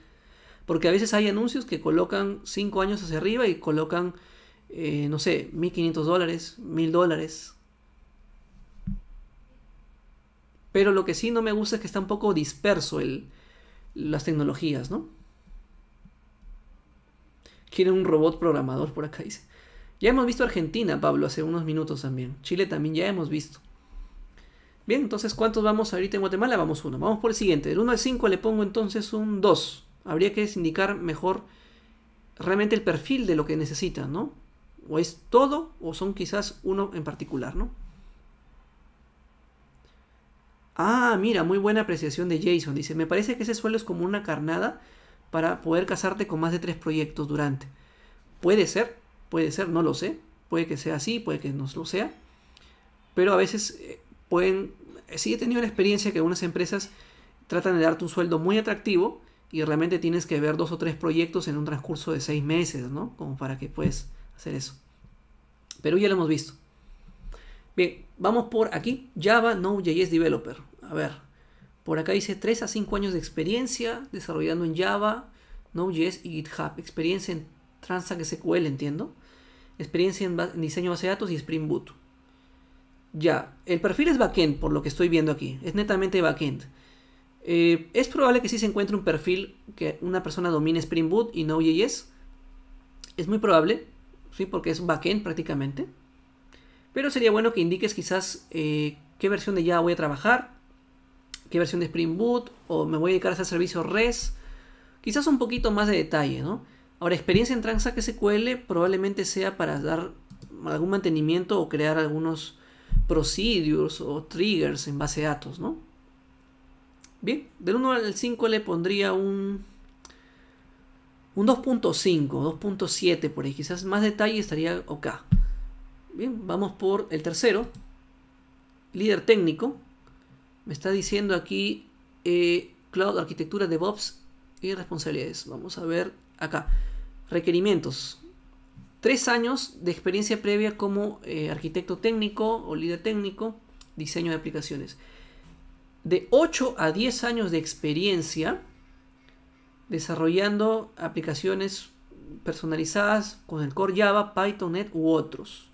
Porque a veces hay anuncios que colocan 5 años hacia arriba y colocan eh, no sé, 1.500 dólares, 1.000 dólares. Pero lo que sí no me gusta es que está un poco disperso las tecnologías, ¿no? Quieren un robot programador por acá, dice. Ya hemos visto Argentina, Pablo, hace unos minutos también. Chile también ya hemos visto. Bien, entonces, ¿cuántos vamos ahorita en Guatemala? Vamos uno. Vamos por el siguiente. el 1 al 5 le pongo entonces un 2. Habría que indicar mejor realmente el perfil de lo que necesita, ¿no? o es todo o son quizás uno en particular, ¿no? Ah, mira, muy buena apreciación de Jason. Dice, me parece que ese sueldo es como una carnada para poder casarte con más de tres proyectos durante. Puede ser, puede ser, no lo sé. Puede que sea así, puede que no lo sea. Pero a veces eh, pueden... Eh, sí he tenido la experiencia que algunas empresas tratan de darte un sueldo muy atractivo y realmente tienes que ver dos o tres proyectos en un transcurso de seis meses, ¿no? Como para que pues hacer eso. Pero ya lo hemos visto. Bien, vamos por aquí. Java Node.js Developer. A ver, por acá dice 3 a 5 años de experiencia desarrollando en Java, Node.js y GitHub. Experiencia en Transact SQL, entiendo. Experiencia en, diseño base de datos y Spring Boot. Ya, el perfil es backend, por lo que estoy viendo aquí. Es netamente backend. Eh, es probable que si se encuentre un perfil que una persona domine Spring Boot y Node.js. Es muy probable porque es backend prácticamente. Pero sería bueno que indiques quizás eh, qué versión de Java voy a trabajar, qué versión de Spring Boot, o me voy a dedicar a hacer servicio REST. Quizás un poquito más de detalle, Ahora, experiencia en Transact SQL probablemente sea para dar algún mantenimiento o crear algunos procedures o triggers en base de datos, ¿no? Bien, del 1 al 5 le pondría un un 2.5, 2.7 por ahí, quizás más detalle estaría acá. Bien, vamos por el tercero. Líder técnico. Me está diciendo aquí eh, Cloud, arquitectura, DevOps y responsabilidades. Vamos a ver acá. Requerimientos. Tres años de experiencia previa como eh, arquitecto técnico o líder técnico, diseño de aplicaciones. De 8 a 10 años de experiencia desarrollando aplicaciones personalizadas con el core Java, Python, Net u otros.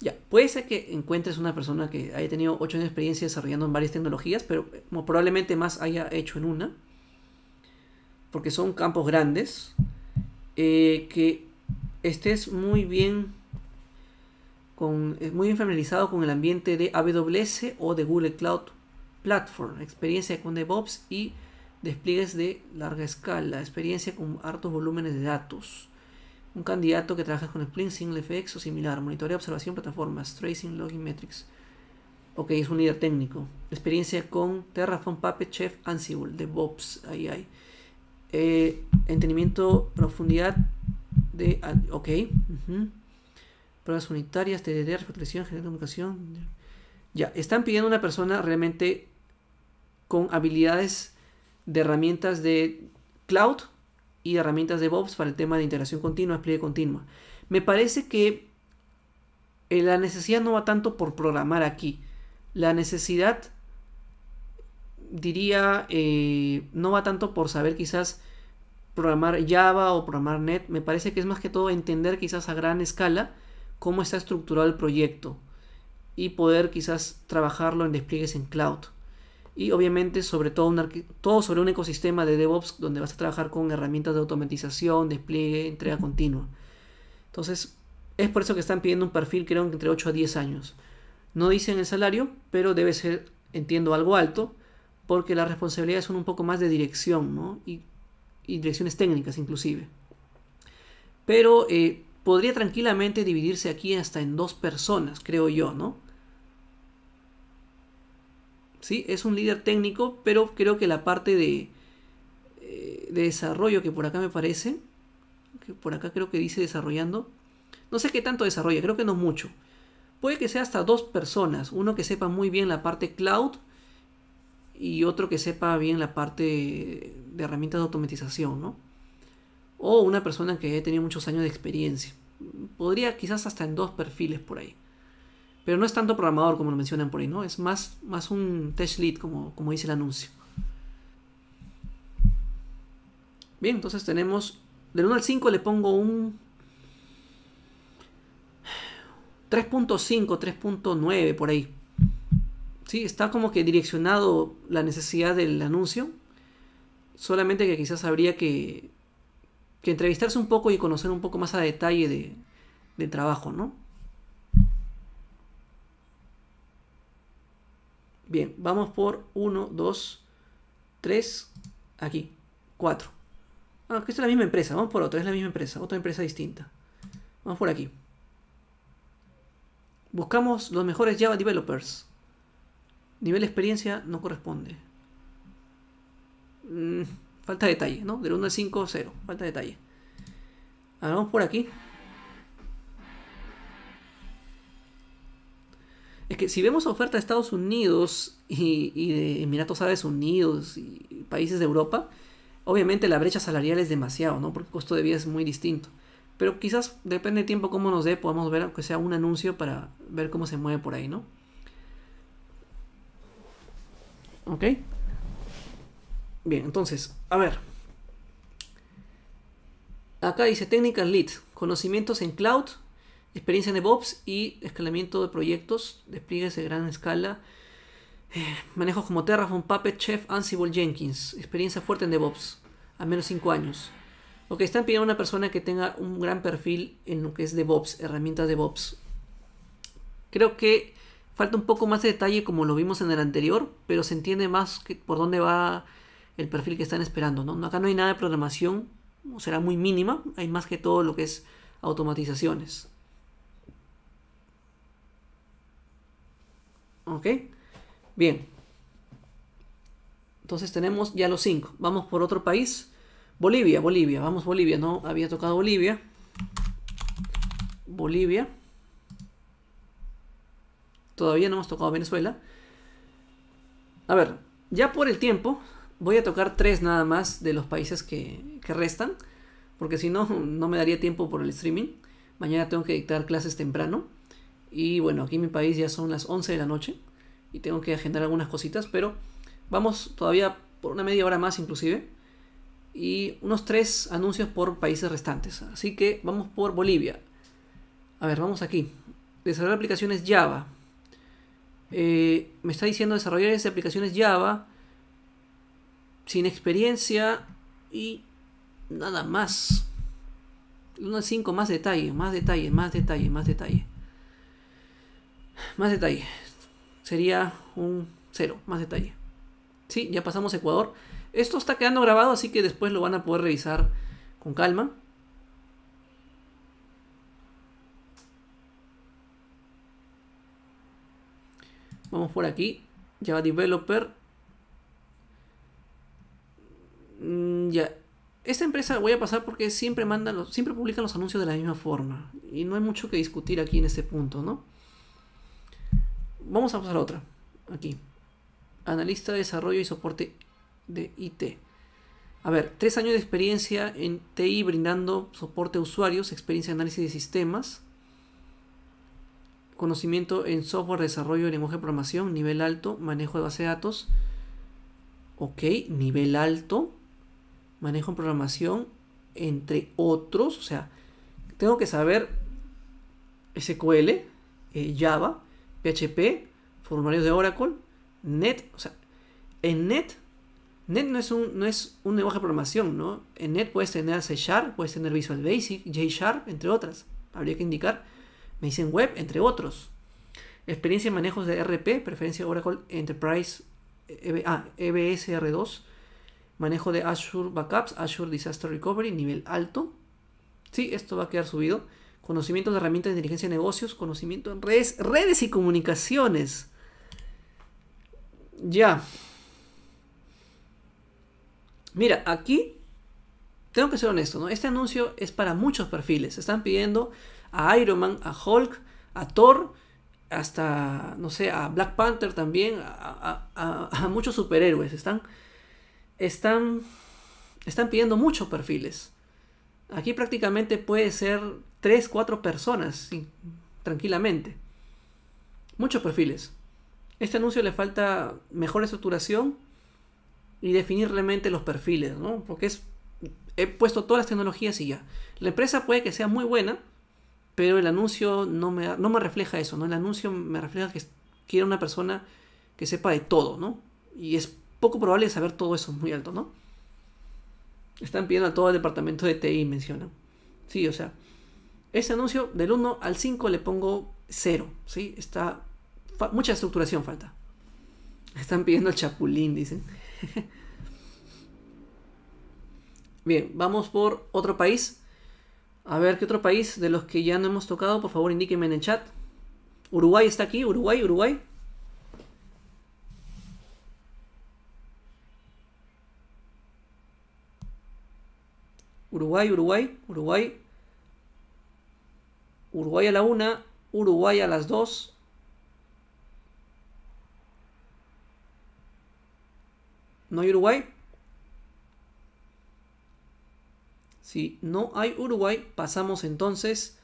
Ya, puede ser que encuentres una persona que haya tenido 8 años de experiencia desarrollando en varias tecnologías, pero eh, probablemente más haya hecho en una, porque son campos grandes, eh, que estés muy bien, con, eh, muy bien familiarizado con el ambiente de AWS o de Google Cloud Platform, experiencia con DevOps y despliegues de larga escala, experiencia con hartos volúmenes de datos. Un candidato que trabaja con Single FX o similar, monitoreo, observación, plataformas, tracing, login, metrics. Ok, es un líder técnico. Experiencia con Terraform, Puppet, Chef, Ansible, DevOps, ahí eh, hay. entendimiento, profundidad de... Ok. Pruebas unitarias, TDD, reflexión, generación de comunicación. Ya, están pidiendo una persona realmente con habilidades de herramientas de cloud y herramientas de DevOps para el tema de integración continua, despliegue continua. Me parece que eh, la necesidad no va tanto por programar aquí. La necesidad, diría, eh, no va tanto por saber quizás programar Java o programar Net. Me parece que es más que todo entender quizás a gran escala cómo está estructurado el proyecto y poder quizás trabajarlo en despliegues en cloud y obviamente sobre todo, todo sobre un ecosistema de DevOps donde vas a trabajar con herramientas de automatización, despliegue, entrega continua. Entonces, es por eso que están pidiendo un perfil, creo, entre 8 a 10 años. No dicen el salario, pero debe ser, entiendo, algo alto, porque las responsabilidades son un poco más de dirección, ¿no? Y, direcciones técnicas inclusive. Pero eh, podría tranquilamente dividirse aquí hasta en dos personas, creo yo, ¿no? ¿sí? Es un líder técnico, pero creo que la parte eh, de, desarrollo que por acá me parece, que por acá creo que dice desarrollando, no sé qué tanto desarrolla, creo que no mucho. Puede que sea hasta dos personas, uno que sepa muy bien la parte cloud y otro que sepa bien la parte de herramientas de automatización, ¿no? O una persona que haya tenido muchos años de experiencia. Podría quizás hasta en dos perfiles por ahí. Pero no es tanto programador como lo mencionan por ahí, ¿no? Es más, más un test lead, como, como dice el anuncio. Bien, entonces tenemos. Del 1 al 5 le pongo un. 3.5, 3.9 por ahí. Sí, está como que direccionado la necesidad del anuncio. Solamente que quizás habría que, que entrevistarse un poco y conocer un poco más a detalle de, del trabajo, ¿no? Bien, vamos por 1, 2, 3, aquí, 4. Ah, que es la misma empresa, vamos por otra, es la misma empresa, otra empresa distinta. Vamos por aquí. Buscamos los mejores Java developers. Nivel de experiencia no corresponde. Mm, falta detalle, ¿no? Del 1 al 5, 0. Falta detalle. Ahora vamos por aquí. Es que si vemos oferta de Estados Unidos y, de Emiratos Árabes Unidos y países de Europa, obviamente la brecha salarial es demasiado, ¿no? Porque el costo de vida es muy distinto. Pero quizás depende del tiempo cómo nos dé, podamos ver aunque sea un anuncio para ver cómo se mueve por ahí, ¿no? ¿Ok? Bien, entonces, a ver. Acá dice técnicas lead, conocimientos en cloud, experiencia en DevOps y escalamiento de proyectos, despliegues de gran escala, manejo eh, manejos como Terraform, Puppet, Chef, Ansible, Jenkins, experiencia fuerte en DevOps, al menos 5 años. Ok, están pidiendo a una persona que tenga un gran perfil en lo que es DevOps, herramientas DevOps. Creo que falta un poco más de detalle como lo vimos en el anterior, pero se entiende más que por dónde va el perfil que están esperando. ¿no? Acá no hay nada de programación, será muy mínima, hay más que todo lo que es automatizaciones. ¿Ok? Bien. Entonces tenemos ya los cinco Vamos por otro país. Bolivia, Bolivia. Vamos Bolivia. No había tocado Bolivia. Bolivia. Todavía no hemos tocado Venezuela. A ver, ya por el tiempo voy a tocar tres nada más de los países que, que restan. Porque si no, no me daría tiempo por el streaming. Mañana tengo que dictar clases temprano. Y bueno, aquí en mi país ya son las 11 de la noche y tengo que agendar algunas cositas, pero vamos todavía por una media hora más inclusive. Y unos tres anuncios por países restantes. Así que vamos por Bolivia. A ver, vamos aquí. Desarrollar aplicaciones Java. Eh, me está diciendo desarrollar aplicaciones Java sin experiencia y nada más. Unas 5 más detalles, más detalles, más detalles, más detalles. Más detalle. Sería un cero, más detalle. Sí, ya pasamos Ecuador. Esto está quedando grabado, así que después lo van a poder revisar con calma. Vamos por aquí. Java Developer. Mm, ya. Esta empresa voy a pasar porque siempre mandan los, siempre publican los anuncios de la misma forma. Y no hay mucho que discutir aquí en este punto, ¿no? Vamos a pasar a otra. Aquí. Analista de desarrollo y soporte de IT. A ver, tres años de experiencia en TI brindando soporte a usuarios, experiencia en análisis de sistemas, conocimiento en software, desarrollo de lenguaje de programación, nivel alto, manejo de base de datos. Ok, nivel alto, manejo en programación, entre otros. O sea, tengo que saber SQL, eh, Java, PHP, formularios de Oracle, Net, o sea, en Net, Net no es un, no es un lenguaje de programación, ¿no? En Net puedes tener C Sharp, puedes tener Visual Basic, J Sharp, entre otras. Habría que indicar, me dicen web, entre otros. Experiencia en manejos de RP, preferencia Oracle Enterprise, e ah, ah, e EBSR2, manejo de Azure Backups, Azure Disaster Recovery, nivel alto. Sí, esto va a quedar subido conocimientos de herramientas de inteligencia de negocios, conocimiento en redes, redes y comunicaciones. Ya. Mira, aquí tengo que ser honesto, ¿no? Este anuncio es para muchos perfiles. Están pidiendo a Iron Man, a Hulk, a Thor, hasta, no sé, a Black Panther también, a, a muchos superhéroes. Están, están, están pidiendo muchos perfiles. Aquí prácticamente puede ser tres, cuatro personas, tranquilamente. Muchos perfiles. Este anuncio le falta mejor estructuración y definir realmente los perfiles, ¿no? Porque es, he puesto todas las tecnologías y ya. La empresa puede que sea muy buena, pero el anuncio no me, no me refleja eso, ¿no? El anuncio me refleja que quiero una persona que sepa de todo, ¿no? Y es poco probable saber todo eso muy alto, ¿no? Están pidiendo a todo el departamento de TI, mencionan. Sí, o sea, este anuncio del 1 al 5 le pongo 0, ¿sí? Está mucha estructuración falta. Están pidiendo el chapulín, dicen. Bien, vamos por otro país. A ver, ¿qué otro país de los que ya no hemos tocado? Por favor, indíquenme en el chat. Uruguay está aquí, Uruguay, Uruguay. Uruguay, Uruguay, Uruguay. Uruguay a la 1, Uruguay a las 2. ¿No hay Uruguay? Si no hay Uruguay, pasamos entonces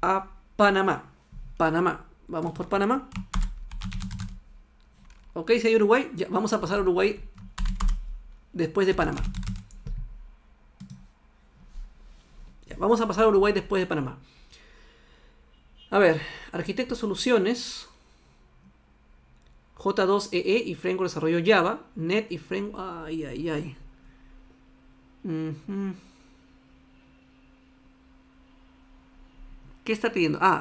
a Panamá. Panamá. Vamos por Panamá. Ok, si hay Uruguay, ya, vamos a pasar a Uruguay después de Panamá. vamos a pasar a Uruguay después de Panamá. A ver, Arquitecto Soluciones, J2EE e y Framework Desarrollo Java, Net y Framework... Ay, ay, ay. ¿Qué está pidiendo? Ah,